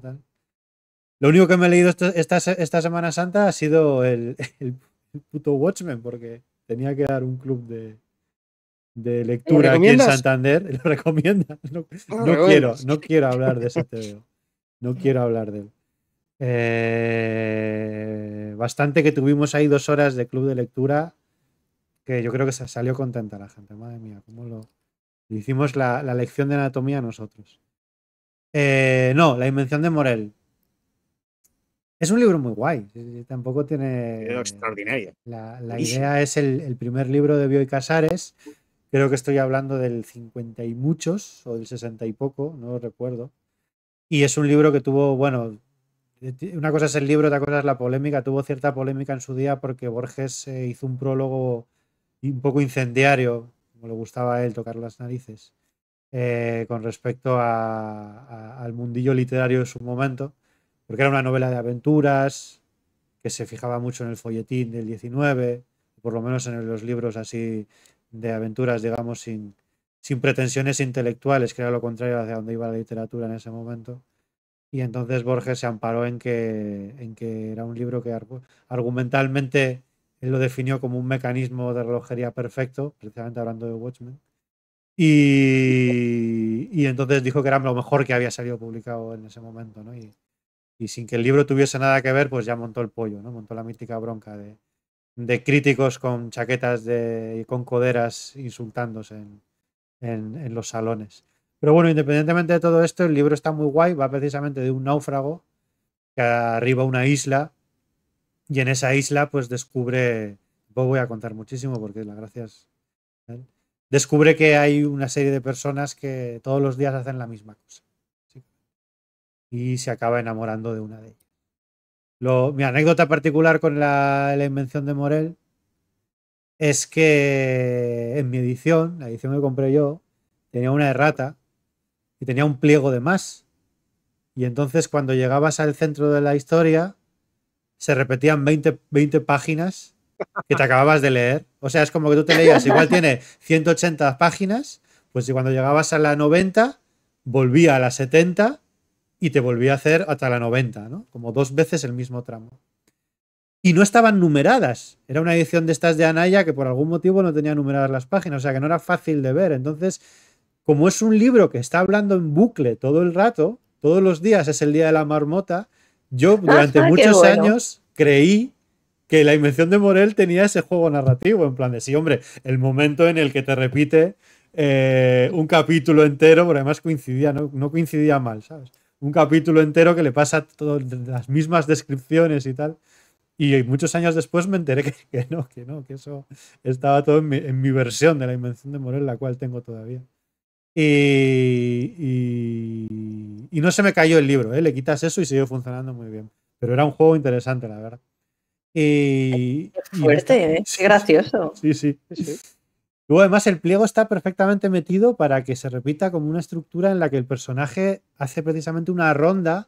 Lo único que me he leído esta, esta, Semana Santa ha sido el, el, puto Watchmen, porque tenía que dar un club de, de lectura aquí en Santander. Lo recomienda. No, quiero, no quiero hablar de ese TV. No quiero hablar de él. Eh, bastante que tuvimos ahí dos horas de club de lectura que yo creo que se salió contenta la gente. Madre mía, cómo lo... Hicimos la, lección de anatomía nosotros. Eh, no, La Invención de Morel. Es un libro muy guay. Tampoco tiene... La, idea es el, primer libro de y Casares. Creo que estoy hablando del 50 y muchos, o del 60 y poco, no lo recuerdo. Y es un libro que tuvo, bueno, eh, una cosa es el libro, otra cosa es la polémica. Tuvo cierta polémica en su día porque Borges eh, hizo un prólogo un poco incendiario, como le gustaba a él tocar las narices, eh, con respecto al mundillo literario de su momento, porque era una novela de aventuras que se fijaba mucho en el folletín del 19, por lo menos en los libros así de aventuras, digamos, sin, sin pretensiones intelectuales, que era lo contrario hacia donde iba la literatura en ese momento. Y entonces Borges se amparó en que, en que era un libro que argumentalmente él lo definió como un mecanismo de relojería perfecto, precisamente hablando de Watchmen. Y, y, entonces dijo que era lo mejor que había salido publicado en ese momento, ¿no? Y, y, sin que el libro tuviese nada que ver, pues ya montó el pollo, ¿no? Montó la mítica bronca de, de críticos con chaquetas y con coderas insultándose en, en los salones. Pero bueno, independientemente de todo esto, el libro está muy guay, va precisamente de un náufrago que arriba una isla y en esa isla pues descubre, voy a contar muchísimo porque la gracias. Descubre que hay una serie de personas que todos los días hacen la misma cosa. Y se acaba enamorando de una de ellas. mi anécdota particular con la, la, invención de Morel es que en mi edición, la edición que compré yo, tenía una errata y tenía un pliego de más. Y entonces cuando llegabas al centro de la historia, se repetían 20, 20 páginas que te acababas de leer. O sea, es como que tú te leías, igual tiene 180 páginas, pues si cuando llegabas a la 90, volvía a la 70 y te volvía a hacer hasta la 90, ¿no? Como dos veces el mismo tramo. Y no estaban numeradas. Era una edición de estas de Anaya que por algún motivo no tenía numeradas las páginas, o sea que no era fácil de ver. Entonces, como es un libro que está hablando en bucle todo el rato, todos los días es el día de la marmota, yo ah, durante muchos años creí que la invención de Morel tenía ese juego narrativo, en plan de sí, hombre, el momento en el que te repite eh, un capítulo entero, porque además coincidía, no, coincidía mal, ¿sabes? Un capítulo entero que le pasa todas las mismas descripciones y tal. Y muchos años después me enteré que, no, que no, que eso estaba todo en mi versión de la invención de Morel, la cual tengo todavía. Y, no se me cayó el libro, ¿eh? le quitas eso y siguió funcionando muy bien. Pero era un juego interesante, la verdad. Y, fuerte, ¿eh? gracioso. sí. sí. Luego, además, el pliego está perfectamente metido para que se repita como una estructura en la que el personaje hace precisamente una ronda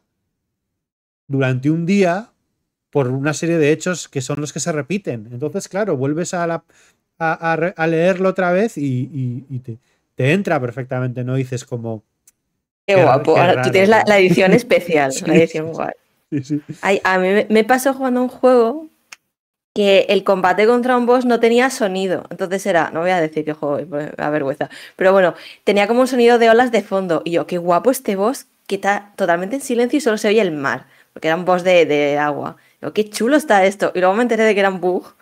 durante un día por una serie de hechos que son los que se repiten. Entonces, claro, vuelves a, leerlo otra vez y, y, te, te entra perfectamente, no dices como... Qué, guapo, tú tienes la, edición especial, la edición guay. a mí me, pasó jugando un juego que el combate contra un boss no tenía sonido. Entonces era, no voy a decir que juego, me vergüenza. Pero bueno, tenía como un sonido de olas de fondo. Y yo, qué guapo este boss que está totalmente en silencio y solo se oye el mar. Porque era un boss de, agua. Yo, qué chulo está esto. Y luego me enteré de que era un bug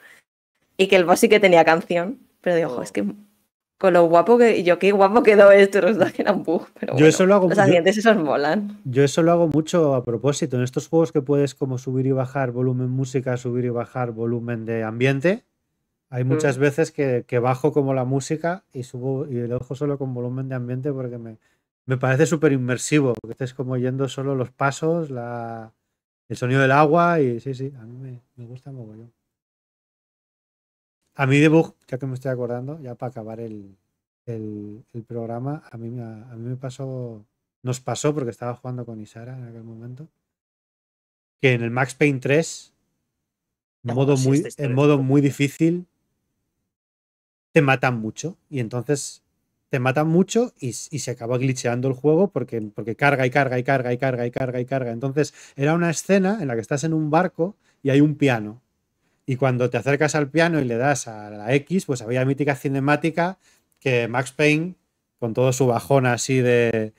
y que el boss sí que tenía canción. Pero digo, ojo, es que con lo guapo que. Y yo, qué guapo quedó esto, que era Pero yo eso lo hago, los dientes esos molan. Yo eso lo hago mucho a propósito. En estos juegos que puedes como subir y bajar volumen música, subir y bajar volumen de ambiente. Hay muchas mm. veces que, bajo como la música y subo y lo ojo solo con volumen de ambiente porque me, me parece súper inmersivo. Porque estés como oyendo solo los pasos, el sonido del agua y sí, sí, a mí me, me gusta mogollón. A mí de ya que me estoy acordando, ya para acabar el, programa, a mí, a, mí me pasó, nos pasó porque estaba jugando con Isara en aquel momento, que en el Max Payne 3, en modo, muy, modo muy difícil, te matan mucho y entonces te matan mucho y, se acaba glitcheando el juego porque, porque carga y carga y carga y carga y carga y carga. Entonces era una escena en la que estás en un barco y hay un piano y cuando te acercas al piano y le das a la X, pues había mítica cinemática que Max Payne, con todo su bajón así de,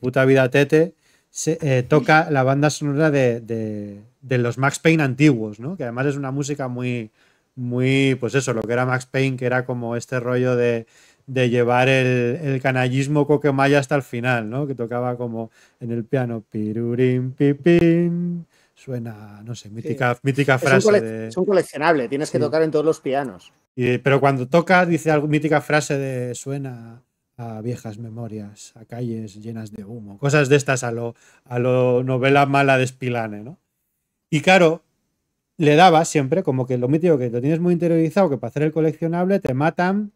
puta vida tete, se, eh, toca la banda sonora de, los Max Payne antiguos, ¿no? Que además es una música muy, muy, pues eso, lo que era Max Payne, que era como este rollo de, llevar el, el, canallismo coquemaya hasta el final, ¿no? Que tocaba como en el piano. Pirurín, pipín, Suena, no sé, mítica, mítica frase. Son, de... tienes que tocar en todos los pianos. pero cuando toca, dice algo, mítica frase de suena a viejas memorias, a calles llenas de humo, cosas de estas a lo, a lo novela mala de Spilane, ¿no? Y claro, le daba siempre como que lo mítico que lo tienes muy interiorizado, que para hacer el coleccionable te matan,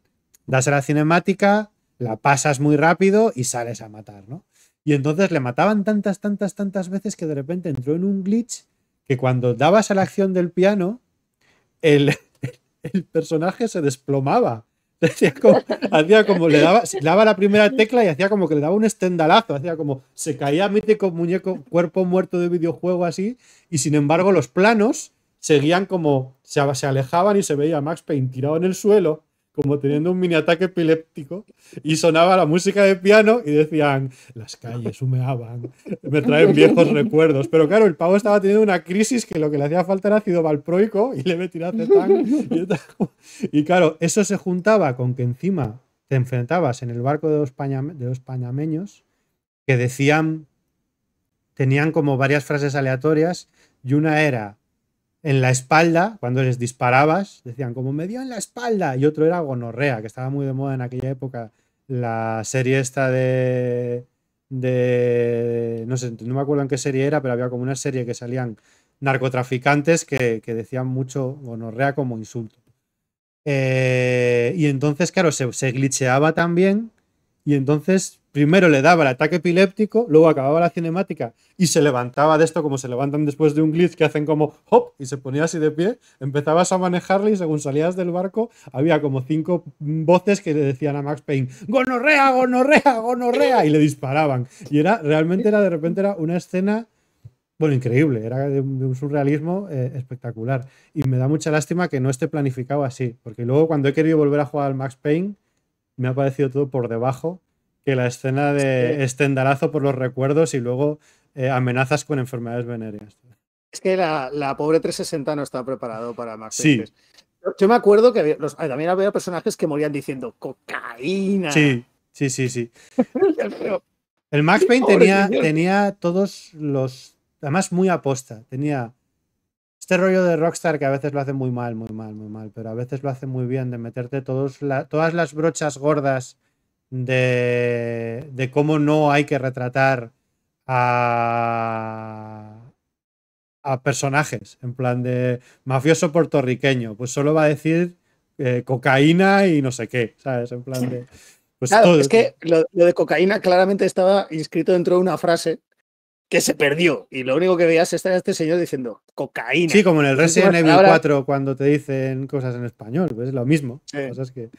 das a la cinemática, la pasas muy rápido y sales a matar, ¿no? Y entonces le mataban tantas, tantas, tantas veces que de repente entró en un glitch que cuando dabas a la acción del piano, el, personaje se desplomaba. Hacía como, le, daba, se daba, la primera tecla y hacía como que le daba un estendalazo, hacía como se caía mítico muñeco, cuerpo muerto de videojuego así, y sin embargo los planos seguían como se, se alejaban y se veía Max Payne tirado en el suelo, como teniendo un mini ataque epiléptico y sonaba la música de piano y decían, las calles humeaban, me traen viejos recuerdos. Pero claro, el pavo estaba teniendo una crisis que lo que le hacía falta era ácido valproico y le metía Y, y claro, eso se juntaba con que encima te enfrentabas en el barco de los, de los pañameños que decían, tenían como varias frases aleatorias y una era, en la espalda, cuando les disparabas, decían como me dio en la espalda, y otro era gonorrea, que estaba muy de moda en aquella época, la serie esta de, de no sé, no me acuerdo en qué serie era, pero había como una serie que salían narcotraficantes que, decían mucho gonorrea como insulto. Eh, y entonces, claro, se, se glitcheaba también y entonces primero le daba el ataque epiléptico, luego acababa la cinemática y se levantaba de esto como se levantan después de un glitch que hacen como hop y se ponía así de pie, empezabas a manejarle y según salías del barco había como cinco voces que le decían a Max Payne, gonorrea, gonorrea, gonorrea y le disparaban. Y era realmente era de repente era una escena bueno, increíble, era de un, surrealismo eh, espectacular. Y me da mucha lástima que no esté planificado así, porque luego cuando he querido volver a jugar al Max Payne, me ha parecido todo por debajo que la escena de estendalazo por los recuerdos y luego eh, amenazas con enfermedades venéreas. Es que la, la, pobre 360 no está preparado para Max sí. Yo me acuerdo que también había personajes que morían diciendo cocaína. Sí, sí, sí, sí. El Max Payne tenía, tenía, todos los. Además, muy aposta. Tenía este rollo de Rockstar que a veces lo hace muy mal, muy mal, muy mal, pero a veces lo hace muy bien, de meterte todos todas las brochas gordas de, cómo no hay que retratar a, personajes, en plan de mafioso puertorriqueño, pues solo va a decir eh, cocaína y no sé qué, ¿sabes? En plan de... Pues es que lo, de cocaína claramente estaba inscrito dentro de una frase que se perdió y lo único que veías es este señor diciendo cocaína. Sí, como en el Resident Evil 4 cuando te dicen cosas en español, pues es lo mismo. Cosas que...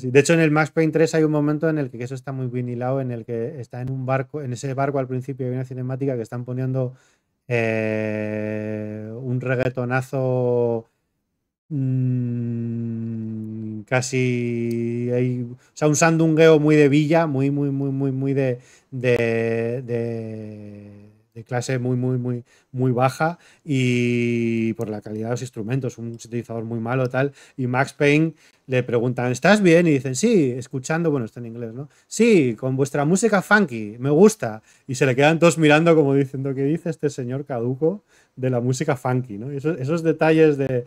De hecho, en el Max Payne 3 hay un momento en el que eso está muy vinilado, en el que está en un barco, en ese barco al principio hay una cinemática que están poniendo eh, un reggaetonazo mm, casi o sea, un sandungueo muy de villa, muy, muy, muy, muy, muy de, de, de de clase muy, muy, muy, muy baja y por la calidad de los instrumentos, un sintetizador muy malo tal. Y Max Payne le preguntan, ¿estás bien? Y dicen, sí, escuchando, bueno, está en inglés, ¿no? Sí, con vuestra música funky, me gusta. Y se le quedan todos mirando como diciendo, ¿qué dice este señor caduco de la música funky? ¿no? Esos, detalles de,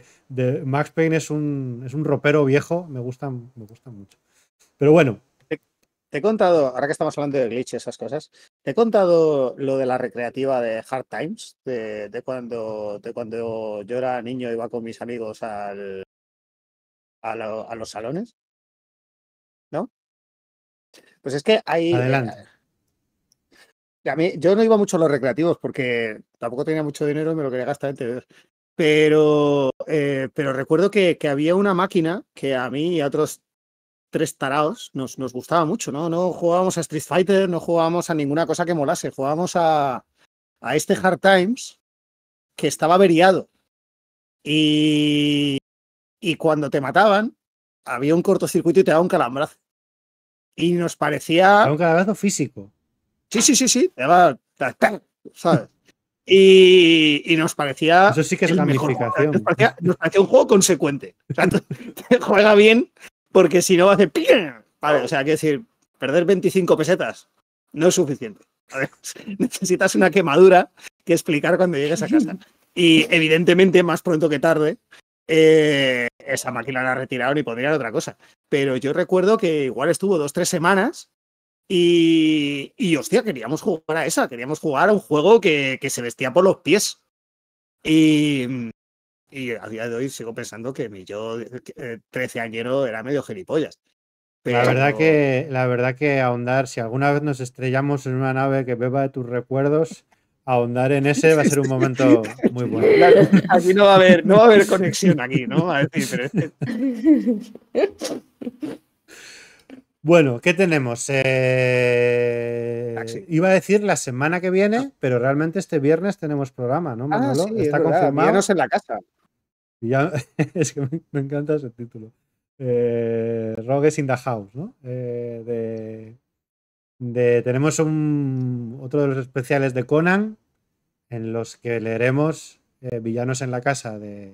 Max Payne es un, es un ropero viejo, me gustan, me gustan mucho. Pero bueno, te he contado, ahora que estamos hablando de glitch y esas cosas, te he contado lo de la recreativa de Hard Times, de, cuando, de cuando yo era niño iba con mis amigos al, a, los salones. ¿No? Pues es que hay. Eh, Adelante. a mí, yo no iba mucho a los recreativos porque tampoco tenía mucho dinero y me lo quería gastar pero, eh, pero recuerdo que, que, había una máquina que a mí y a otros tres taraos, nos, nos gustaba mucho, ¿no? No jugábamos a Street Fighter, no jugábamos a ninguna cosa que molase, jugábamos a, a este Hard Times que estaba averiado. Y, y cuando te mataban, había un cortocircuito y te daba un calambrazo. Y nos parecía. Un calambrazo físico. Sí, sí, sí, sí. Te ¿Sabes? Y, y, nos parecía. Eso sí que es la Nos nos parecía un juego consecuente. juega bien porque si no va a hacer... o sea, que decir, perder 25 pesetas no es suficiente. necesitas una quemadura que explicar cuando llegues a casa. Y evidentemente, más pronto que tarde, eh, esa máquina la retiraron y podrían otra cosa. Pero yo recuerdo que igual estuvo dos, tres semanas y, y hostia, queríamos jugar a esa, queríamos jugar a un juego que se vestía por los pies. Y, y a día de hoy sigo pensando que mi yo eh, eh, treceañero añero era medio gilipollas. La, verdad que, la verdad que ahondar, si alguna vez nos estrellamos en una nave que beba de tus recuerdos, ahondar en ese va a ser un momento muy bueno. aquí no va a haber, no va a haber conexión aquí, ¿no? A decir, Bueno, ¿qué tenemos? Eh, iba a decir la semana que viene, ah. pero realmente este viernes tenemos programa, ¿no, ah, Manolo? Está confirmado. en la casa. es que me, encanta ese título. Eh, Rogues in the House, ¿no? Eh, tenemos otro de los especiales de Conan en los que leeremos eh, Villanos en la Casa de,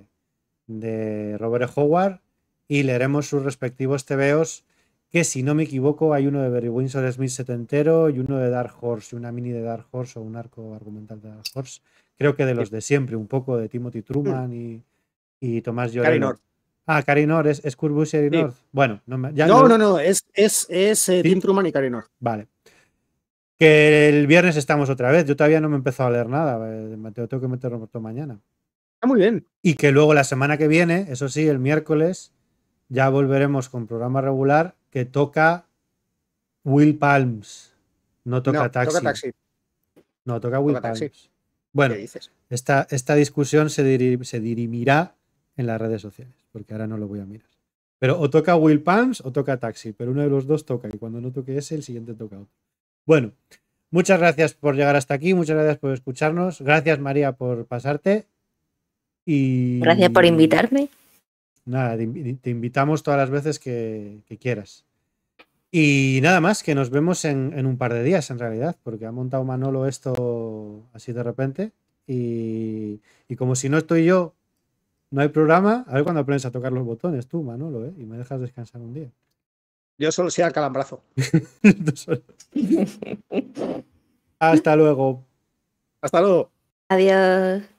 Robert Howard y leeremos sus respectivos TVOs que si no me equivoco hay uno de Barry Windsor Smith setentero y uno de Dark Horse, y una mini de Dark Horse o un arco argumental de Dark Horse, creo que de los de siempre, un poco de Timothy Truman hmm. y, y Tomás Llorente. Ah, Carinor, es, es y North. Bueno, no, no, no, no, es, es, es eh, Tim Truman y Carinor. Vale. Que el viernes estamos otra vez. Yo todavía no me he empezado a leer nada. Eh, Mateo, tengo que meterlo todo mañana. Está muy bien. Y que luego la semana que viene, eso sí, el miércoles, ya volveremos con programa regular que toca Will Palms. No toca, no, taxi. toca No, toca Will Palms. Bueno, esta, esta discusión se, se dirimirá en las redes sociales, porque ahora no lo voy a mirar. Pero o toca Will Pams o toca Taxi, pero uno de los dos toca y cuando no toque ese, el siguiente toca otro. Bueno, muchas gracias por llegar hasta aquí, muchas gracias por escucharnos, gracias María por pasarte y... Gracias por invitarme. Nada, te invitamos todas las veces que, quieras. Y nada más, que nos vemos en, un par de días en realidad, porque ha montado Manolo esto así de repente. Y, y como si no estoy yo, no hay programa. A ver cuando aprendes a tocar los botones tú, Manolo, ¿eh? y me dejas descansar un día. Yo solo sea al calambrazo. Hasta luego. Hasta luego. Adiós.